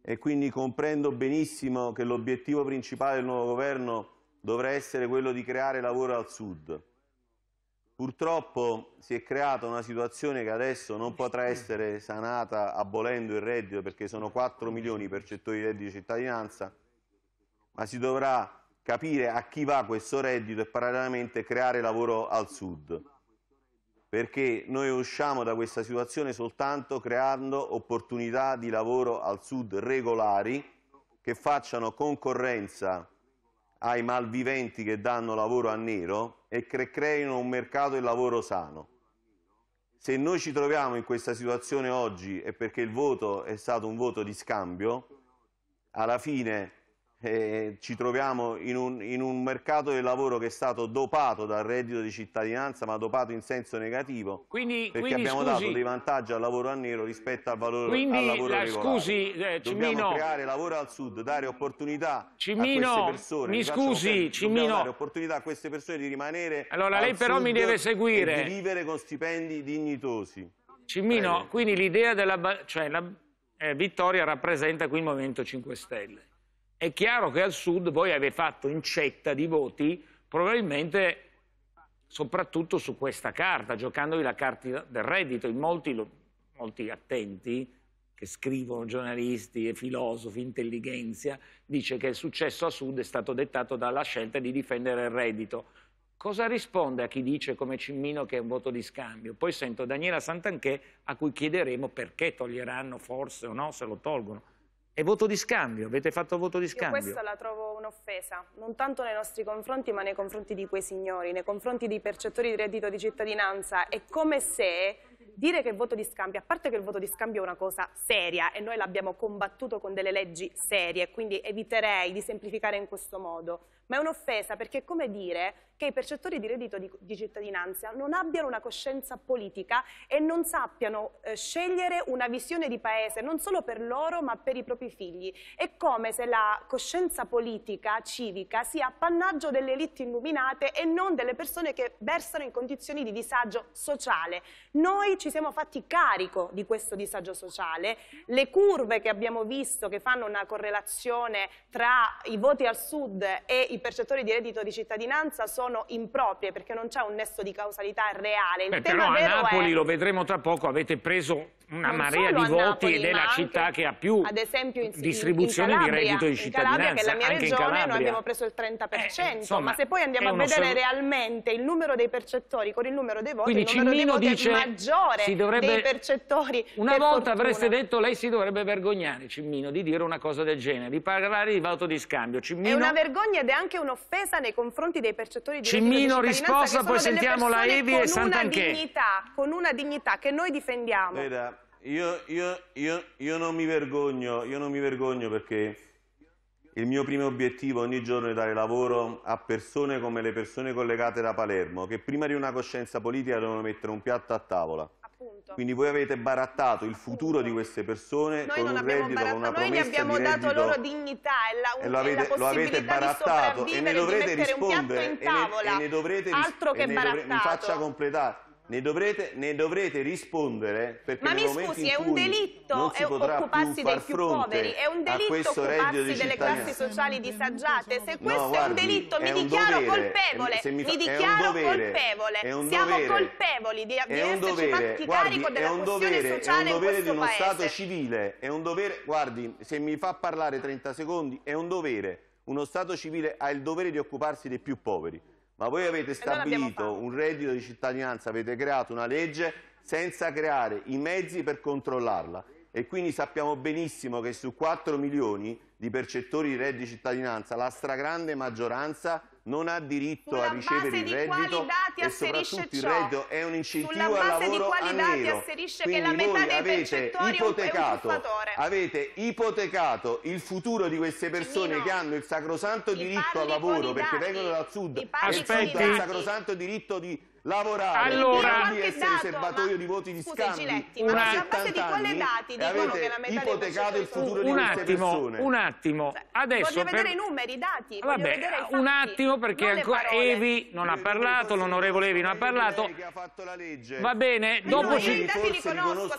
e quindi comprendo benissimo che l'obiettivo principale del nuovo governo dovrà essere quello di creare lavoro al sud. Purtroppo si è creata una situazione che adesso non potrà essere sanata abolendo il reddito perché sono 4 milioni i percettori di reddito di cittadinanza, ma si dovrà capire a chi va questo reddito e parallelamente creare lavoro al sud. Perché noi usciamo da questa situazione soltanto creando opportunità di lavoro al sud regolari che facciano concorrenza ai malviventi che danno lavoro a nero e che creino un mercato del lavoro sano. Se noi ci troviamo in questa situazione oggi è perché il voto è stato un voto di scambio, alla fine eh, ci troviamo in un, in un, mercato del lavoro che è stato dopato dal reddito di cittadinanza, ma dopato in senso negativo, quindi, perché quindi, abbiamo scusi, dato dei vantaggi al lavoro a nero rispetto al, valore, quindi, al lavoro la, eh, regolare. Scusi, eh, Dobbiamo creare lavoro al sud, dare opportunità Cimino, a queste persone. Mi scusi, Cimino. dare opportunità a queste persone di rimanere Allora lei però mi deve seguire. di vivere con stipendi dignitosi. Cimino, Prego. quindi l'idea della... Cioè la, eh, vittoria rappresenta qui il Movimento 5 Stelle è chiaro che al sud voi avete fatto incetta di voti probabilmente soprattutto su questa carta, giocandovi la carta del reddito. In molti, molti attenti che scrivono giornalisti e filosofi, intelligenza, dice che il successo a sud è stato dettato dalla scelta di difendere il reddito. Cosa risponde a chi dice come Cimmino che è un voto di scambio? Poi sento Daniela Santanchè a cui chiederemo perché toglieranno forse o no se lo tolgono è voto di scambio, avete fatto voto di scambio. Io questa la trovo un'offesa, non tanto nei nostri confronti, ma nei confronti di quei signori, nei confronti dei percettori di reddito di cittadinanza. È come se dire che il voto di scambio, a parte che il voto di scambio è una cosa seria e noi l'abbiamo combattuto con delle leggi serie, quindi eviterei di semplificare in questo modo ma è un'offesa perché è come dire che i percettori di reddito di, di, cittadinanza non abbiano una coscienza politica e non sappiano eh, scegliere una visione di paese non solo per loro ma per i propri figli. È come se la coscienza politica civica sia appannaggio delle elite illuminate e non delle persone che versano in condizioni di disagio sociale. Noi ci siamo fatti carico di questo disagio sociale, le curve che abbiamo visto che fanno una correlazione tra i voti al sud e i i percettori di reddito di cittadinanza sono improprie perché non c'è un nesso di causalità reale. Il Beh, però a Napoli, è... lo vedremo tra poco, avete preso una non marea di voti Napoli, ed è la città che ha più esempio, in, distribuzione in Calabria, di reddito di cittadinanza. In Calabria, che è la mia regione, noi abbiamo preso il 30%, eh, insomma, ma se poi andiamo a vedere realmente il numero dei percettori con il numero dei voti, Quindi il numero Cimmino dei voti è maggiore dovrebbe... dei percettori. [laughs] Una per volta fortuna. avreste detto lei si dovrebbe vergognare, Cimmino, di dire una cosa del genere, di parlare di voto di scambio. Cimmino... È una vergogna ed è anche anche un'offesa nei confronti dei percettori di Cimmino di risposta, poi sentiamo la Evi e Sant'Anchè. Dignità, con una dignità che noi difendiamo. Vera, io, io, io, io, non mi vergogno, io non mi vergogno perché il mio primo obiettivo ogni giorno è dare lavoro a persone come le persone collegate da Palermo, che prima di una coscienza politica devono mettere un piatto a tavola. Punto. Quindi voi avete barattato il futuro di queste persone noi con un reddito, con una promessa Noi gli abbiamo dato loro dignità e la, e lo avete, la lo avete barattato e ne dovrete rispondere e ne, e ne dovrete Altro che barattato. in faccia completare. Ne dovrete, ne dovrete, rispondere perché Ma mi scusi, è un delitto occuparsi dei più poveri, è un delitto occuparsi delle classi sociali disagiate. Se questo no, guardi, è un delitto mi un dichiaro dovere, colpevole, mi, fa, mi dichiaro dovere, colpevole. Siamo dovere, colpevoli di, di esserci fatti guardi, carico della questione sociale È un dovere di uno paese. Stato civile, è un dovere, guardi, se mi fa parlare 30 secondi, è un dovere. Uno Stato civile ha il dovere di occuparsi dei più poveri ma voi avete stabilito un reddito di cittadinanza, avete creato una legge senza creare i mezzi per controllarla e quindi sappiamo benissimo che su 4 milioni di percettori di reddito di cittadinanza la stragrande maggioranza non ha diritto Sulla a ricevere il reddito e soprattutto il reddito è un incentivo al lavoro a nero. Quindi voi avete ipotecato, avete ipotecato, il futuro di queste persone Cimino, che hanno il sacrosanto diritto al lavoro perché vengono dal sud e il il sacrosanto diritto di lavorare allora, di essere dato, serbatoio ma, di voti di scusa, scambi Giletti, ma a base di quale dati dicono che la metà ipotecato il futuro di un attimo, persone un attimo cioè, adesso voglio per... vedere i numeri i dati Vabbè, i un attimo perché ancora Evi non ha parlato l'onorevole Evi non ha parlato va bene dopo ci se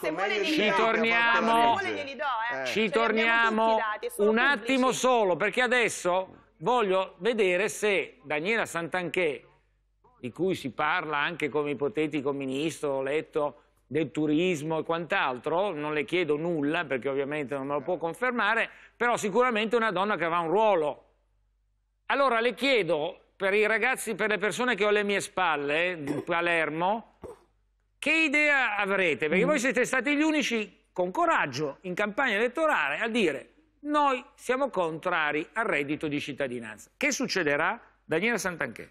Se vuole vuole glieli do. Eh. Eh. ci torniamo ci torniamo un attimo solo perché adesso voglio vedere se Daniela Santanchè di cui si parla anche come ipotetico ministro, ho letto del turismo e quant'altro, non le chiedo nulla perché ovviamente non me lo può certo. confermare, però sicuramente è una donna che avrà un ruolo. Allora le chiedo per i ragazzi, per le persone che ho alle mie spalle di Palermo, che idea avrete? Perché mm. voi siete stati gli unici con coraggio in campagna elettorale a dire noi siamo contrari al reddito di cittadinanza. Che succederà? Daniela Santanchè.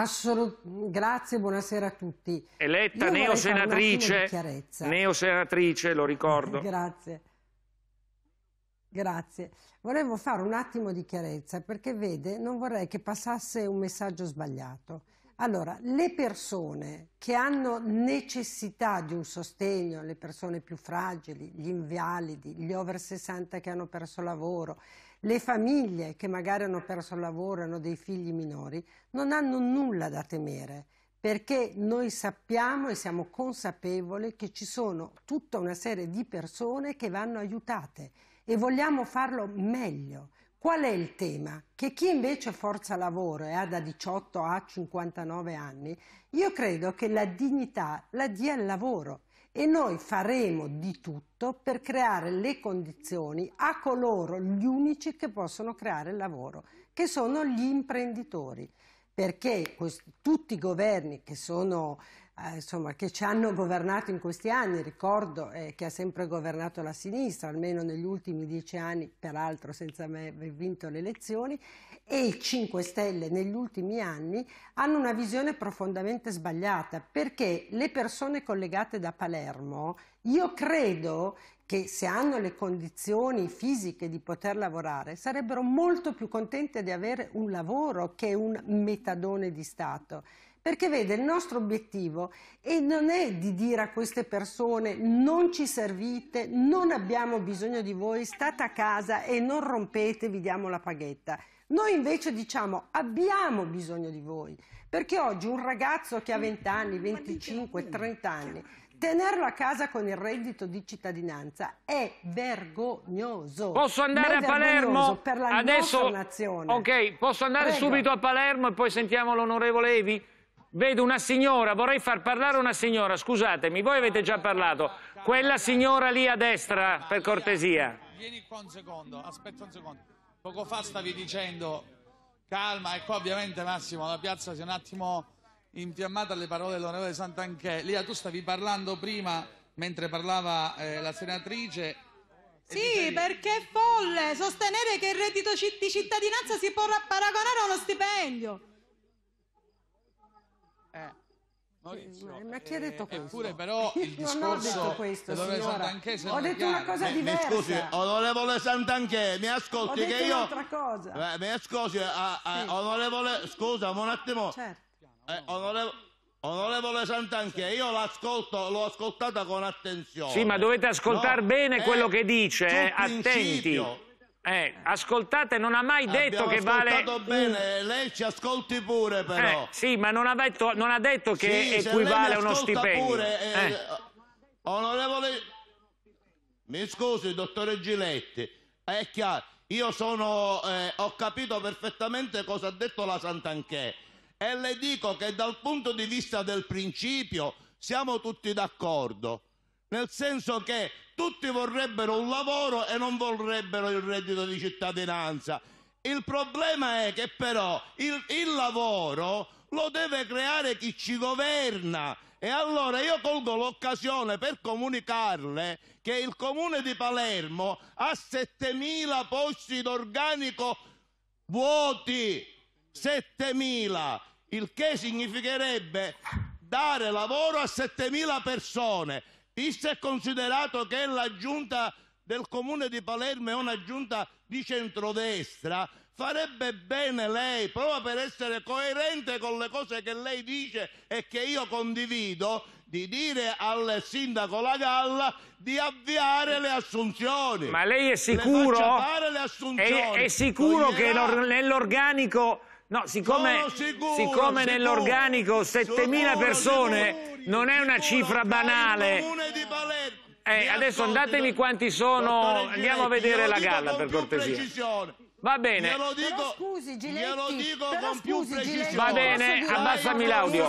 Assolut- grazie, buonasera a tutti. Eletta neosenatrice, neosenatrice, lo ricordo. [laughs] grazie. Grazie. Volevo fare un attimo di chiarezza perché, vede, non vorrei che passasse un messaggio sbagliato. Allora, le persone che hanno necessità di un sostegno, le persone più fragili, gli invalidi, gli over 60 che hanno perso lavoro, le famiglie che magari hanno perso il lavoro, hanno dei figli minori, non hanno nulla da temere perché noi sappiamo e siamo consapevoli che ci sono tutta una serie di persone che vanno aiutate e vogliamo farlo meglio. Qual è il tema? Che chi invece forza lavoro e ha da 18 a 59 anni, io credo che la dignità la dia il lavoro, e noi faremo di tutto per creare le condizioni a coloro gli unici che possono creare lavoro, che sono gli imprenditori perché questi, tutti i governi che sono eh, insomma, che ci hanno governato in questi anni, ricordo eh, che ha sempre governato la sinistra, almeno negli ultimi dieci anni, peraltro senza mai aver vinto le elezioni, e i 5 Stelle negli ultimi anni hanno una visione profondamente sbagliata, perché le persone collegate da Palermo, io credo che se hanno le condizioni fisiche di poter lavorare sarebbero molto più contente di avere un lavoro che un metadone di Stato. Perché vede, il nostro obiettivo e non è di dire a queste persone non ci servite, non abbiamo bisogno di voi, state a casa e non rompete, vi diamo la paghetta. Noi invece diciamo abbiamo bisogno di voi, perché oggi un ragazzo che ha 20 anni, 25, 30 anni, tenerlo a casa con il reddito di cittadinanza è vergognoso. Posso andare a Palermo? Per la Adesso... nazione. Ok, posso andare Prego. subito a Palermo e poi sentiamo l'onorevole Evi? Vedo una signora, vorrei far parlare una signora, scusatemi, voi avete già parlato. Quella signora lì a destra, per cortesia. Vieni qua un secondo, aspetta un secondo. Poco fa stavi dicendo, calma, e qua ovviamente Massimo la piazza si è un attimo infiammata alle parole dell'onorevole Santanchè. Lia, tu stavi parlando prima, mentre parlava eh, la senatrice, sì, perché è folle sostenere che il reddito di cittadinanza si può paragonare a uno stipendio. Eh. Maurizio, ma chi ha eh, detto eh, questo? Eppure però [laughs] il discorso non ho detto questo, signora. Santanchè ho detto una cosa diversa. Mi scusi, onorevole Santanchè, mi ascolti che io... un'altra cosa. Eh, mi ascolti, ah, ah, onorevole... Scusa, un attimo. Certo. Eh, onorevole... Onorevole Santanchè, io l'ascolto, l'ho ascoltata con attenzione. Sì, ma dovete ascoltare no? bene quello eh, che dice, eh, attenti. Eh, ascoltate, non ha mai detto Abbiamo che vale... bene, lei ci ascolti pure però. Eh, sì, ma non ha detto, non ha detto che sì, equivale a uno stipendio. Pure, eh, eh. Onorevole... Mi scusi, dottore Giletti, è chiaro, io sono, eh, ho capito perfettamente cosa ha detto la Santanchè e le dico che dal punto di vista del principio siamo tutti d'accordo, nel senso che tutti vorrebbero un lavoro e non vorrebbero il reddito di cittadinanza. Il problema è che però il, il lavoro lo deve creare chi ci governa. E allora io colgo l'occasione per comunicarle che il comune di Palermo ha 7.000 posti d'organico vuoti. 7.000, il che significherebbe dare lavoro a 7.000 persone visto e considerato che la giunta del comune di Palermo è una giunta di centrodestra, farebbe bene lei, prova per essere coerente con le cose che lei dice e che io condivido, di dire al sindaco La Galla di avviare le assunzioni. Ma lei è sicuro? Le fare le assunzioni. È, è sicuro Toglierà... che nell'organico No, siccome, sicuro, siccome sicuro, nell'organico 7.000 persone sicuro, non è una cifra banale... Eh, adesso andatemi quanti sono, andiamo a vedere la galla per cortesia. Va bene. Glielo dico, però scusi, Giletti, glielo dico con scusi, più precisione. Va bene, abbassami l'audio.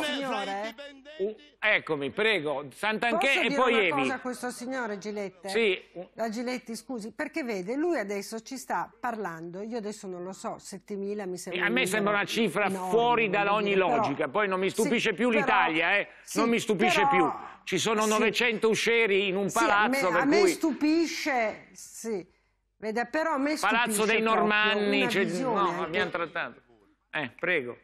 Uh, eccomi, prego, Sant'Anche e poi Evi. Posso dire a questo signore Giletti? Sì. La Giletti, scusi, perché vede, lui adesso ci sta parlando, io adesso non lo so, 7.000 mi sembra... E a me sembra una cifra enorme, fuori da ogni però, logica, poi non mi stupisce sì, più l'Italia, eh. sì, non mi stupisce però, più. Ci sono 900 sì. uscieri in un palazzo, a me, a me stupisce, sì Vede, però me Palazzo dei Normanni, cioè, no, abbiamo trattato. Eh, prego.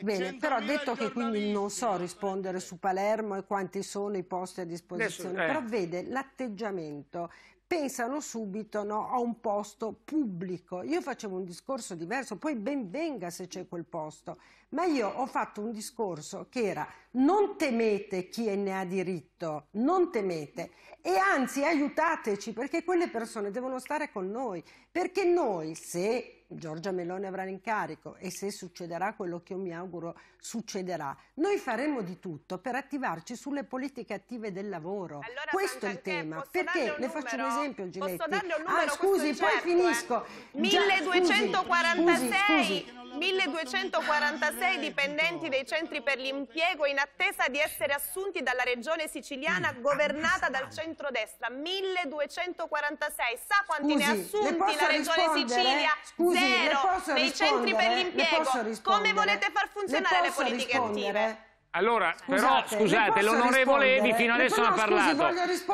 Bene, però detto che quindi non so rispondere eh. su Palermo e quanti sono i posti a disposizione, Adesso, eh. però vede l'atteggiamento, pensano subito no, a un posto pubblico. Io facevo un discorso diverso, poi ben venga se c'è quel posto, ma io ho fatto un discorso che era non temete chi ne ha diritto, non temete e anzi aiutateci perché quelle persone devono stare con noi, perché noi se Giorgia Melone avrà l'incarico e se succederà quello che io mi auguro succederà, noi faremo di tutto per attivarci sulle politiche attive del lavoro. Allora, Questo è il tema, perché le faccio un esempio Giletti. Posso darle un ah, numero? Ah, scusi, poi certo, finisco. Eh. 1246. Già, scusi, scusi, scusi. 1246 dipendenti dei centri per l'impiego in attesa di essere assunti dalla regione siciliana mm. governata dal centrodestra. 1246. Sa quanti Scusi, ne ha assunti la regione Sicilia? Scusi, Zero. Nei centri per l'impiego. Come volete far funzionare le, le politiche rispondere? attive? Allora, scusate, però scusate, l'onorevole Evi fino adesso non ha parlato.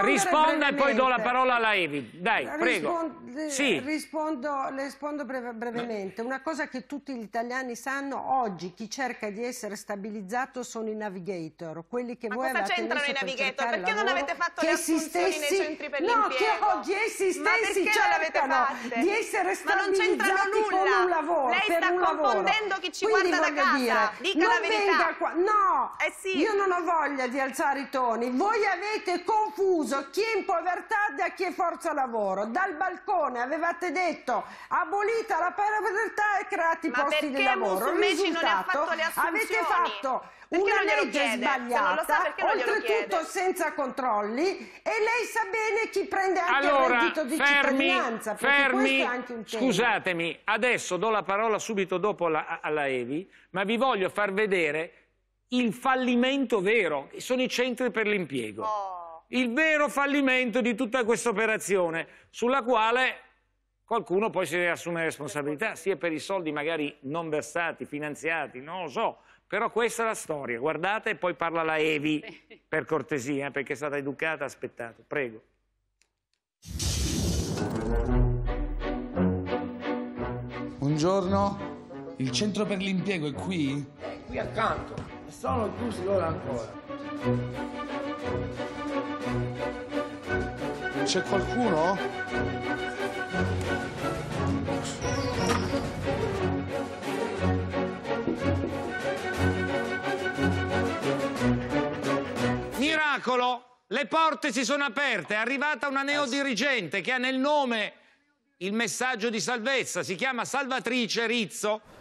Risponda e poi do la parola alla Evi. Dai, prego. sì. rispondo, le rispondo brevemente. Una cosa che tutti gli italiani sanno, oggi chi cerca di essere stabilizzato sono i navigator, quelli che Ma voi cosa c'entrano i navigator? Per perché lavoro, non avete fatto le assunzioni stessi, nei centri per no, l'impiego? No, che oggi essi stessi cercano di essere stabilizzati con un lavoro. Lei sta confondendo chi ci Quindi guarda da casa. Dica la verità. Qua, no! Eh sì. Io non ho voglia di alzare i toni. Voi avete confuso chi è in povertà da chi è forza lavoro. Dal balcone avevate detto abolita la povertà e creati Ma posti di lavoro. Ma perché non ha fatto le assunzioni? Avete fatto perché una legge chiede? sbagliata, sa, oltretutto senza controlli e lei sa bene chi prende anche allora, il reddito di fermi, cittadinanza. Fermi, scusatemi, adesso do la parola subito dopo alla, alla Evi, ma vi voglio far vedere il fallimento vero, che sono i centri per l'impiego. Oh. Il vero fallimento di tutta questa operazione, sulla quale qualcuno poi si deve assumere responsabilità, sia per i soldi magari non versati, finanziati, non lo so, però questa è la storia, guardate e poi parla la Evi, per cortesia, perché è stata educata, aspettate, prego. Buongiorno, il centro per l'impiego è qui? È qui accanto sono chiusi loro ancora. C'è qualcuno? Miracolo! Le porte si sono aperte, è arrivata una neodirigente che ha nel nome il messaggio di salvezza, si chiama Salvatrice Rizzo.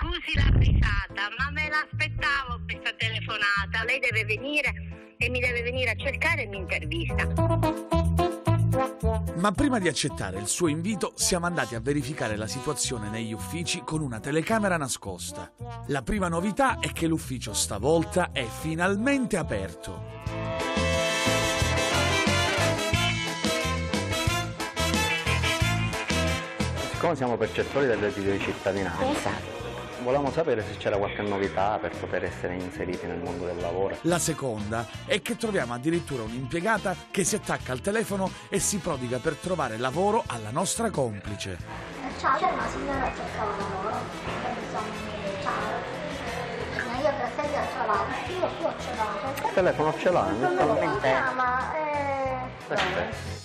scusi la risata, ma me l'aspettavo questa telefonata. Lei deve venire e mi deve venire a cercare e mi intervista. Ma prima di accettare il suo invito, siamo andati a verificare la situazione negli uffici con una telecamera nascosta. La prima novità è che l'ufficio stavolta è finalmente aperto. Siccome siamo percettori del reddito di cittadinanza, esatto. Volevamo sapere se c'era qualche novità per poter essere inseriti nel mondo del lavoro. La seconda è che troviamo addirittura un'impiegata che si attacca al telefono e si prodiga per trovare lavoro alla nostra complice. Ciao, c'è una signora che cercava lavoro, ciao. Io per te ho trovato, io, io ho trovato. Il telefono ce l'ha? Non me lo ma... Eh... Perfetto.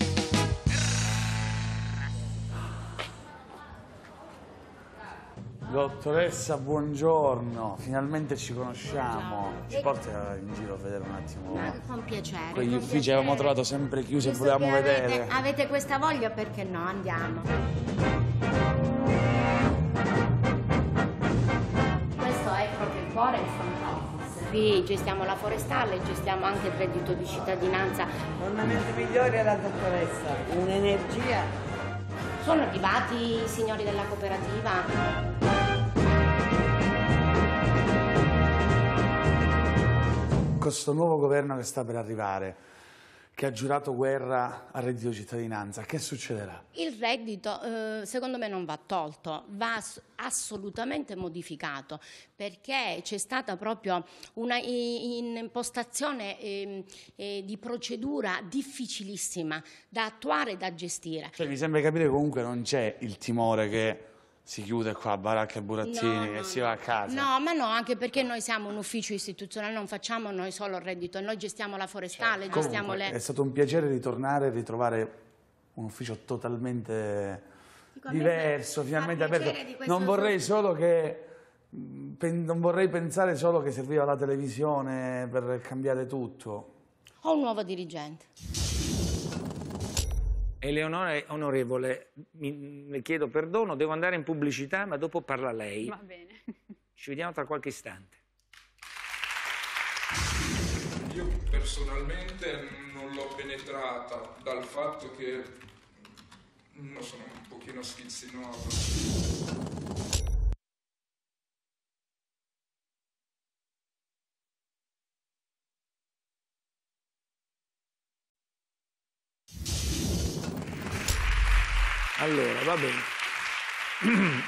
Dottoressa, buongiorno, finalmente ci conosciamo. Ci porta in giro a vedere un attimo. Ma con piacere. Quegli uffici piacere. avevamo trovato sempre chiusi e volevamo vedere. Avete, avete questa voglia perché no? Andiamo. Questo è proprio il cuore del front Qui gestiamo la forestale, gestiamo anche il reddito di cittadinanza. L'ornamento migliore è dottoressa, un'energia. Sono arrivati i signori della cooperativa. questo nuovo governo che sta per arrivare, che ha giurato guerra al reddito di cittadinanza, che succederà? Il reddito eh, secondo me non va tolto, va assolutamente modificato perché c'è stata proprio una impostazione ehm, eh, di procedura difficilissima da attuare e da gestire. Cioè, mi sembra capire comunque non c'è il timore che si chiude qua Baracca e Burattini no, e si va a casa. No, ma no, anche perché noi siamo un ufficio istituzionale, non facciamo noi solo il reddito, noi gestiamo la forestale, cioè, gestiamo comunque, le... È stato un piacere ritornare e ritrovare un ufficio totalmente diverso, finalmente aperto. Non vorrei solo che... Mm, non vorrei pensare solo che serviva la televisione per cambiare tutto. Ho un nuovo dirigente. Eleonora onorevole, mi, le chiedo perdono, devo andare in pubblicità, ma dopo parla lei. Va bene. [laughs] Ci vediamo tra qualche istante. Io personalmente non l'ho penetrata dal fatto che no, sono un pochino schizzinoso. Allora, va bene. [clears throat]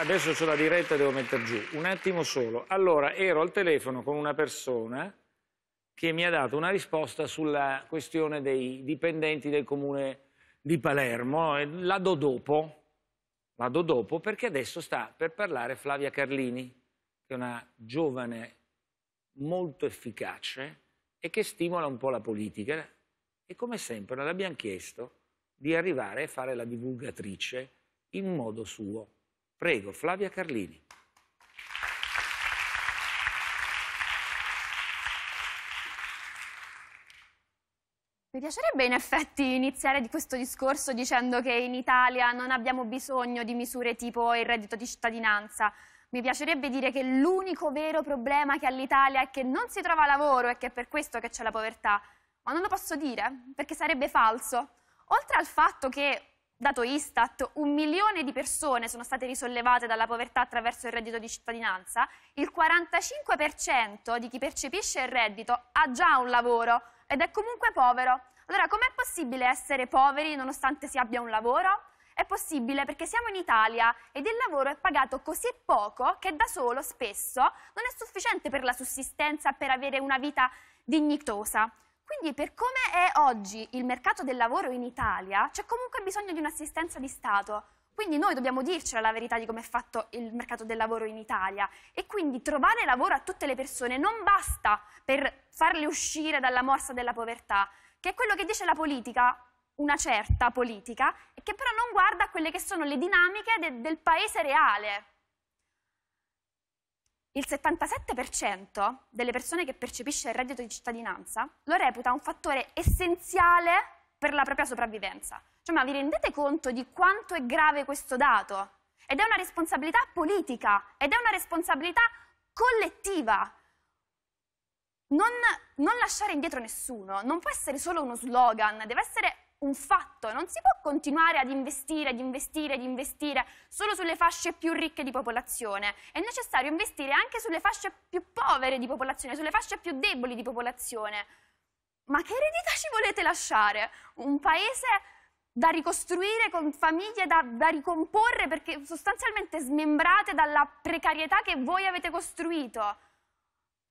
Adesso sulla diretta, devo mettere giù. Un attimo solo. Allora, ero al telefono con una persona che mi ha dato una risposta sulla questione dei dipendenti del comune di Palermo. La do dopo, la do dopo perché adesso sta per parlare Flavia Carlini, che è una giovane molto efficace e che stimola un po' la politica. E come sempre l'abbiamo chiesto di arrivare a fare la divulgatrice in modo suo. Prego, Flavia Carlini. Mi piacerebbe in effetti iniziare di questo discorso dicendo che in Italia non abbiamo bisogno di misure tipo il reddito di cittadinanza. Mi piacerebbe dire che l'unico vero problema che ha l'Italia è che non si trova lavoro e che è per questo che c'è la povertà. Ma non lo posso dire, perché sarebbe falso. Oltre al fatto che dato Istat, un milione di persone sono state risollevate dalla povertà attraverso il reddito di cittadinanza, il 45% di chi percepisce il reddito ha già un lavoro ed è comunque povero. Allora, com'è possibile essere poveri nonostante si abbia un lavoro? È possibile perché siamo in Italia ed il lavoro è pagato così poco che da solo, spesso, non è sufficiente per la sussistenza, per avere una vita dignitosa. Quindi per come è oggi il mercato del lavoro in Italia, c'è comunque bisogno di un'assistenza di Stato. Quindi noi dobbiamo dircela la verità di come è fatto il mercato del lavoro in Italia e quindi trovare lavoro a tutte le persone non basta per farle uscire dalla morsa della povertà, che è quello che dice la politica, una certa politica, che però non guarda quelle che sono le dinamiche de del paese reale. Il 77% delle persone che percepisce il reddito di cittadinanza lo reputa un fattore essenziale per la propria sopravvivenza. Cioè, ma vi rendete conto di quanto è grave questo dato? Ed è una responsabilità politica, ed è una responsabilità collettiva. Non, non lasciare indietro nessuno, non può essere solo uno slogan, deve essere un fatto, non si può continuare ad investire, ad investire, ad investire solo sulle fasce più ricche di popolazione, è necessario investire anche sulle fasce più povere di popolazione, sulle fasce più deboli di popolazione. Ma che eredità ci volete lasciare? Un paese da ricostruire con famiglie da, da ricomporre perché sostanzialmente smembrate dalla precarietà che voi avete costruito.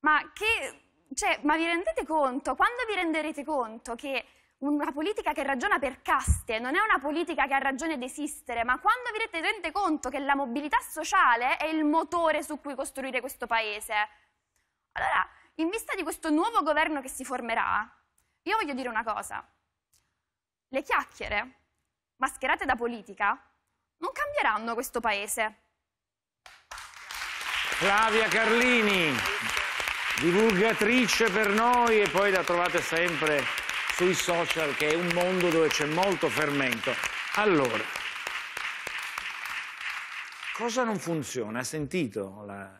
Ma che... Cioè, ma vi rendete conto? Quando vi renderete conto che una politica che ragiona per caste, non è una politica che ha ragione di esistere, ma quando vi rendete conto che la mobilità sociale è il motore su cui costruire questo paese. Allora, in vista di questo nuovo governo che si formerà, io voglio dire una cosa. Le chiacchiere, mascherate da politica, non cambieranno questo paese. Flavia Carlini, divulgatrice per noi e poi la trovate sempre sui social, che è un mondo dove c'è molto fermento. Allora, cosa non funziona? Ha sentito? La...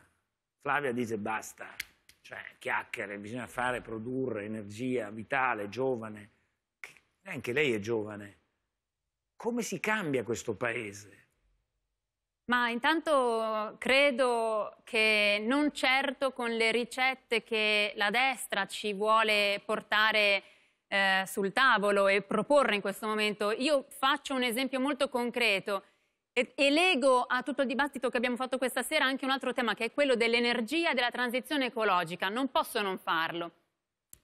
Flavia dice basta, cioè chiacchiere, bisogna fare, produrre energia vitale, giovane. Anche lei è giovane. Come si cambia questo paese? Ma intanto credo che non certo con le ricette che la destra ci vuole portare eh, sul tavolo e proporre in questo momento. Io faccio un esempio molto concreto e, e lego a tutto il dibattito che abbiamo fatto questa sera anche un altro tema che è quello dell'energia e della transizione ecologica. Non posso non farlo.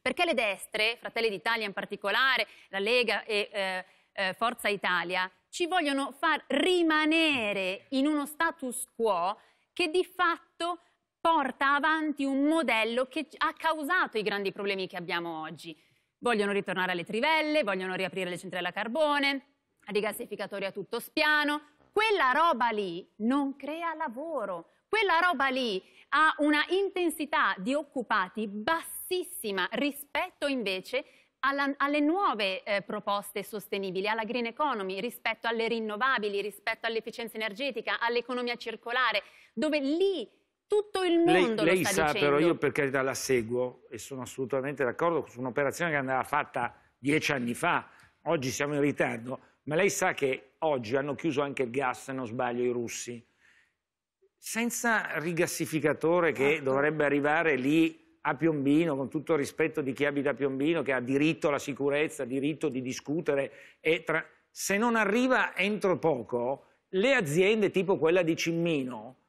Perché le destre, Fratelli d'Italia in particolare, la Lega e eh, eh, Forza Italia, ci vogliono far rimanere in uno status quo che di fatto porta avanti un modello che ha causato i grandi problemi che abbiamo oggi. Vogliono ritornare alle trivelle, vogliono riaprire le centrali a carbone, rigassificatori a tutto spiano. Quella roba lì non crea lavoro. Quella roba lì ha una intensità di occupati bassissima rispetto invece alla, alle nuove eh, proposte sostenibili, alla green economy, rispetto alle rinnovabili, rispetto all'efficienza energetica, all'economia circolare, dove lì tutto il mondo lei, lei sa dicendo. però io per carità la seguo e sono assolutamente d'accordo su un'operazione che andava fatta dieci anni fa oggi siamo in ritardo ma lei sa che oggi hanno chiuso anche il gas se non sbaglio i russi senza rigassificatore che ah. dovrebbe arrivare lì a Piombino, con tutto il rispetto di chi abita a Piombino, che ha diritto alla sicurezza, diritto di discutere, tra... se non arriva entro poco, le aziende tipo quella di Cimmino,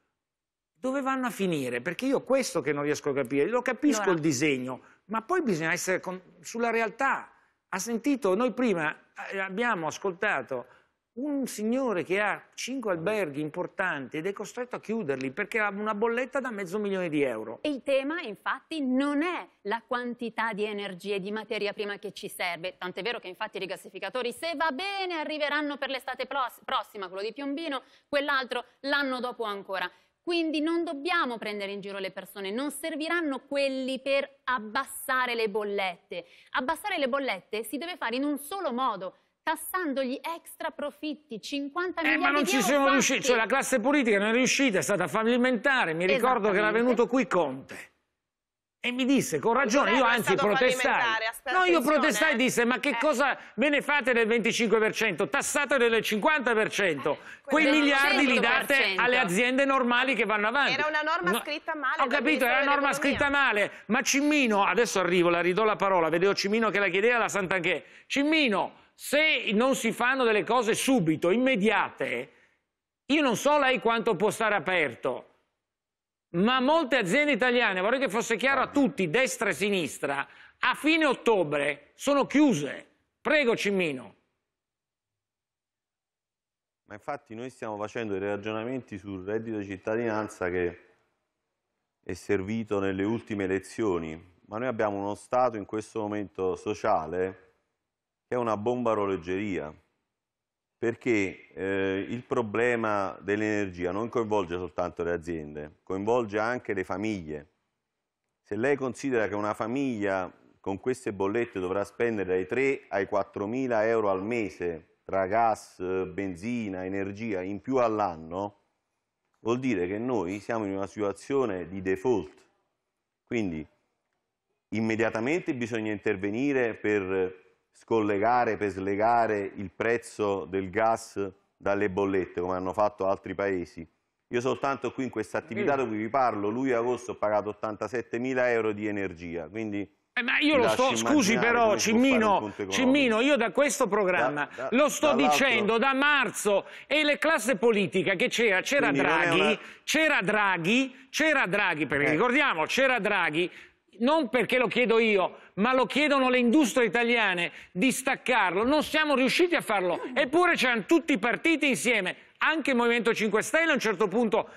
dove vanno a finire? Perché io questo che non riesco a capire, lo capisco allora. il disegno, ma poi bisogna essere con, sulla realtà. Ha sentito, noi prima eh, abbiamo ascoltato un signore che ha cinque alberghi importanti ed è costretto a chiuderli perché ha una bolletta da mezzo milione di euro. E Il tema infatti non è la quantità di energia e di materia prima che ci serve, tant'è vero che infatti i rigassificatori se va bene arriveranno per l'estate prossima, quello di Piombino, quell'altro l'anno dopo ancora. Quindi non dobbiamo prendere in giro le persone, non serviranno quelli per abbassare le bollette. Abbassare le bollette si deve fare in un solo modo, tassando gli extra profitti, 50 eh, miliardi di euro. Ma non ci siamo riusciti, cioè la classe politica non è riuscita, è stata fallimentare. Mi esatto, ricordo che era venuto qui Conte. E mi disse con ragione, io anzi protestai. No, io protestai e eh? disse: Ma che eh. cosa ve ne fate del 25%? Tassate del 50%. Eh. Quei miliardi li date alle aziende normali che vanno avanti. Era una norma no. scritta male. Ho capito, era una norma scritta male. Ma Cimmino, adesso arrivo, la ridò la parola, vedevo Cimmino che la chiedeva la Sant'Anché. Cimmino, se non si fanno delle cose subito, immediate, io non so lei quanto può stare aperto ma molte aziende italiane, vorrei che fosse chiaro a tutti, destra e sinistra, a fine ottobre sono chiuse. Prego Cimino. Ma infatti noi stiamo facendo dei ragionamenti sul reddito di cittadinanza che è servito nelle ultime elezioni, ma noi abbiamo uno Stato in questo momento sociale che è una bomba a orologeria perché eh, il problema dell'energia non coinvolge soltanto le aziende, coinvolge anche le famiglie. Se lei considera che una famiglia con queste bollette dovrà spendere dai 3 ai 4 mila euro al mese tra gas, benzina, energia in più all'anno, vuol dire che noi siamo in una situazione di default. Quindi immediatamente bisogna intervenire per scollegare per slegare il prezzo del gas dalle bollette come hanno fatto altri paesi. Io soltanto qui in questa attività mm. di cui vi parlo, lui e agosto ho pagato 87 mila euro di energia, quindi... Eh, ma io lo sto, scusi però Cimmino, Cimmino, io da questo programma da, da, lo sto dicendo da marzo e le classe politica che c'era, c'era Draghi, una... c'era Draghi, c'era Draghi, perché eh. ricordiamo, c'era Draghi, non perché lo chiedo io, ma lo chiedono le industrie italiane, di staccarlo. Non siamo riusciti a farlo, eppure c'erano tutti i partiti insieme, anche il Movimento 5 Stelle a un certo punto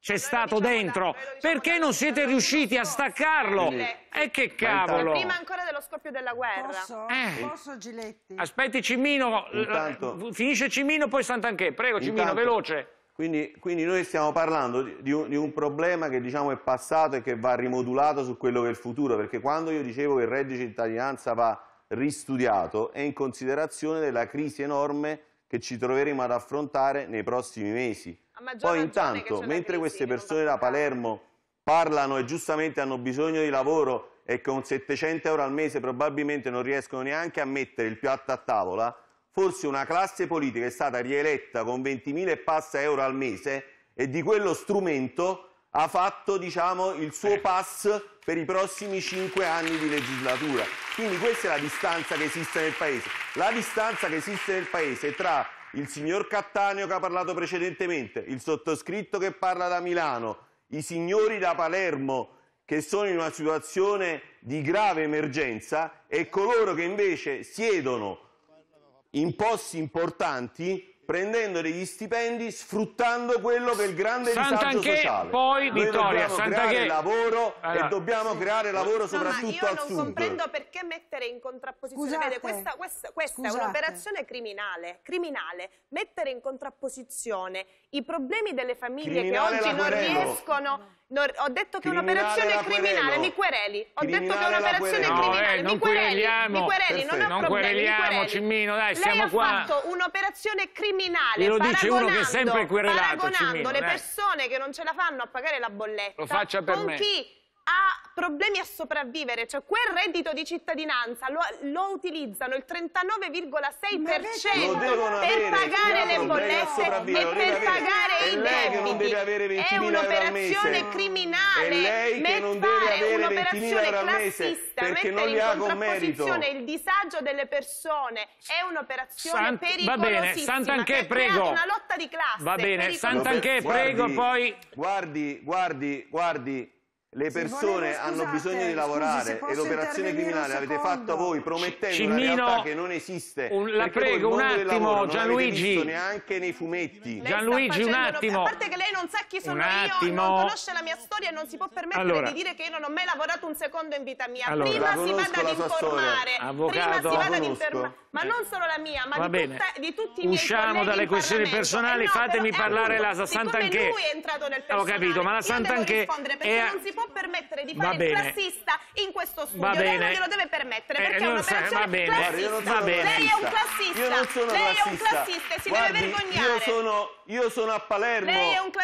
c'è stato diciamo dentro. Da, diciamo perché da, non siete riusciti a staccarlo? Giletti. E che cavolo! Prima ancora dello scoppio della guerra. Posso? Eh. Posso Giletti? Aspetti Cimino, intanto, eh, finisce Cimino, poi Sant'Anché. Prego Cimino, intanto, veloce. Quindi, quindi, noi stiamo parlando di un, di un problema che diciamo, è passato e che va rimodulato su quello che è il futuro, perché quando io dicevo che il reddito di cittadinanza va ristudiato è in considerazione della crisi enorme che ci troveremo ad affrontare nei prossimi mesi. Poi intanto, mentre queste persone da Palermo parlano e giustamente hanno bisogno di lavoro e con 700 euro al mese probabilmente non riescono neanche a mettere il piatto a tavola, forse una classe politica è stata rieletta con 20.000 e passa euro al mese e di quello strumento ha fatto diciamo, il suo pass per i prossimi 5 anni di legislatura. Quindi questa è la distanza che esiste nel Paese. La distanza che esiste nel Paese tra il signor Cattaneo che ha parlato precedentemente, il sottoscritto che parla da Milano, i signori da Palermo che sono in una situazione di grave emergenza e coloro che invece siedono in posti importanti prendendo degli stipendi, sfruttando quello che è il grande Sant'Anché, disagio sociale. Poi Noi Vittoria, dobbiamo Sant'Anché... creare lavoro allora. e dobbiamo creare lavoro no, soprattutto al sud. io non comprendo perché mettere in contrapposizione... Vede, questa, questa, questa è un'operazione criminale, criminale. Mettere in contrapposizione i problemi delle famiglie criminale che oggi non riescono No, ho detto che è un'operazione criminale, mi quereli. Ho criminale detto che è un'operazione no, eh, mi quereli. Mi quereli, non ho non problemi, Cimmino, dai, siamo qua. Lei ha fatto un'operazione criminale Glielo dice uno che è sempre querelato, paragonando Cimmino, le persone che non ce la fanno a pagare la bolletta Lo faccia per con me. chi ha problemi a sopravvivere, cioè quel reddito di cittadinanza lo, lo utilizzano il 39,6% per avere, pagare le bollette e per pagare i debiti. È un'operazione criminale, è un'operazione classista, mettere in contrapposizione il disagio delle persone è un'operazione pericolosissima. Va bene, Sant'Anché prego. una lotta di classe. Va bene, Sant'Anche, prego poi... Guardi, guardi, guardi le persone volevo, scusate, hanno bisogno di lavorare scusi, e l'operazione criminale l'avete fatto voi promettendo Cimmino, una realtà che non esiste. Un, la prego un attimo, Gianluigi. neanche nei fumetti. Gianluigi, un attimo non sa chi sono io, non conosce la mia storia e non si può permettere allora, di dire che io non ho mai lavorato un secondo in vita mia. Allora, prima si vada ad informare, prima si vada ad informare, ma eh. non solo la mia, ma di, tutta, di, tutti i miei Usciamo dalle questioni eh, personali, eh no, fatemi però, parlare appunto, la Sant'Anché. lui è entrato nel personale, ho capito, ma la Sant'Anché perché a... non si può permettere di fare il classista in questo studio, lei non glielo deve permettere eh, perché eh, è un'operazione classista. Lei è un classista, lei è un classista e si deve vergognare. Io sono io sono a Palermo,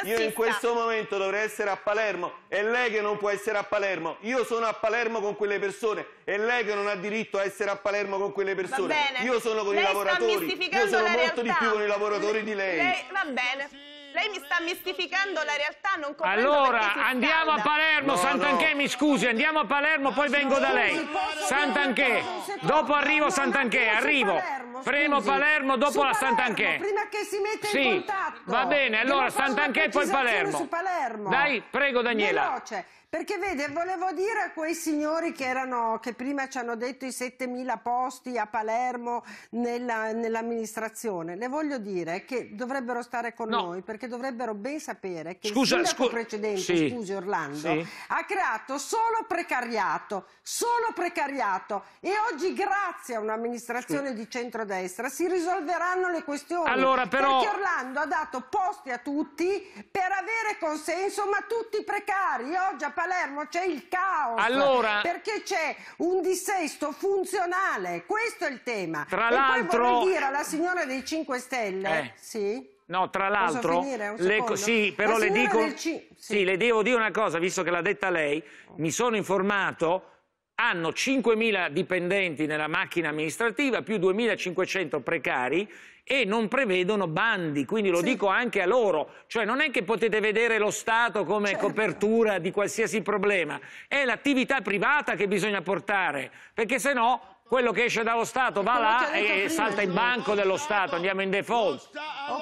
io in questo momento dovrei essere a Palermo, è lei che non può essere a Palermo, io sono a Palermo con quelle persone, è lei che non ha diritto a essere a Palermo con quelle persone, io sono con lei i lavoratori, io sono molto realtà. di più con i lavoratori di lei. lei va bene. Lei mi sta mistificando la realtà, non comprendo Allora, andiamo a Palermo, no, Sant'Anché, no. mi scusi, andiamo a Palermo, poi vengo da lei. Sant'Anché, dopo arrivo Sant'Anché, arrivo. Premo Palermo, dopo la Sant'Anché. Prima che si metta sì, in contatto. va bene, allora Sant'Anché e poi Palermo. Palermo. Dai, prego Daniela. Veloce. Perché vede, volevo dire a quei signori che, erano, che prima ci hanno detto i 7.000 posti a Palermo nella, nell'amministrazione, le voglio dire che dovrebbero stare con no. noi perché dovrebbero ben sapere che scusa, il sindaco scu- precedente, sì. scusi Orlando, sì. ha creato solo precariato, solo precariato e oggi grazie a un'amministrazione scusa. di centrodestra si risolveranno le questioni. Allora, però... Perché Orlando ha dato posti a tutti per avere consenso ma tutti precari. Oggi a Palermo c'è il caos. Allora, perché c'è un dissesto funzionale. Questo è il tema. Tra e l'altro... poi vorrei dire alla signora dei 5 Stelle... Eh. Sì? No, tra l'altro, le, sì, però La le dico, del... sì. sì, le devo dire una cosa, visto che l'ha detta lei, mi sono informato, hanno 5.000 dipendenti nella macchina amministrativa, più 2.500 precari, e non prevedono bandi, quindi lo sì. dico anche a loro, cioè non è che potete vedere lo Stato come certo. copertura di qualsiasi problema, è l'attività privata che bisogna portare, perché se no quello che esce dallo Stato va là e prima, salta il banco dello Stato, andiamo in default.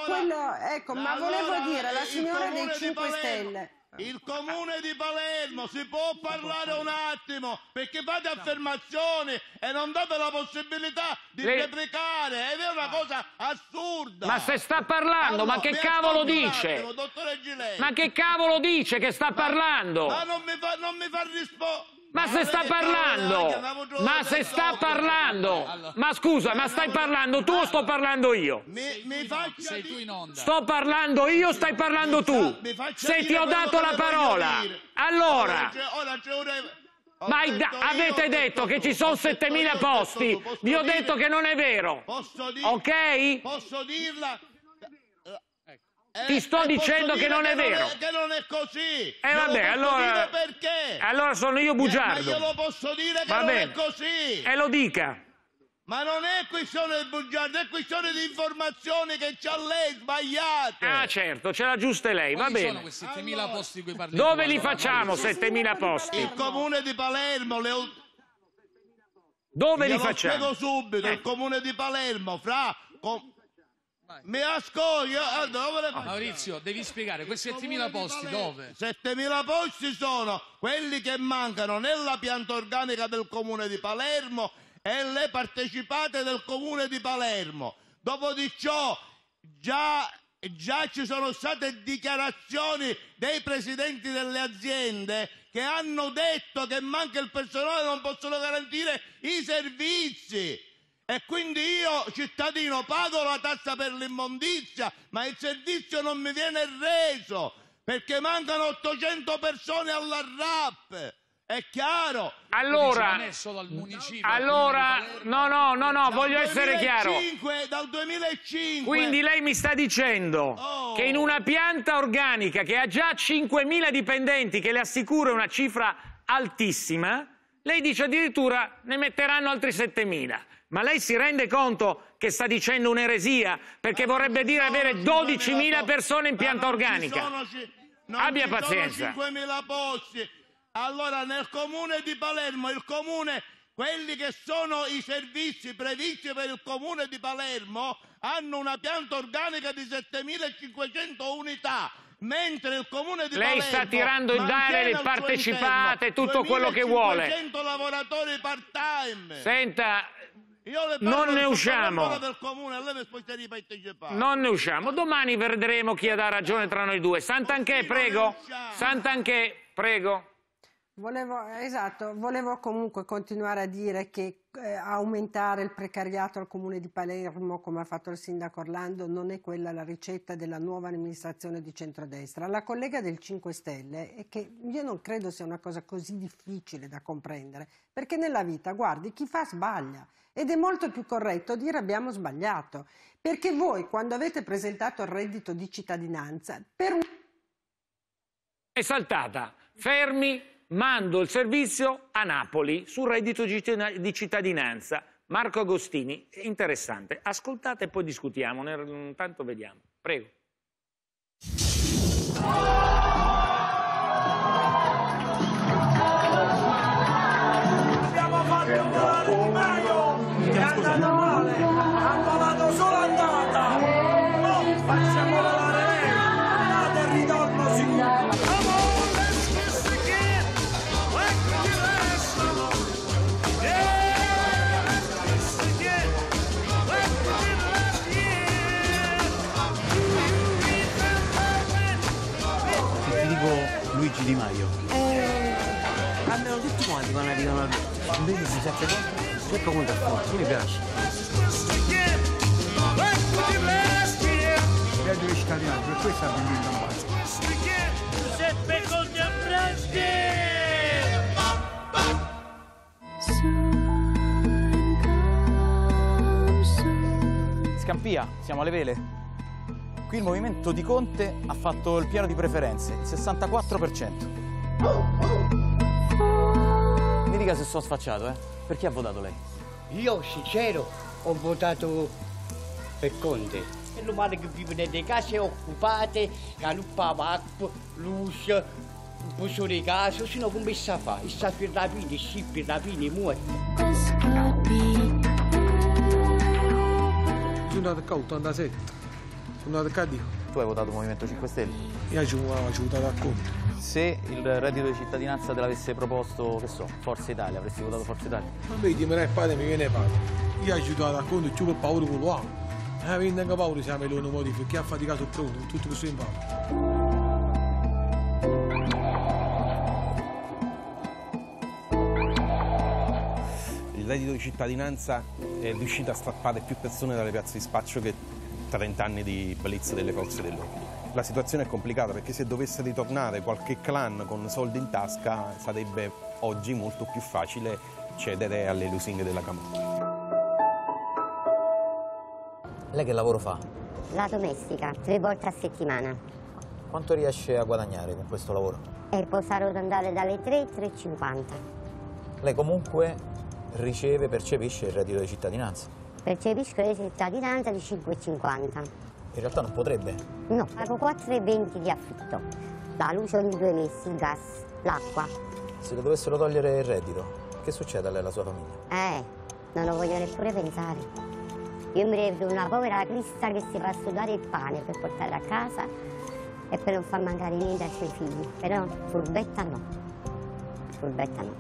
Quello, ecco, ma volevo dire, la signora dei 5 Stelle il comune di Palermo si può parlare un attimo perché fate affermazioni e non date la possibilità di Le... replicare. È una ah. cosa assurda. Ma se sta parlando, allora, ma che cavolo dice? Attimo, ma che cavolo dice che sta ma, parlando? Ma non mi fa, non mi fa rispondere. Ma se sta parlando, ma se sta parlando, ma scusa, ma stai parlando tu o sto parlando io? Sto parlando io o stai parlando tu? Se ti ho dato la parola, allora... Ma avete detto che ci sono 7.000 posti, vi ho detto che non è vero, ok? Posso dirla ti eh, sto eh, dicendo che non è vero. Non è, che non è così. Eh, vabbè, allora, allora. sono io bugiardo. Eh, ma io lo posso dire che Va non è così. E eh, lo dica. Ma non è questione di bugiardo, è questione di informazioni che c'ha lei sbagliate. Ah, certo, ce l'ha giusta lei, Quali va bene. Sono 7.000 allora, posti qui parliamo. Dove li facciamo 7.000 posti? Il comune di Palermo, le... Dove Io li facciamo? Lo spiego subito, eh. il comune di Palermo, fra mi ascolta, ah, dove Maurizio, devi spiegare, questi 7.000 posti dove? 7.000 posti sono quelli che mancano nella pianta organica del comune di Palermo e le partecipate del comune di Palermo. Dopo di ciò già, già ci sono state dichiarazioni dei presidenti delle aziende che hanno detto che manca il personale e non possono garantire i servizi. E quindi io, cittadino, pago la tassa per l'immondizia, ma il servizio non mi viene reso perché mancano 800 persone alla RAP. È chiaro? Allora, allora no, no, no, no, voglio essere chiaro. Dal 2005. Quindi lei mi sta dicendo oh. che in una pianta organica che ha già 5.000 dipendenti, che le assicura una cifra altissima, lei dice addirittura ne metteranno altri 7.000. Ma lei si rende conto che sta dicendo un'eresia? Perché ma vorrebbe dire avere 12.000 persone in pianta organica. Sono, Abbia pazienza. posti. Allora nel comune di Palermo, il comune, quelli che sono i servizi previsti per il comune di Palermo hanno una pianta organica di 7.500 unità mentre il comune di Lei Palermo sta tirando il dare le partecipate, interno, tutto quello che vuole. lavoratori part-time. Senta, non ne usciamo. Comune, non ne usciamo. Domani vedremo chi ha ragione tra noi due. Sant'Anché, prego. Sant'Anché, prego. Volevo, esatto, volevo comunque continuare a dire che eh, aumentare il precariato al Comune di Palermo, come ha fatto il Sindaco Orlando, non è quella la ricetta della nuova amministrazione di centrodestra. La collega del 5 Stelle, è che io non credo sia una cosa così difficile da comprendere, perché nella vita, guardi, chi fa sbaglia ed è molto più corretto dire abbiamo sbagliato, perché voi quando avete presentato il reddito di cittadinanza per un... È saltata, fermi, mando il servizio a Napoli sul reddito di cittadinanza. Marco Agostini, interessante, ascoltate e poi discutiamo, intanto vediamo. Prego. Abbiamo fatto un po' di male! Di Maio? Eh, almeno tutti quanti quando arrivano a Invece di sette volte, tutto quanto a fondo, mi piace. Viaggio italiano, per questo è venuto in campagna. Giuseppe Conte a Braschi! Scampia, siamo alle vele. Qui il movimento di Conte ha fatto il piano di preferenze, il 64%. Mi dica se sono sfacciato, eh? Per chi ha votato lei? Io, sincero, ho votato per Conte. E l'umano che vive nelle case occupate, caluppava acqua, luce, busso di casa, se no come si fa? Sa per la fine, sì, per la fine, muore. Sono d'accordo, 87. Sono Arcadio. Tu hai votato Movimento 5 Stelle? Io ci ho votato a Conte. Se il reddito di cittadinanza te l'avesse proposto, che so, Forza Italia, avresti votato Forza Italia? Ma vedi, mi è padre, mi viene padre. Io ho votato a Conte, più per paura che lo amo. E eh, avendo anche paura se me lo modifico, che ha faticato il pronto, tutto questo in paura. Il reddito di cittadinanza è riuscito a strappare più persone dalle piazze di spaccio che 30 anni di blitz delle forze dell'ordine. La situazione è complicata perché se dovesse ritornare qualche clan con soldi in tasca sarebbe oggi molto più facile cedere alle lusinghe della camorra. Lei che lavoro fa? La domestica, tre volte a settimana. Quanto riesce a guadagnare con questo lavoro? E può far dalle 3 alle 3,50. Lei comunque riceve, percepisce il reddito di cittadinanza? percepisco la cittadinanza di 5,50. In realtà non potrebbe? No, pago 4,20 di affitto, la luce ogni due mesi, il gas, l'acqua. Se le dovessero togliere il reddito, che succede a lei e alla sua famiglia? Eh, non lo voglio neppure pensare. Io mi reputo una povera crista che si fa sudare il pane per portare a casa e per non far mancare niente ai suoi figli, però furbetta no sul Bretano.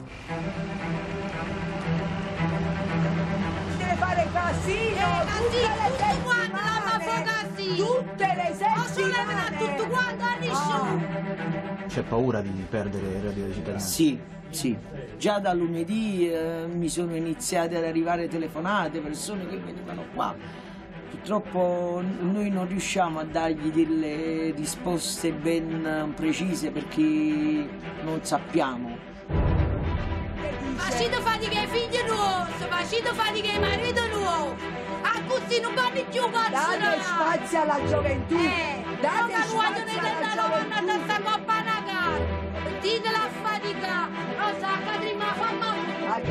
Deve fare casino! Eh, casino tutti quanti l'hanno fatto Tutte le settimane! Ho tutto quanto a risciù! C'è paura di perdere il radio di Sì, sì. Già da lunedì eh, mi sono iniziate ad arrivare telefonate, persone che venivano qua Purtroppo noi non riusciamo a dargli delle risposte ben precise perché non sappiamo ma ci Ascito fatti che i figli nuovi, ascito fatti che i marito nuovo. A così non parli più, cazzo! Date spazio alla gioventù! Eh, date spazio alla gioventù! Non questa coppa una gara! Dite la fatica! Rosa, cadrima fa male! Ah, che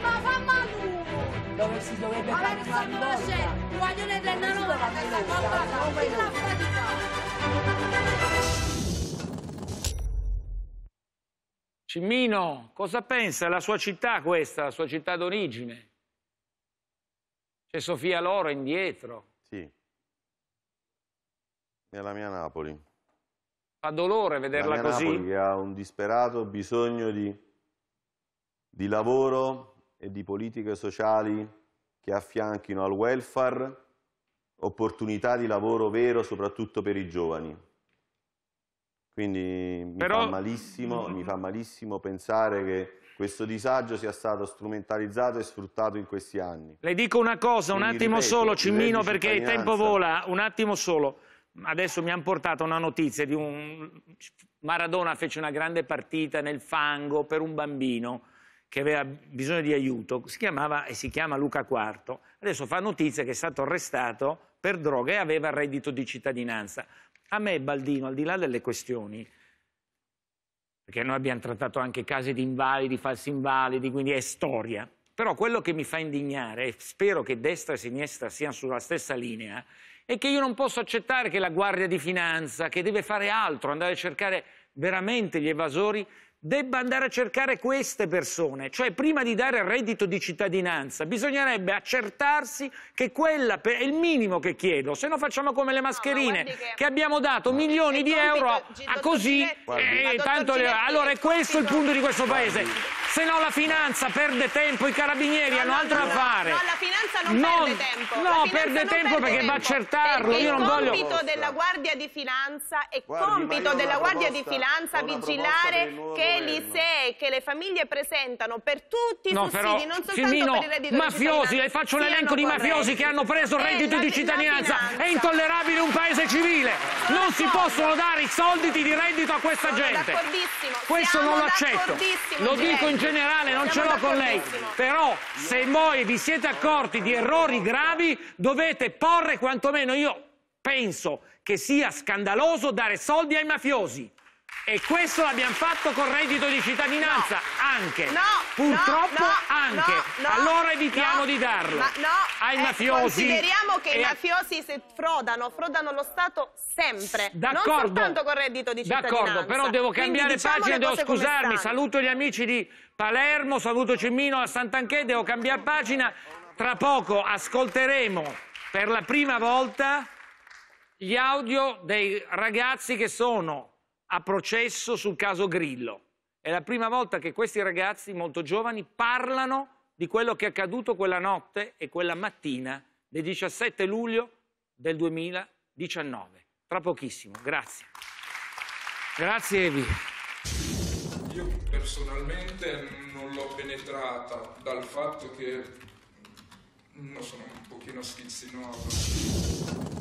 fa male! Dove si dovrebbe fare una cosa? Allora, non Guaglione del nano, questa coppa! Dite la fatica! Cimmino, cosa pensa? La sua città questa, la sua città d'origine. C'è Sofia Loro indietro. Sì. È la mia Napoli. Fa dolore vederla la mia così. Napoli ha un disperato bisogno di, di lavoro e di politiche sociali che affianchino al welfare opportunità di lavoro vero soprattutto per i giovani. Quindi mi, Però... fa malissimo, mm. mi fa malissimo pensare che questo disagio sia stato strumentalizzato e sfruttato in questi anni. Le dico una cosa, Quindi, un attimo ripeto, solo, Cimmino, perché il tempo vola, un attimo solo. Adesso mi hanno portato una notizia di un... Maradona fece una grande partita nel fango per un bambino che aveva bisogno di aiuto, si chiamava e si chiama Luca Quarto. Adesso fa notizia che è stato arrestato per droga e aveva il reddito di cittadinanza. A me Baldino, al di là delle questioni, perché noi abbiamo trattato anche casi di invalidi, falsi invalidi, quindi è storia, però quello che mi fa indignare, e spero che destra e sinistra siano sulla stessa linea, è che io non posso accettare che la Guardia di Finanza, che deve fare altro, andare a cercare veramente gli evasori, debba andare a cercare queste persone, cioè prima di dare il reddito di cittadinanza bisognerebbe accertarsi che quella è il minimo che chiedo, se no facciamo come le mascherine no, ma che... che... abbiamo dato no. milioni è di compito, euro a così e eh, tanto Allora è questo il punto di questo guardi se no la finanza perde tempo, i carabinieri no, hanno no, altro no, da fare. No, la finanza non no, perde tempo. No, perde tempo perché tempo. va a accertarlo. Io non voglio... Il compito della Guardia di Finanza è Guardi, compito della Guardia di Finanza vigilare che l'ISEE, che le famiglie presentano per tutti i no, sussidi, però, non soltanto filmino, per il reddito mafiosi, le faccio un elenco di mafiosi che hanno preso il eh, reddito di cittadinanza. È intollerabile un paese civile. Non si possono dare i soldi di reddito a questa gente. Questo non lo accetto. Lo dico in generale non ce l'ho con lei, però se voi vi siete accorti di errori gravi dovete porre quantomeno io penso che sia scandaloso dare soldi ai mafiosi. E questo l'abbiamo fatto con reddito di cittadinanza, no. anche. No, Purtroppo no, anche. No, allora evitiamo di darlo. Ma no, ai eh, mafiosi. Consideriamo che i mafiosi se frodano, frodano lo Stato sempre. Non soltanto con reddito di cittadinanza. D'accordo, però devo cambiare Quindi, diciamo pagina, devo scusarmi. Saluto gli amici di Palermo, saluto Cimino a Sant'Anchè, devo cambiare pagina. Tra poco ascolteremo per la prima volta gli audio dei ragazzi che sono a processo sul caso Grillo. È la prima volta che questi ragazzi molto giovani parlano di quello che è accaduto quella notte e quella mattina del 17 luglio del 2019. Tra pochissimo. Grazie. Grazie Evi personalmente non l'ho penetrata dal fatto che no, sono un pochino schizzinoso